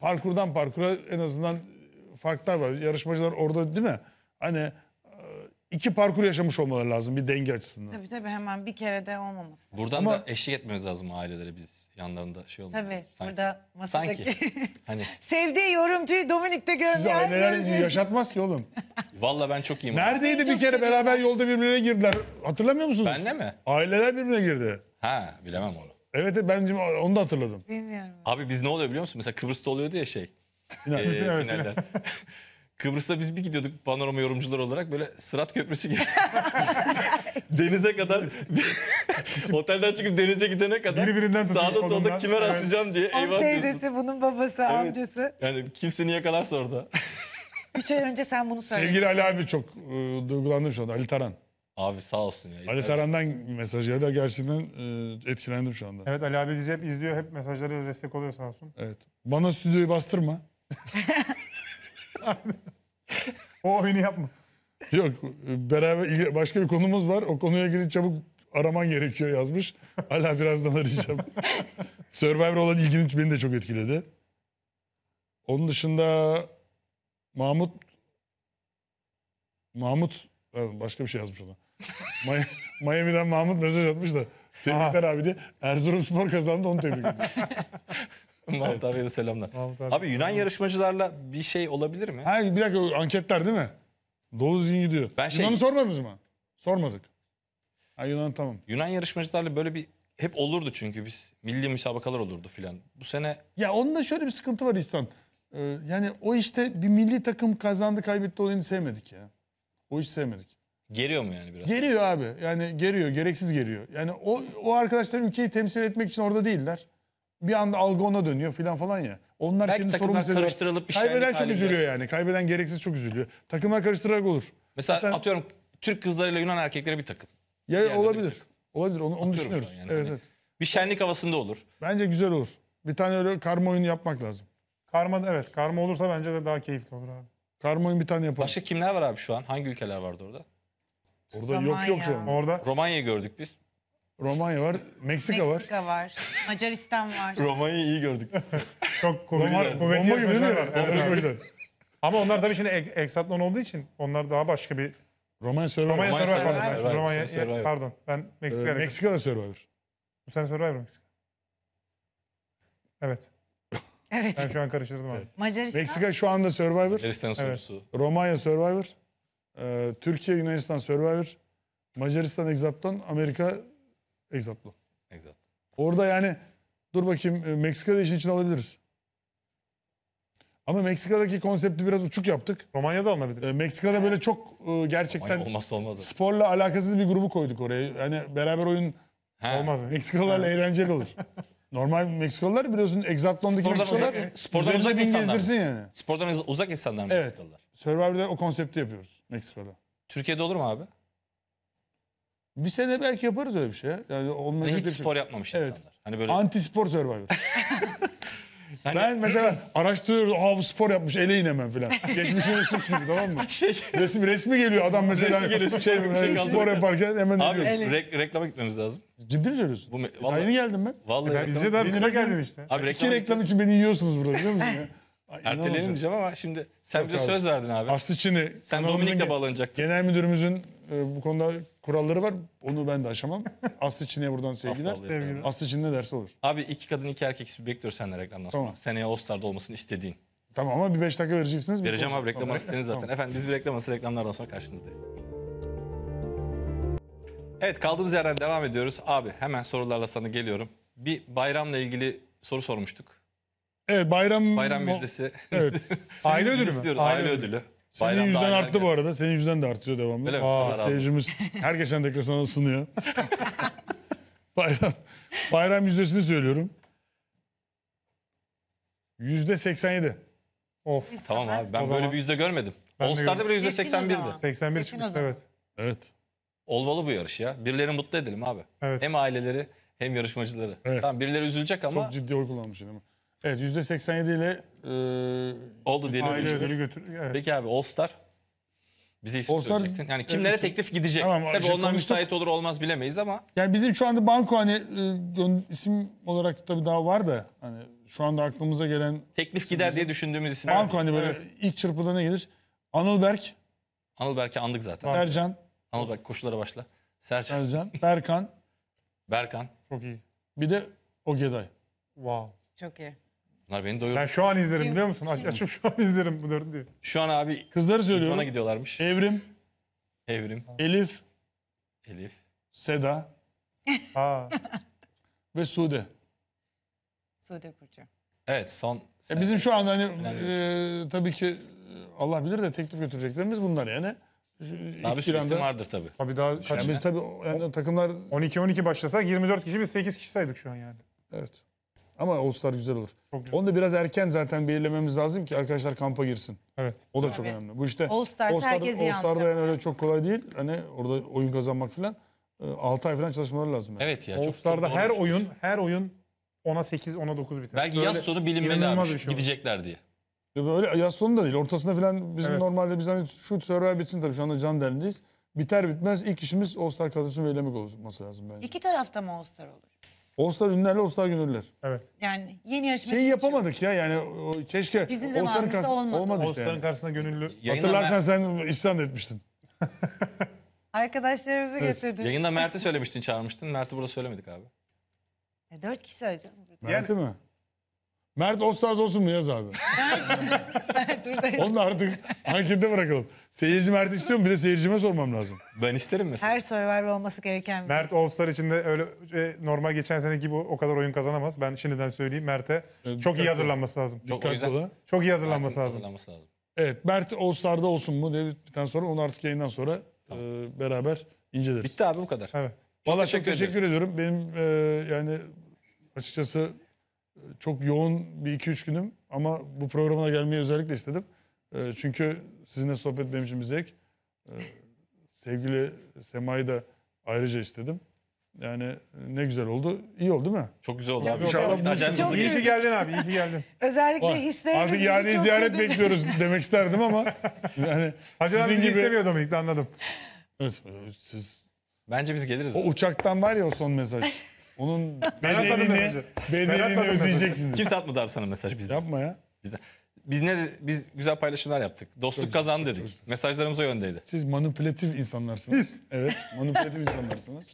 parkurdan parkura en azından farklar var. Yarışmacılar orada değil mi? Hani e, iki parkur yaşamış olmaları lazım bir denge açısından. Tabii tabii hemen bir kere de olmaması. Buradan Ama- da eşlik etmemiz lazım ailelere biz yanlarında şey olmuyor. Tabii sanki. burada masadaki. Sanki. hani. Sevdiği yorumcuyu Dominik'te Sizi görmeyen aileler yorumcu. yaşatmaz ki oğlum. Valla ben çok iyiyim. Neredeydi bir kere beraber yolda birbirine girdiler. Hatırlamıyor musunuz? Bende mi? Aileler birbirine girdi. Ha bilemem onu. Evet evet, ben onu da hatırladım. Bilmiyorum. Abi biz ne oluyor biliyor musun? Mesela Kıbrıs'ta oluyordu ya şey. İnan- eee, Kıbrıs'ta biz bir gidiyorduk panorama yorumcular olarak böyle Sırat Köprüsü gibi denize kadar otelden çıkıp denize gidene kadar birbirinden sağda solda kime rastlayacağım diye eyvah teyzesi diyorsun. bunun babası evet. amcası. Yani kimseni yakalarsa orada. Üç ay önce sen bunu söyledin. Sevgili Ali abi çok e, duygulandım şu anda. Ali Taran. Abi sağ olsun ya. Ali Taran'dan mesajıyla gerçekten e, etkilendim şu anda. Evet Ali abi bizi hep izliyor. Hep mesajlarıyla destek oluyor sağ olsun. Evet. Bana stüdyoyu bastırma. o oyunu yapma. Yok beraber başka bir konumuz var. O konuya girip çabuk araman gerekiyor yazmış. Hala birazdan arayacağım. Survivor olan ilginiz beni de çok etkiledi. Onun dışında Mahmut Mahmut başka bir şey yazmış ona. Miami'den Mahmut mesaj atmış da tebrikler Aha. abi diye. Erzurum Spor kazandı onu tebrik ediyorum. Mahmut evet. abiye de selamlar. abi. abi Yunan yarışmacılarla bir şey olabilir mi? Ha, bir dakika anketler değil mi? Dolu zin gidiyor. Ben şey- sormadınız mı? Sormadık. Ha Yunan tamam. Yunan yarışmacılarla böyle bir hep olurdu çünkü biz milli müsabakalar olurdu filan. Bu sene Ya onda şöyle bir sıkıntı var İhsan. Ee, yani o işte bir milli takım kazandı kaybetti olayını sevmedik ya. O işi sevmedik. geriyor mu yani biraz? Geriyor abi. Yani geriyor, gereksiz geriyor. Yani o o arkadaşlar ülkeyi temsil etmek için orada değiller bir anda algı ona dönüyor filan falan ya. Onlar Belki kendi sorumlu takımlar karıştırılıp bir Kaybeden çok üzülüyor yani. Kaybeden gereksiz çok üzülüyor. Takımlar karıştırarak olur. Mesela Zaten- atıyorum Türk kızlarıyla Yunan erkekleri bir takım. Ya yerde olabilir. Olabilir. Onu, onu düşünüyoruz. yani. evet, Hani- evet. Bir şenlik havasında olur. Bence güzel olur. Bir tane öyle karma oyunu yapmak lazım. Karma evet karma olursa bence de daha keyifli olur abi. Karma oyun bir tane yapalım. Başka kimler var abi şu an? Hangi ülkeler vardı orada? Orada yok yok şu an. Orada Romanya'yı gördük biz. Romanya var, Meksika, var. Meksika var. Macaristan var. Romanya'yı iyi gördük. Çok kuvvetli. Romanya, kuvvetli Bomba gibi değil mi? var. Ama onlar tabii şimdi eksatlon olduğu için onlar daha başka bir... Romanya Survivor. Romanya Survivor Survivor. pardon. Ben- Survivor. Romanya, Survivor. pardon. Ben Meksika. dedim. Meksika'da Survivor. Bu sene Survivor Meksika. Evet. Evet. Ben şu an karıştırdım abi. Macaristan. Meksika şu anda Survivor. Macaristan sorusu. Romanya Survivor. Ee, Türkiye Yunanistan Survivor. Macaristan Exatlon. Amerika Exatlo. Exatlo. Orada yani dur bakayım e, Meksika'da işin için alabiliriz. Ama Meksika'daki konsepti biraz uçuk yaptık. Romanya'da alınabilir. E, Meksika'da böyle çok e, gerçekten olmazsa olmadı. sporla alakasız bir grubu koyduk oraya. Yani beraber oyun He. olmaz. Meksikalılarla He. eğlenceli olur. Normal Meksikalılar biliyorsun Exatlon'daki spordan Meksikalılar uzak, spordan uzak insanlar. gezdirsin yani. Spordan uzak insanlar Meksikalılar. Evet. Survivor'da o konsepti yapıyoruz Meksika'da. Türkiye'de olur mu abi? Bir sene belki yaparız öyle bir şey. Yani onun hani hiç ötesi- şey- spor yapmamış Evet. insanlar. Hani böyle Anti spor survivor. Hani- Ben mesela araştırıyoruz. Aa bu spor yapmış eleyin hemen filan. Geçmişini suç gibi tamam mı? şey... Resim resmi geliyor adam mesela Resmi geliyor, şey, spor- şey, hani şey spor kaldırıyor. yaparken hemen Abi Abi, re- reklama gitmemiz lazım. Ciddi mi söylüyorsun? Bu me- vallahi- Aynı geldim ben. Vallahi e, reklam- Bizce daha kısa geldin işte. Abi İki reklam için beni yiyorsunuz burada biliyor musun? ya? Ay, diyeceğim ama şimdi sen bize abi. söz verdin abi. Aslı Çin'i Sen kanalımızın Dominik'le ge- bağlanacaktın. genel müdürümüzün e, bu konuda kuralları var. Onu ben de aşamam. Aslı Çin'e buradan sevgiler. Aslı, Sevgiler. Çin ne derse olur. Abi iki kadın iki erkek ismi bekliyor senden reklamdan sonra. Tamam. Seneye All-Star'da olmasını istediğin. Tamam ama bir beş dakika vereceksiniz. Bir Vereceğim abi reklam Tamam. arası zaten. Tamam. Efendim biz bir reklam arası reklamlardan sonra karşınızdayız. Evet kaldığımız yerden devam ediyoruz. Abi hemen sorularla sana geliyorum. Bir bayramla ilgili soru sormuştuk. Evet bayram... Bayram müjdesi. Evet. Aile ödülü mü? İstiyoruz. Aile, ödülü. Senin Bayramda yüzden arttı herkes. bu arada. Senin yüzden de artıyor devamlı. Öyle mi? Aa, seyircimiz her geçen dakika sana ısınıyor. bayram, bayram yüzdesini söylüyorum. Yüzde 87. Of. Tamam abi ben O zaman- böyle bir yüzde görmedim. Ben de All bile yüzde 81'di. 81 çıkmış evet. Evet. Olmalı bu yarış ya. Birilerini mutlu edelim abi. Evet. Hem aileleri hem yarışmacıları. Evet. Tamam birileri üzülecek ama Çok ciddi oy kullanmış ama. Evet yüzde 87 ile e, Oldu diyelim. aile götür. Evet. Peki abi All Star? Bize isim All Star- söyleyecektin. Yani kimlere Evet. teklif gidecek? Tamam, Tabii ondan konuştuk. müsait olur olmaz bilemeyiz ama Yani bizim şu anda banko hani e, isim olarak tabi daha var da hani şu anda aklımıza gelen teklif gider diye düşündüğümüz isim. banko hani böyle evet. ilk çırpıda ne gelir? Anıl Berk, Anıl Berk'i andık zaten. Sercan, Anıl Berk koşulara başla. Serçe, Sercan, Berkan, Berkan. Çok iyi. bir de Ogeday. Wow. Çok iyi. Bunlar beni doyurur. Ben şu an izlerim biliyor musun? Aç, açıp şu an izlerim bu dördü. Şu an abi Kızları söylüyorum. İdmana gidiyorlarmış. Evrim, Evrim, Elif, Elif, Seda Ha. ve Sude. Sude Burcu. Evet son. E bizim şu anda hani e, tabii ki e, Allah bilir de teklif götüreceklerimiz bunlar yani. Şu Daha bir ilk süresi vardır tabii. Tabii daha kaç? biz tabii yani takımlar 12-12 başlasak 24 kişi biz 8 kişi saydık şu an yani. evet. Ama All-Star güzel olur. Çok güzel. Onu da biraz erken zaten belirlememiz lazım ki arkadaşlar kampa girsin. Evet. O da çok Evet. önemli. Bu işte All-Star herkesi All Star'da yani öyle çok kolay değil. Hani orada oyun kazanmak filan 6 ee, ay falan çalışmaları lazım. Yani. Evet ya. All-Star'da çok- her oyun, her oyun 10'a 8, 10'a 9 biter. Belki yaz Böyle sonu bilinmeli abi. şey Gidecekler diye. Ya Böyle yaz sonu da değil. Ortasında filan bizim Evet. normalde biz hani şu survival bitsin tabii şu anda can derdindeyiz. Biter bitmez ilk işimiz All Star kadrosunu belirlemek olması lazım bence. İki tarafta mı All-Star olur? Oğuzlar ünlülerle Oğuzlar gönüllüler. Evet. Yani yeni yarışma Şeyi çalışıyor. yapamadık ya yani keşke Bizim Oğuzlar'ın karşısında olmadı. olmadı. işte Oğuzlar'ın yani. karşısında gönüllü. Yayından Hatırlarsan sen isyan etmiştin. Arkadaşlarımızı getirdik. Yayında Mert'e söylemiştin çağırmıştın. Mert'i burada söylemedik abi. E, Dört kişi söyleyeceğim. Mert'i mi? Mert Ostad olsun mu yaz abi? Onu da artık ankette bırakalım. Seyirci Mert istiyor mu? Bir de seyircime sormam lazım. Ben isterim mesela. Her Survivor olması gereken bir. Mert All-Star içinde öyle e, normal geçen seneki gibi o kadar oyun kazanamaz. Ben şimdiden söyleyeyim Mert'e Evet, çok iyi hazırlanması lazım. Çok, Dikkatli çok iyi hazırlanması lazım. Hazırlanması lazım. Evet Mert All Star'da olsun mu diye bir tane sonra onu artık yayından sonra e, beraber inceleriz. Bitti abi bu kadar. Evet. Valla çok teşekkür, teşekkür ediyorum. Benim e, yani açıkçası çok yoğun bir iki üç günüm ama bu programına gelmeyi özellikle istedim. Ee, çünkü sizinle sohbet benim için bir zevk. Ee, sevgili Sema'yı da ayrıca istedim. Yani e, ne güzel oldu. İyi oldu değil mi? Çok güzel oldu abi. İnşallah buluşuruz. İyi ki geldin abi. İyi ki geldin. Özellikle hislerimiz Artık yani ziyaret güldüm. bekliyoruz demek isterdim ama. Yani Hacı abi gibi... istemiyor Dominik'te anladım. Evet, e, siz... Bence biz geliriz. O abi. uçaktan var ya o son mesaj. Onun bedelini, bedelini ödeyeceksiniz. Kimse atmadı abi sana mesaj bizden. Yapma ya. Bizden. Biz ne biz güzel paylaşımlar yaptık. Dostluk kazan dedik. Mesajlarımız o yöndeydi. Siz manipülatif insanlarsınız. Biz. Evet, manipülatif insanlarsınız.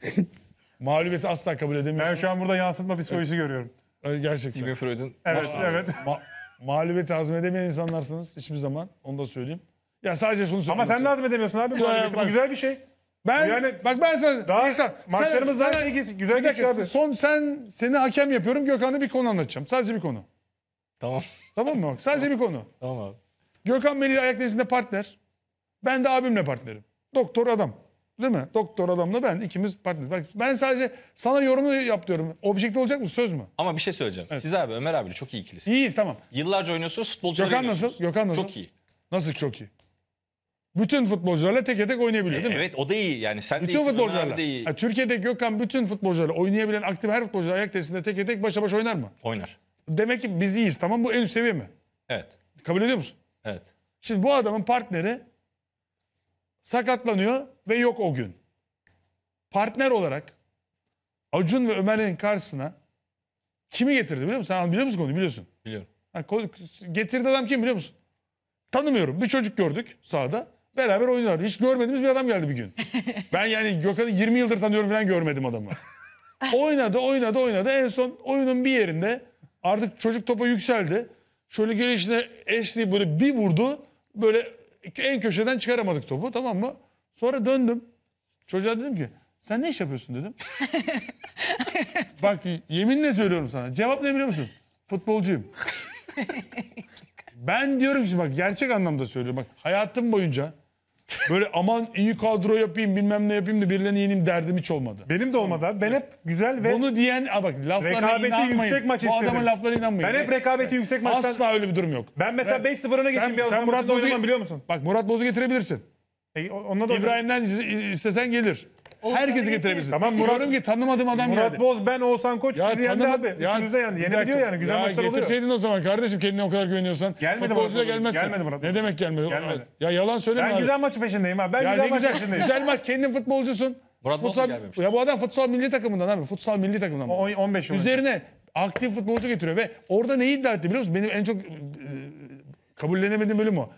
Mağlubiyeti asla kabul edemiyorsunuz. Ben şu an burada yansıtma psikolojisi evet. görüyorum. Evet, gerçekten. Sigmund Freud'un. Evet, Aa, evet. Ma mağlubiyeti hazmedemeyen insanlarsınız hiçbir zaman. Onu da söyleyeyim. Ya sadece şunu söyleyeyim. Ama sen de hazmedemiyorsun abi. Mağlubiyeti güzel bir şey. Ben yani, bak ben sana daha insan, maçlarımız sen, zaten ilgisi güzel geçiyor abi. Son sen seni hakem yapıyorum. Gökhan'da bir konu anlatacağım. Sadece bir konu. Tamam. Tamam mı? Sadece tamam. bir konu. Tamam abi. Gökhan Melih ayak denizinde partner. Ben de abimle partnerim. Doktor adam. Değil mi? Doktor adamla ben ikimiz partner. Bak ben sadece sana yorumu yapıyorum. diyorum. Objektif olacak mı? Söz mü? Ama bir şey söyleyeceğim. Evet. Siz abi Ömer abiyle çok iyi ikilisi. İyiyiz tamam. Yıllarca oynuyorsunuz futbolculara Gökhan nasıl? Gökhan nasıl? Çok iyi. Nasıl çok iyi? bütün futbolcularla tek tek oynayabiliyor değil mi? Evet o da iyi yani sen bütün de futbolcularla. De iyi. Yani Türkiye'de Gökhan bütün futbolcularla oynayabilen aktif her futbolcu ayak testinde tek tek başa baş oynar mı? Oynar. Demek ki biz iyiyiz tamam bu en üst seviye mi? Evet. Kabul ediyor musun? Evet. Şimdi bu adamın partneri sakatlanıyor ve yok o gün. Partner olarak Acun ve Ömer'in karşısına kimi getirdi biliyor musun? Sen biliyor musun konuyu biliyorsun. Biliyorum. getirdi adam kim biliyor musun? Tanımıyorum. Bir çocuk gördük sahada. Beraber oynuyorlar. Hiç görmediğimiz bir adam geldi bir gün. Ben yani Gökhan'ı 20 yıldır tanıyorum falan görmedim adamı. Oynadı, oynadı, oynadı. En son oyunun bir yerinde artık çocuk topa yükseldi. Şöyle gelişine esni böyle bir vurdu. Böyle en köşeden çıkaramadık topu tamam mı? Sonra döndüm. Çocuğa dedim ki sen ne iş yapıyorsun dedim. Bak yeminle söylüyorum sana. Cevap ne biliyor musun? Futbolcuyum. ben diyorum ki bak gerçek anlamda söylüyorum. Bak hayatım boyunca Böyle aman iyi kadro yapayım bilmem ne yapayım da birilerini yeneyim derdim hiç olmadı. Benim de olmadı abi. Ben hep güzel ve Bunu diyen a bak laflarına rekabeti inanmayın. yüksek maç Bu adamın istedim. inanmayın. Ben hep rekabeti yüksek maçtan... Asla öyle bir durum yok. Ben mesela 5-0 öne geçeyim sen- bir sen Murat Murat Boz'u- biliyor musun? Bak Murat Boz'u getirebilirsin. E, onunla da İbrahim'den istesen gelir. Herkesi getirebilirsin. Tamam Murat. Diyorum ki tanımadığım adam Murat geldi. Boz ben Oğuzhan Koç ya, sizi yendi tanıma- abi. Ya- Üçünüz de yendi. Yenebiliyor yani. Güzel ya maçlar oluyor. getirseydin o zaman kardeşim kendine o kadar güveniyorsan. Gelmedi Murat Boz. Gelmedi Murat Ne demek gelmedi? Gelmedi. Ya yalan söyleme Ben abi. güzel maçı peşindeyim ha. Ben Ya güzel ne maçı güzel, güzel, maç kendin futbolcusun. Murat Boz mu gelmemiş? ya bu adam futsal milli takımından abi. Futsal milli takımından. O- 15 yıl önce. Üzerine aktif futbolcu getiriyor ve orada neyi iddia etti biliyor musun? Benim en çok e, kabullenemediğim bölüm o.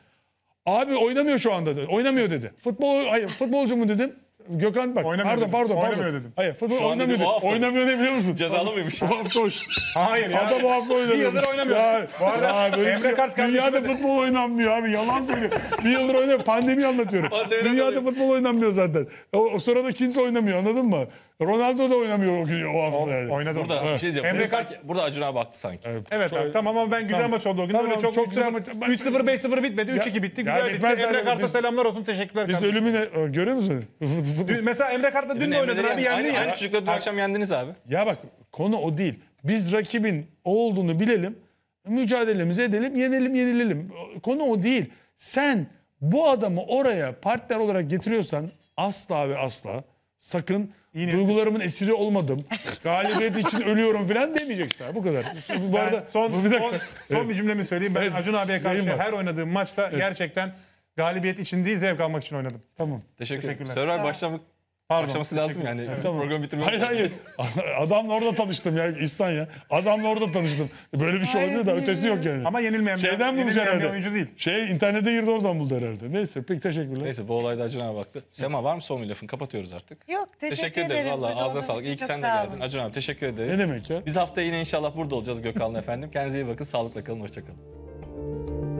Abi oynamıyor şu anda dedi. Oynamıyor dedi. Futbol hayır futbolcu mu dedim? Gökhan bak. Oynamıyor pardon, dedim. pardon, pardon. Oynamıyor dedim. Hayır, futbol oynamıyor. dedi. hafta. Oynamıyor ne biliyor musun? Cezalı mıymış? Bu hafta oyn- Hayır ya. Adam bu hafta oynamıyor. yıldır oynamıyor. Ya, Bu arada ya, böyle Emre şey Kart kardeşim Dünyada dedi. futbol oynanmıyor abi. Yalan söylüyor. bir yıldır oynamıyor. Pandemi anlatıyorum. Pandemiden Dünyada dolayı. futbol oynanmıyor zaten. O, o sırada kimse oynamıyor anladın mı? Ronaldo da oynamıyor o gün o hafta yani. Oynadı. Burada evet. bir şey diyeceğim. Emre Kart burada Acuna baktı sanki. Evet, evet abi, tamam ama ben güzel tamam. maç oldu o gün. Tamam, Öyle çok, çok güzel maç. 3-0 5-0 bitmedi. 3-2 bitti. Güzel bitti. Emre Kart'a selamlar olsun. Teşekkürler. Biz kardeşim. ölümüne görüyor musun? mesela Emre Kart'la dün de oynadın abi yendi. Aynı, aynı çocukla dün akşam yendiniz abi. Ya bak konu o değil. Biz rakibin o olduğunu bilelim. Mücadelemizi edelim, yenelim, yenilelim. Konu o değil. Sen bu adamı oraya partner olarak getiriyorsan asla ve asla sakın Yine. Duygularımın esiri olmadım. Galibiyet için ölüyorum falan demeyecekler. Bu kadar. Bu ben arada son bir son, son evet. bir cümlemi söyleyeyim. Ben evet. Acun abiye karşı Neyim her oynadığım maçta evet. gerçekten galibiyet için değil zevk almak için oynadım. Tamam. Teşekkür Teşekkürler. Server tamam. başlamak Pardon. lazım yani. Evet. Tamam. Programı bitirmek Hayır hayır. Adamla orada tanıştım ya İhsan ya. Adamla orada tanıştım. Böyle bir şey hayır, olabilir de ötesi yok yani. Ama yenilmeyen Şeyden bir, bulmuş herhalde. Bir oyuncu değil. Şey internete girdi oradan buldu herhalde. Neyse pek teşekkürler. Neyse bu olayda Acun abi baktı. Sema var mı son bir lafın? Kapatıyoruz artık. Yok teşekkür, teşekkür ederim. ederim. Valla ağzına sağlık. İyi ki sen de geldin. Acun abi teşekkür ederiz. Ne demek ya? Biz haftaya yine inşallah burada olacağız Gökhan'la efendim. Kendinize iyi bakın. Sağlıkla kalın. Hoşçakalın.